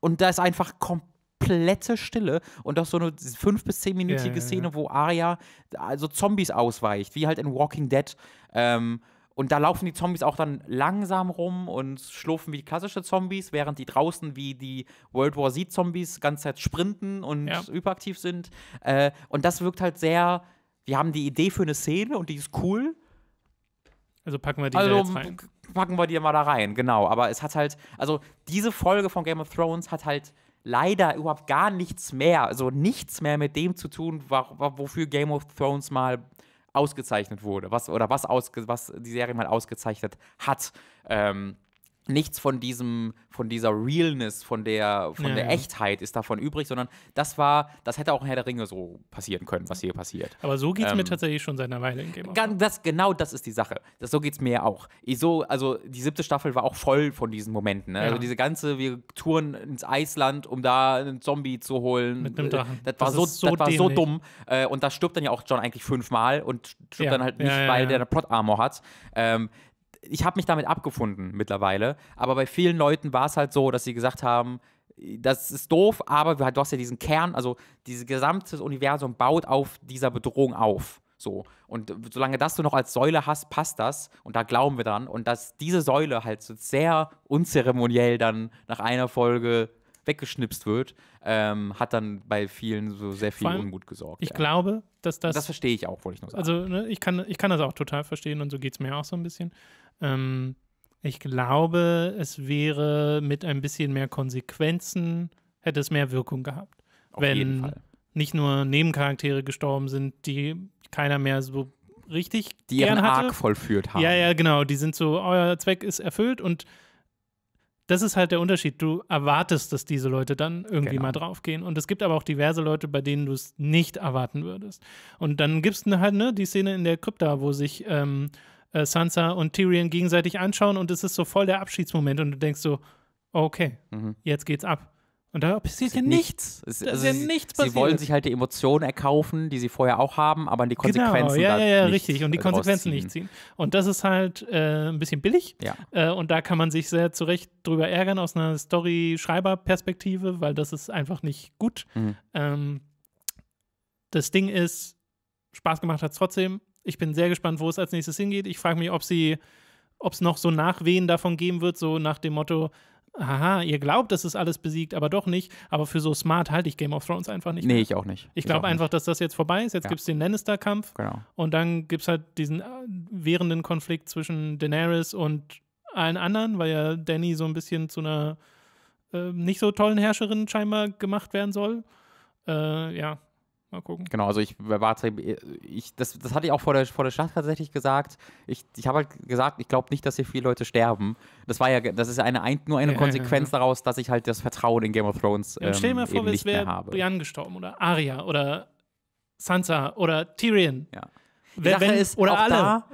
Und da ist einfach komplett komplette Stille und doch so eine fünf- bis zehnminütige ja, ja, Szene, wo Arya also Zombies ausweicht, wie halt in Walking Dead. Ähm, und da laufen die Zombies auch dann langsam rum und schlurfen wie klassische Zombies, während die draußen wie die World War Z-Zombies ganze Zeit sprinten und ja. überaktiv sind. Äh, und das wirkt halt sehr, wir haben die Idee für eine Szene und die ist cool. Also packen wir die also, da jetzt rein. Packen wir die mal da rein, genau. Aber es hat halt, also diese Folge von Game of Thrones hat halt leider überhaupt gar nichts mehr, also nichts mehr mit dem zu tun, wofür Game of Thrones mal ausgezeichnet wurde, was, oder was, ausge was die Serie mal ausgezeichnet hat. Ähm, nichts von diesem, von dieser Realness, von der, von ja, der ja. Echtheit ist davon übrig, sondern das war, das hätte auch in Herr der Ringe so passieren können, was hier passiert. Aber so geht es ähm, mir tatsächlich schon seit einer Weile in Game Das, genau das ist die Sache. Das, so geht es mir ja auch. Ich so, also die siebte Staffel war auch voll von diesen Momenten. Ne? Also ja. Also diese ganze, wir touren ins Eisland, um da einen Zombie zu holen. Mit einem Drachen. Das, das war, so, so, das war so dumm. Äh, und da stirbt dann ja auch John eigentlich fünfmal und stirbt dann halt nicht, weil der eine Plot-Armor hat. Ähm, ich habe mich damit abgefunden mittlerweile, aber bei vielen Leuten war es halt so, dass sie gesagt haben, das ist doof, aber du hast ja diesen Kern, also dieses gesamte Universum baut auf dieser Bedrohung auf. So. Und solange das du noch als Säule hast, passt das. Und da glauben wir dran. Und dass diese Säule halt so sehr unzeremoniell dann nach einer Folge weggeschnipst wird, ähm, hat dann bei vielen so sehr viel allem, Unmut gesorgt. Ich ja. glaube, dass das. Das verstehe ich auch, wollte ich noch sagen. Also, ne, ich, kann, ich kann das auch total verstehen und so geht es mir auch so ein bisschen. Ähm, ich glaube, es wäre mit ein bisschen mehr Konsequenzen, hätte es mehr Wirkung gehabt. Auf wenn nicht nur Nebencharaktere gestorben sind, die keiner mehr so richtig die ihren hatte. Arc vollführt haben. Ja, ja, genau. Die sind so, oh, euer Zweck ist erfüllt und das ist halt der Unterschied. Du erwartest, dass diese Leute dann irgendwie genau. mal draufgehen. Und es gibt aber auch diverse Leute, bei denen du es nicht erwarten würdest. Und dann gibt es halt ne, die Szene in der Krypta, wo sich ähm, äh, Sansa und Tyrion gegenseitig anschauen und es ist so voll der Abschiedsmoment und du denkst so, okay, mhm. jetzt geht's ab. Und da passiert ja nichts. Es, also ist ja sie, nichts passiert. Sie wollen sich halt die Emotionen erkaufen, die sie vorher auch haben, aber die genau, Konsequenzen genau, ja, ja, ja, richtig. Und die Konsequenzen nicht ziehen. Und das ist halt äh, ein bisschen billig. Ja. Äh, und da kann man sich sehr zu Recht drüber ärgern aus einer Story-Schreiber-Perspektive, weil das ist einfach nicht gut. Mhm. Ähm, das Ding ist, Spaß gemacht hat es trotzdem ich bin sehr gespannt, wo es als nächstes hingeht. Ich frage mich, ob sie, ob es noch so Nachwehen davon geben wird, so nach dem Motto, aha, ihr glaubt, dass es alles besiegt, aber doch nicht. Aber für so smart halte ich Game of Thrones einfach nicht. Nee, ich auch nicht. Ich, ich glaube einfach, nicht. dass das jetzt vorbei ist. Jetzt ja. gibt es den Lannister-Kampf. Genau. Und dann gibt es halt diesen äh, währenden Konflikt zwischen Daenerys und allen anderen, weil ja Danny so ein bisschen zu einer äh, nicht so tollen Herrscherin scheinbar gemacht werden soll. Äh, ja, Mal gucken. Genau, also ich warte, äh, ich, das, das hatte ich auch vor der, vor der Stadt tatsächlich gesagt. Ich, ich habe halt gesagt, ich glaube nicht, dass hier viele Leute sterben. Das war ja, das ist ja eine, nur eine ja, Konsequenz ja, ja. daraus, dass ich halt das Vertrauen in Game of Thrones ähm, ja, stell mir ähm, vor, eben nicht mehr habe. Brian gestorben oder Arya oder Sansa oder Tyrion. Ja. Die Sache Wenn, ist, oder auch alle. Da,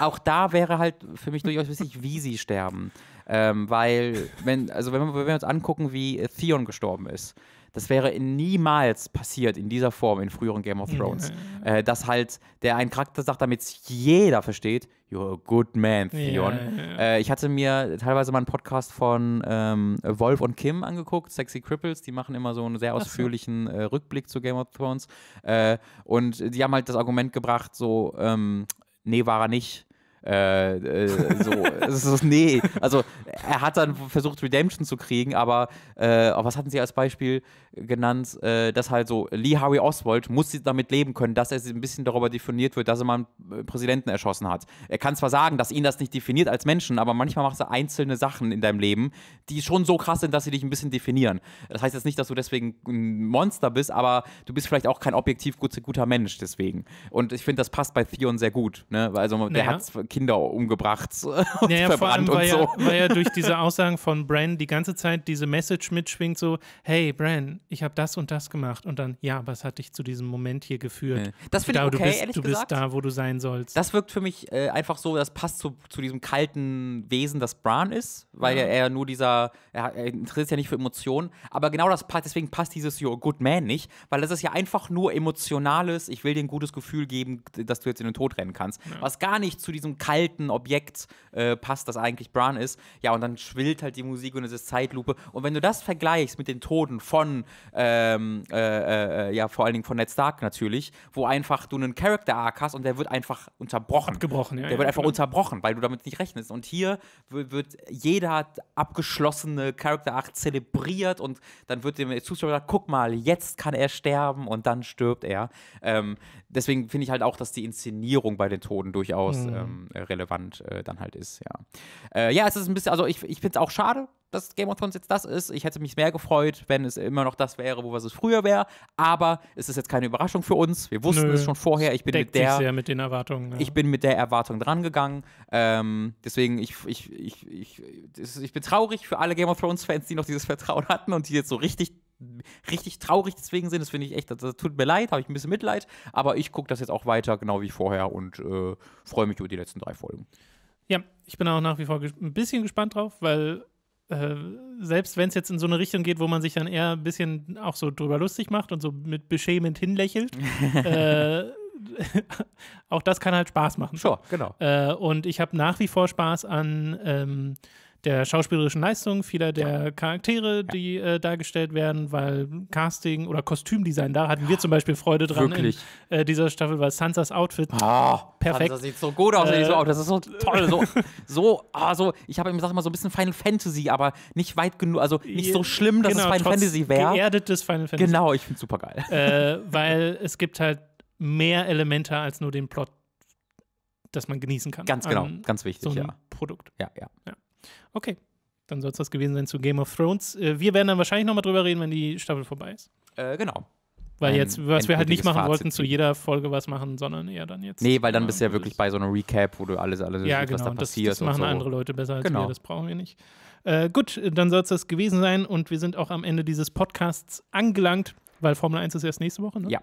auch da wäre halt für mich durchaus wichtig, wie sie sterben. Ähm, weil, wenn, also wenn wir, wenn wir, uns angucken, wie Theon gestorben ist, das wäre niemals passiert in dieser Form in früheren Game of Thrones. Ja. Äh, dass halt der ein Charakter sagt, damit jeder versteht, you're a good man, Theon. Ja, äh, ich hatte mir teilweise mal einen Podcast von ähm, Wolf und Kim angeguckt, Sexy Cripples, die machen immer so einen sehr ausführlichen äh, Rückblick zu Game of Thrones. Äh, und die haben halt das Argument gebracht, so, ähm, nee, war er nicht äh, äh, so, ist, nee, also er hat dann versucht, Redemption zu kriegen, aber äh, was hatten sie als Beispiel genannt, äh, dass halt so Lee Harvey Oswald muss damit leben können, dass er ein bisschen darüber definiert wird, dass er mal einen äh, Präsidenten erschossen hat. Er kann zwar sagen, dass ihn das nicht definiert als Menschen, aber manchmal machst du einzelne Sachen in deinem Leben, die schon so krass sind, dass sie dich ein bisschen definieren. Das heißt jetzt nicht, dass du deswegen ein Monster bist, aber du bist vielleicht auch kein objektiv guter Mensch deswegen. Und ich finde, das passt bei Theon sehr gut. Ne? Also, der naja. hat Kinder umgebracht und naja, verbrannt und so. Ja, weil ja durch diese Aussagen von Bran die ganze Zeit diese Message mitschwingt, so, hey Bran, ich habe das und das gemacht und dann, ja, was hat dich zu diesem Moment hier geführt? Das finde ich okay, du bist, ehrlich du gesagt. Du bist da, wo du sein sollst. Das wirkt für mich äh, einfach so, das passt zu, zu diesem kalten Wesen, das Bran ist, weil ja. er, er nur dieser, er, er interessiert ja nicht für Emotionen, aber genau das passt, deswegen passt dieses You're a good man nicht, weil das ist ja einfach nur emotionales, ich will dir ein gutes Gefühl geben, dass du jetzt in den Tod rennen kannst, ja. was gar nicht zu diesem kalten Objekt äh, passt, das eigentlich Bran ist. Ja, und dann schwillt halt die Musik und es ist Zeitlupe. Und wenn du das vergleichst mit den Toten von, ähm, äh, äh, äh ja, vor allen Dingen von Ned Stark natürlich, wo einfach du einen Character-Arc hast und der wird einfach unterbrochen. Abgebrochen, ja. Der ja, wird einfach genau. unterbrochen, weil du damit nicht rechnest. Und hier wird jeder abgeschlossene Character-Arc zelebriert und dann wird dem Zuschauer gesagt, guck mal, jetzt kann er sterben und dann stirbt er. Ähm, deswegen finde ich halt auch, dass die Inszenierung bei den Toten durchaus mhm. ähm, relevant äh, dann halt ist, ja. Äh, ja, es ist ein bisschen, also ich, ich finde es auch schade, dass Game of Thrones jetzt das ist. Ich hätte mich mehr gefreut, wenn es immer noch das wäre, wo was es früher wäre. Aber es ist jetzt keine Überraschung für uns. Wir wussten Nö, es schon vorher. Ich bin mit der, mit den Erwartungen. Ja. Ich bin mit der Erwartung drangegangen. Ähm, deswegen, ich, ich, ich, ich, ich bin traurig für alle Game of Thrones-Fans, die noch dieses Vertrauen hatten und die jetzt so richtig richtig traurig deswegen sind. Das finde ich echt, das, das, tut mir leid, habe ich ein bisschen Mitleid. Aber ich gucke das jetzt auch weiter, genau wie vorher, und äh, freue mich über die letzten drei Folgen. Ja, ich bin auch nach wie vor ein bisschen gespannt drauf, weil äh, selbst wenn es jetzt in so eine Richtung geht, wo man sich dann eher ein bisschen auch so drüber lustig macht und so mit beschämend hinlächelt, äh, auch das kann halt Spaß machen. Sure, genau. Äh, und ich habe nach wie vor Spaß an ähm, der schauspielerischen Leistung vieler der ja. Charaktere, die äh, dargestellt werden, weil Casting oder Kostümdesign, da hatten wir zum Beispiel Freude dran Wirklich? in äh, dieser Staffel, weil Sansas Outfit oh, perfekt. Sansa sieht so gut aus, äh, so aus, das ist so toll, so, so, ah, so ich habe ihm gesagt mal so ein bisschen Final Fantasy, aber nicht weit genug, also nicht so schlimm, dass genau, es Final Fantasy wäre. Geerdetes Final Fantasy. Genau, ich finde es super geil. Äh, weil es gibt halt mehr Elemente als nur den Plot, dass man genießen kann. Ganz genau, ganz wichtig, so ja. Produkt. Ja, ja. ja. Okay, dann soll es das gewesen sein zu Game of Thrones. Äh, wir werden dann wahrscheinlich nochmal drüber reden, wenn die Staffel vorbei ist. Äh, genau. Weil jetzt, was wir halt nicht machen Fazit wollten, zu jeder Folge was machen, sondern eher dann jetzt. Nee, weil dann genau, bist du ja wirklich bei so einer Recap, wo du alles, alles, ja, genau, was da passiert. Das, das machen so. andere Leute besser als genau. wir, das brauchen wir nicht. Äh, gut, dann soll es das gewesen sein und wir sind auch am Ende dieses Podcasts angelangt, weil Formel 1 ist erst nächste Woche, ne? Ja.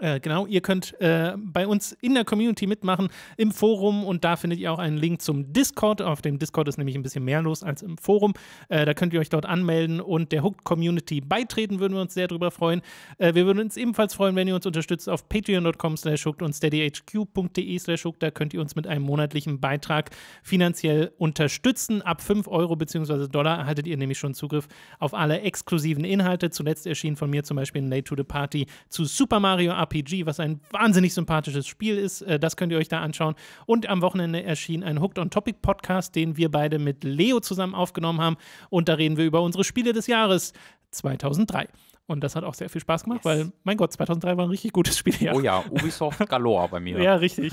Äh, genau, ihr könnt äh, bei uns in der Community mitmachen, im Forum und da findet ihr auch einen Link zum Discord. Auf dem Discord ist nämlich ein bisschen mehr los als im Forum. Äh, da könnt ihr euch dort anmelden und der Hooked Community beitreten, würden wir uns sehr darüber freuen. Äh, wir würden uns ebenfalls freuen, wenn ihr uns unterstützt auf patreon.com slash hooked und steadyhq.de slash hooked. Da könnt ihr uns mit einem monatlichen Beitrag finanziell unterstützen. Ab 5 Euro bzw. Dollar erhaltet ihr nämlich schon Zugriff auf alle exklusiven Inhalte. Zuletzt erschien von mir zum Beispiel ein Late to the Party zu Super Mario Up. RPG, was ein wahnsinnig sympathisches Spiel ist. Äh, das könnt ihr euch da anschauen. Und am Wochenende erschien ein Hooked on Topic Podcast, den wir beide mit Leo zusammen aufgenommen haben. Und da reden wir über unsere Spiele des Jahres 2003. Und das hat auch sehr viel Spaß gemacht, yes. weil, mein Gott, 2003 war ein richtig gutes Spieljahr. Oh ja, Ubisoft galore bei mir. ja, richtig.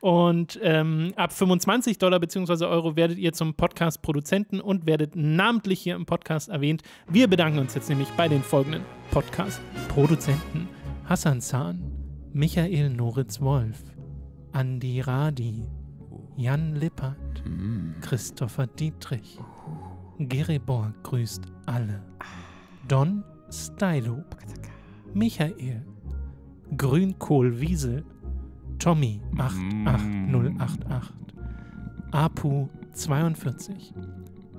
Und ähm, ab 25 Dollar bzw. Euro werdet ihr zum Podcast-Produzenten und werdet namentlich hier im Podcast erwähnt. Wir bedanken uns jetzt nämlich bei den folgenden Podcast-Produzenten. Hassan Zahn, Michael Noritz Wolf, Andi Radi, Jan Lippert, Christopher Dietrich. Geribor grüßt alle. Don Stylo, Michael, Grünkohl Wiesel, Tommy 88088, Apu 42,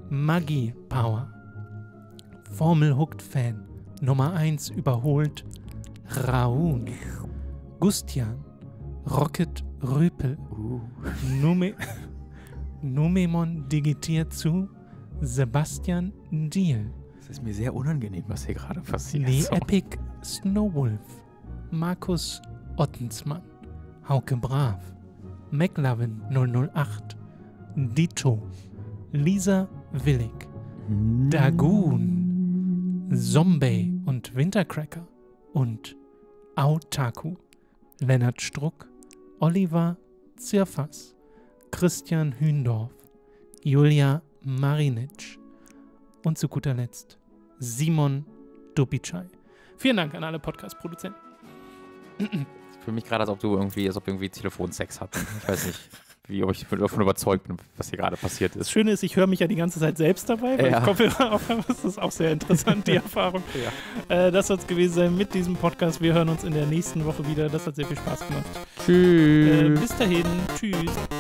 Maggie Power, Formel Hooked Fan, Nummer 1 überholt, Raun, Gustian, Rocket Rüpel, uh. Nume Numemon digitiert zu Sebastian Diel. Es ist mir sehr unangenehm, was hier gerade passiert. Nee, so. Epic Snowwolf, Markus Ottensmann, Hauke Brav, McLavin 008, Dito, Lisa Willig, mm. Dagoon, Zombie und Wintercracker und Aotaku, Lennart Struck, Oliver Zirfas, Christian Hündorf, Julia Marinic und zu guter Letzt Simon Dubicai. Vielen Dank an alle Podcast-Produzenten. Ich fühle mich gerade, als ob du irgendwie, als ob irgendwie Telefonsex hattest. Ich weiß nicht wie ob ich davon überzeugt bin, was hier gerade passiert ist. Das Schöne ist, ich höre mich ja die ganze Zeit selbst dabei, weil ja. ich komme auf, das ist auch sehr interessant, die Erfahrung. Ja. Äh, das soll es gewesen sein mit diesem Podcast. Wir hören uns in der nächsten Woche wieder. Das hat sehr viel Spaß gemacht. Tschüss. Äh, bis dahin. Tschüss.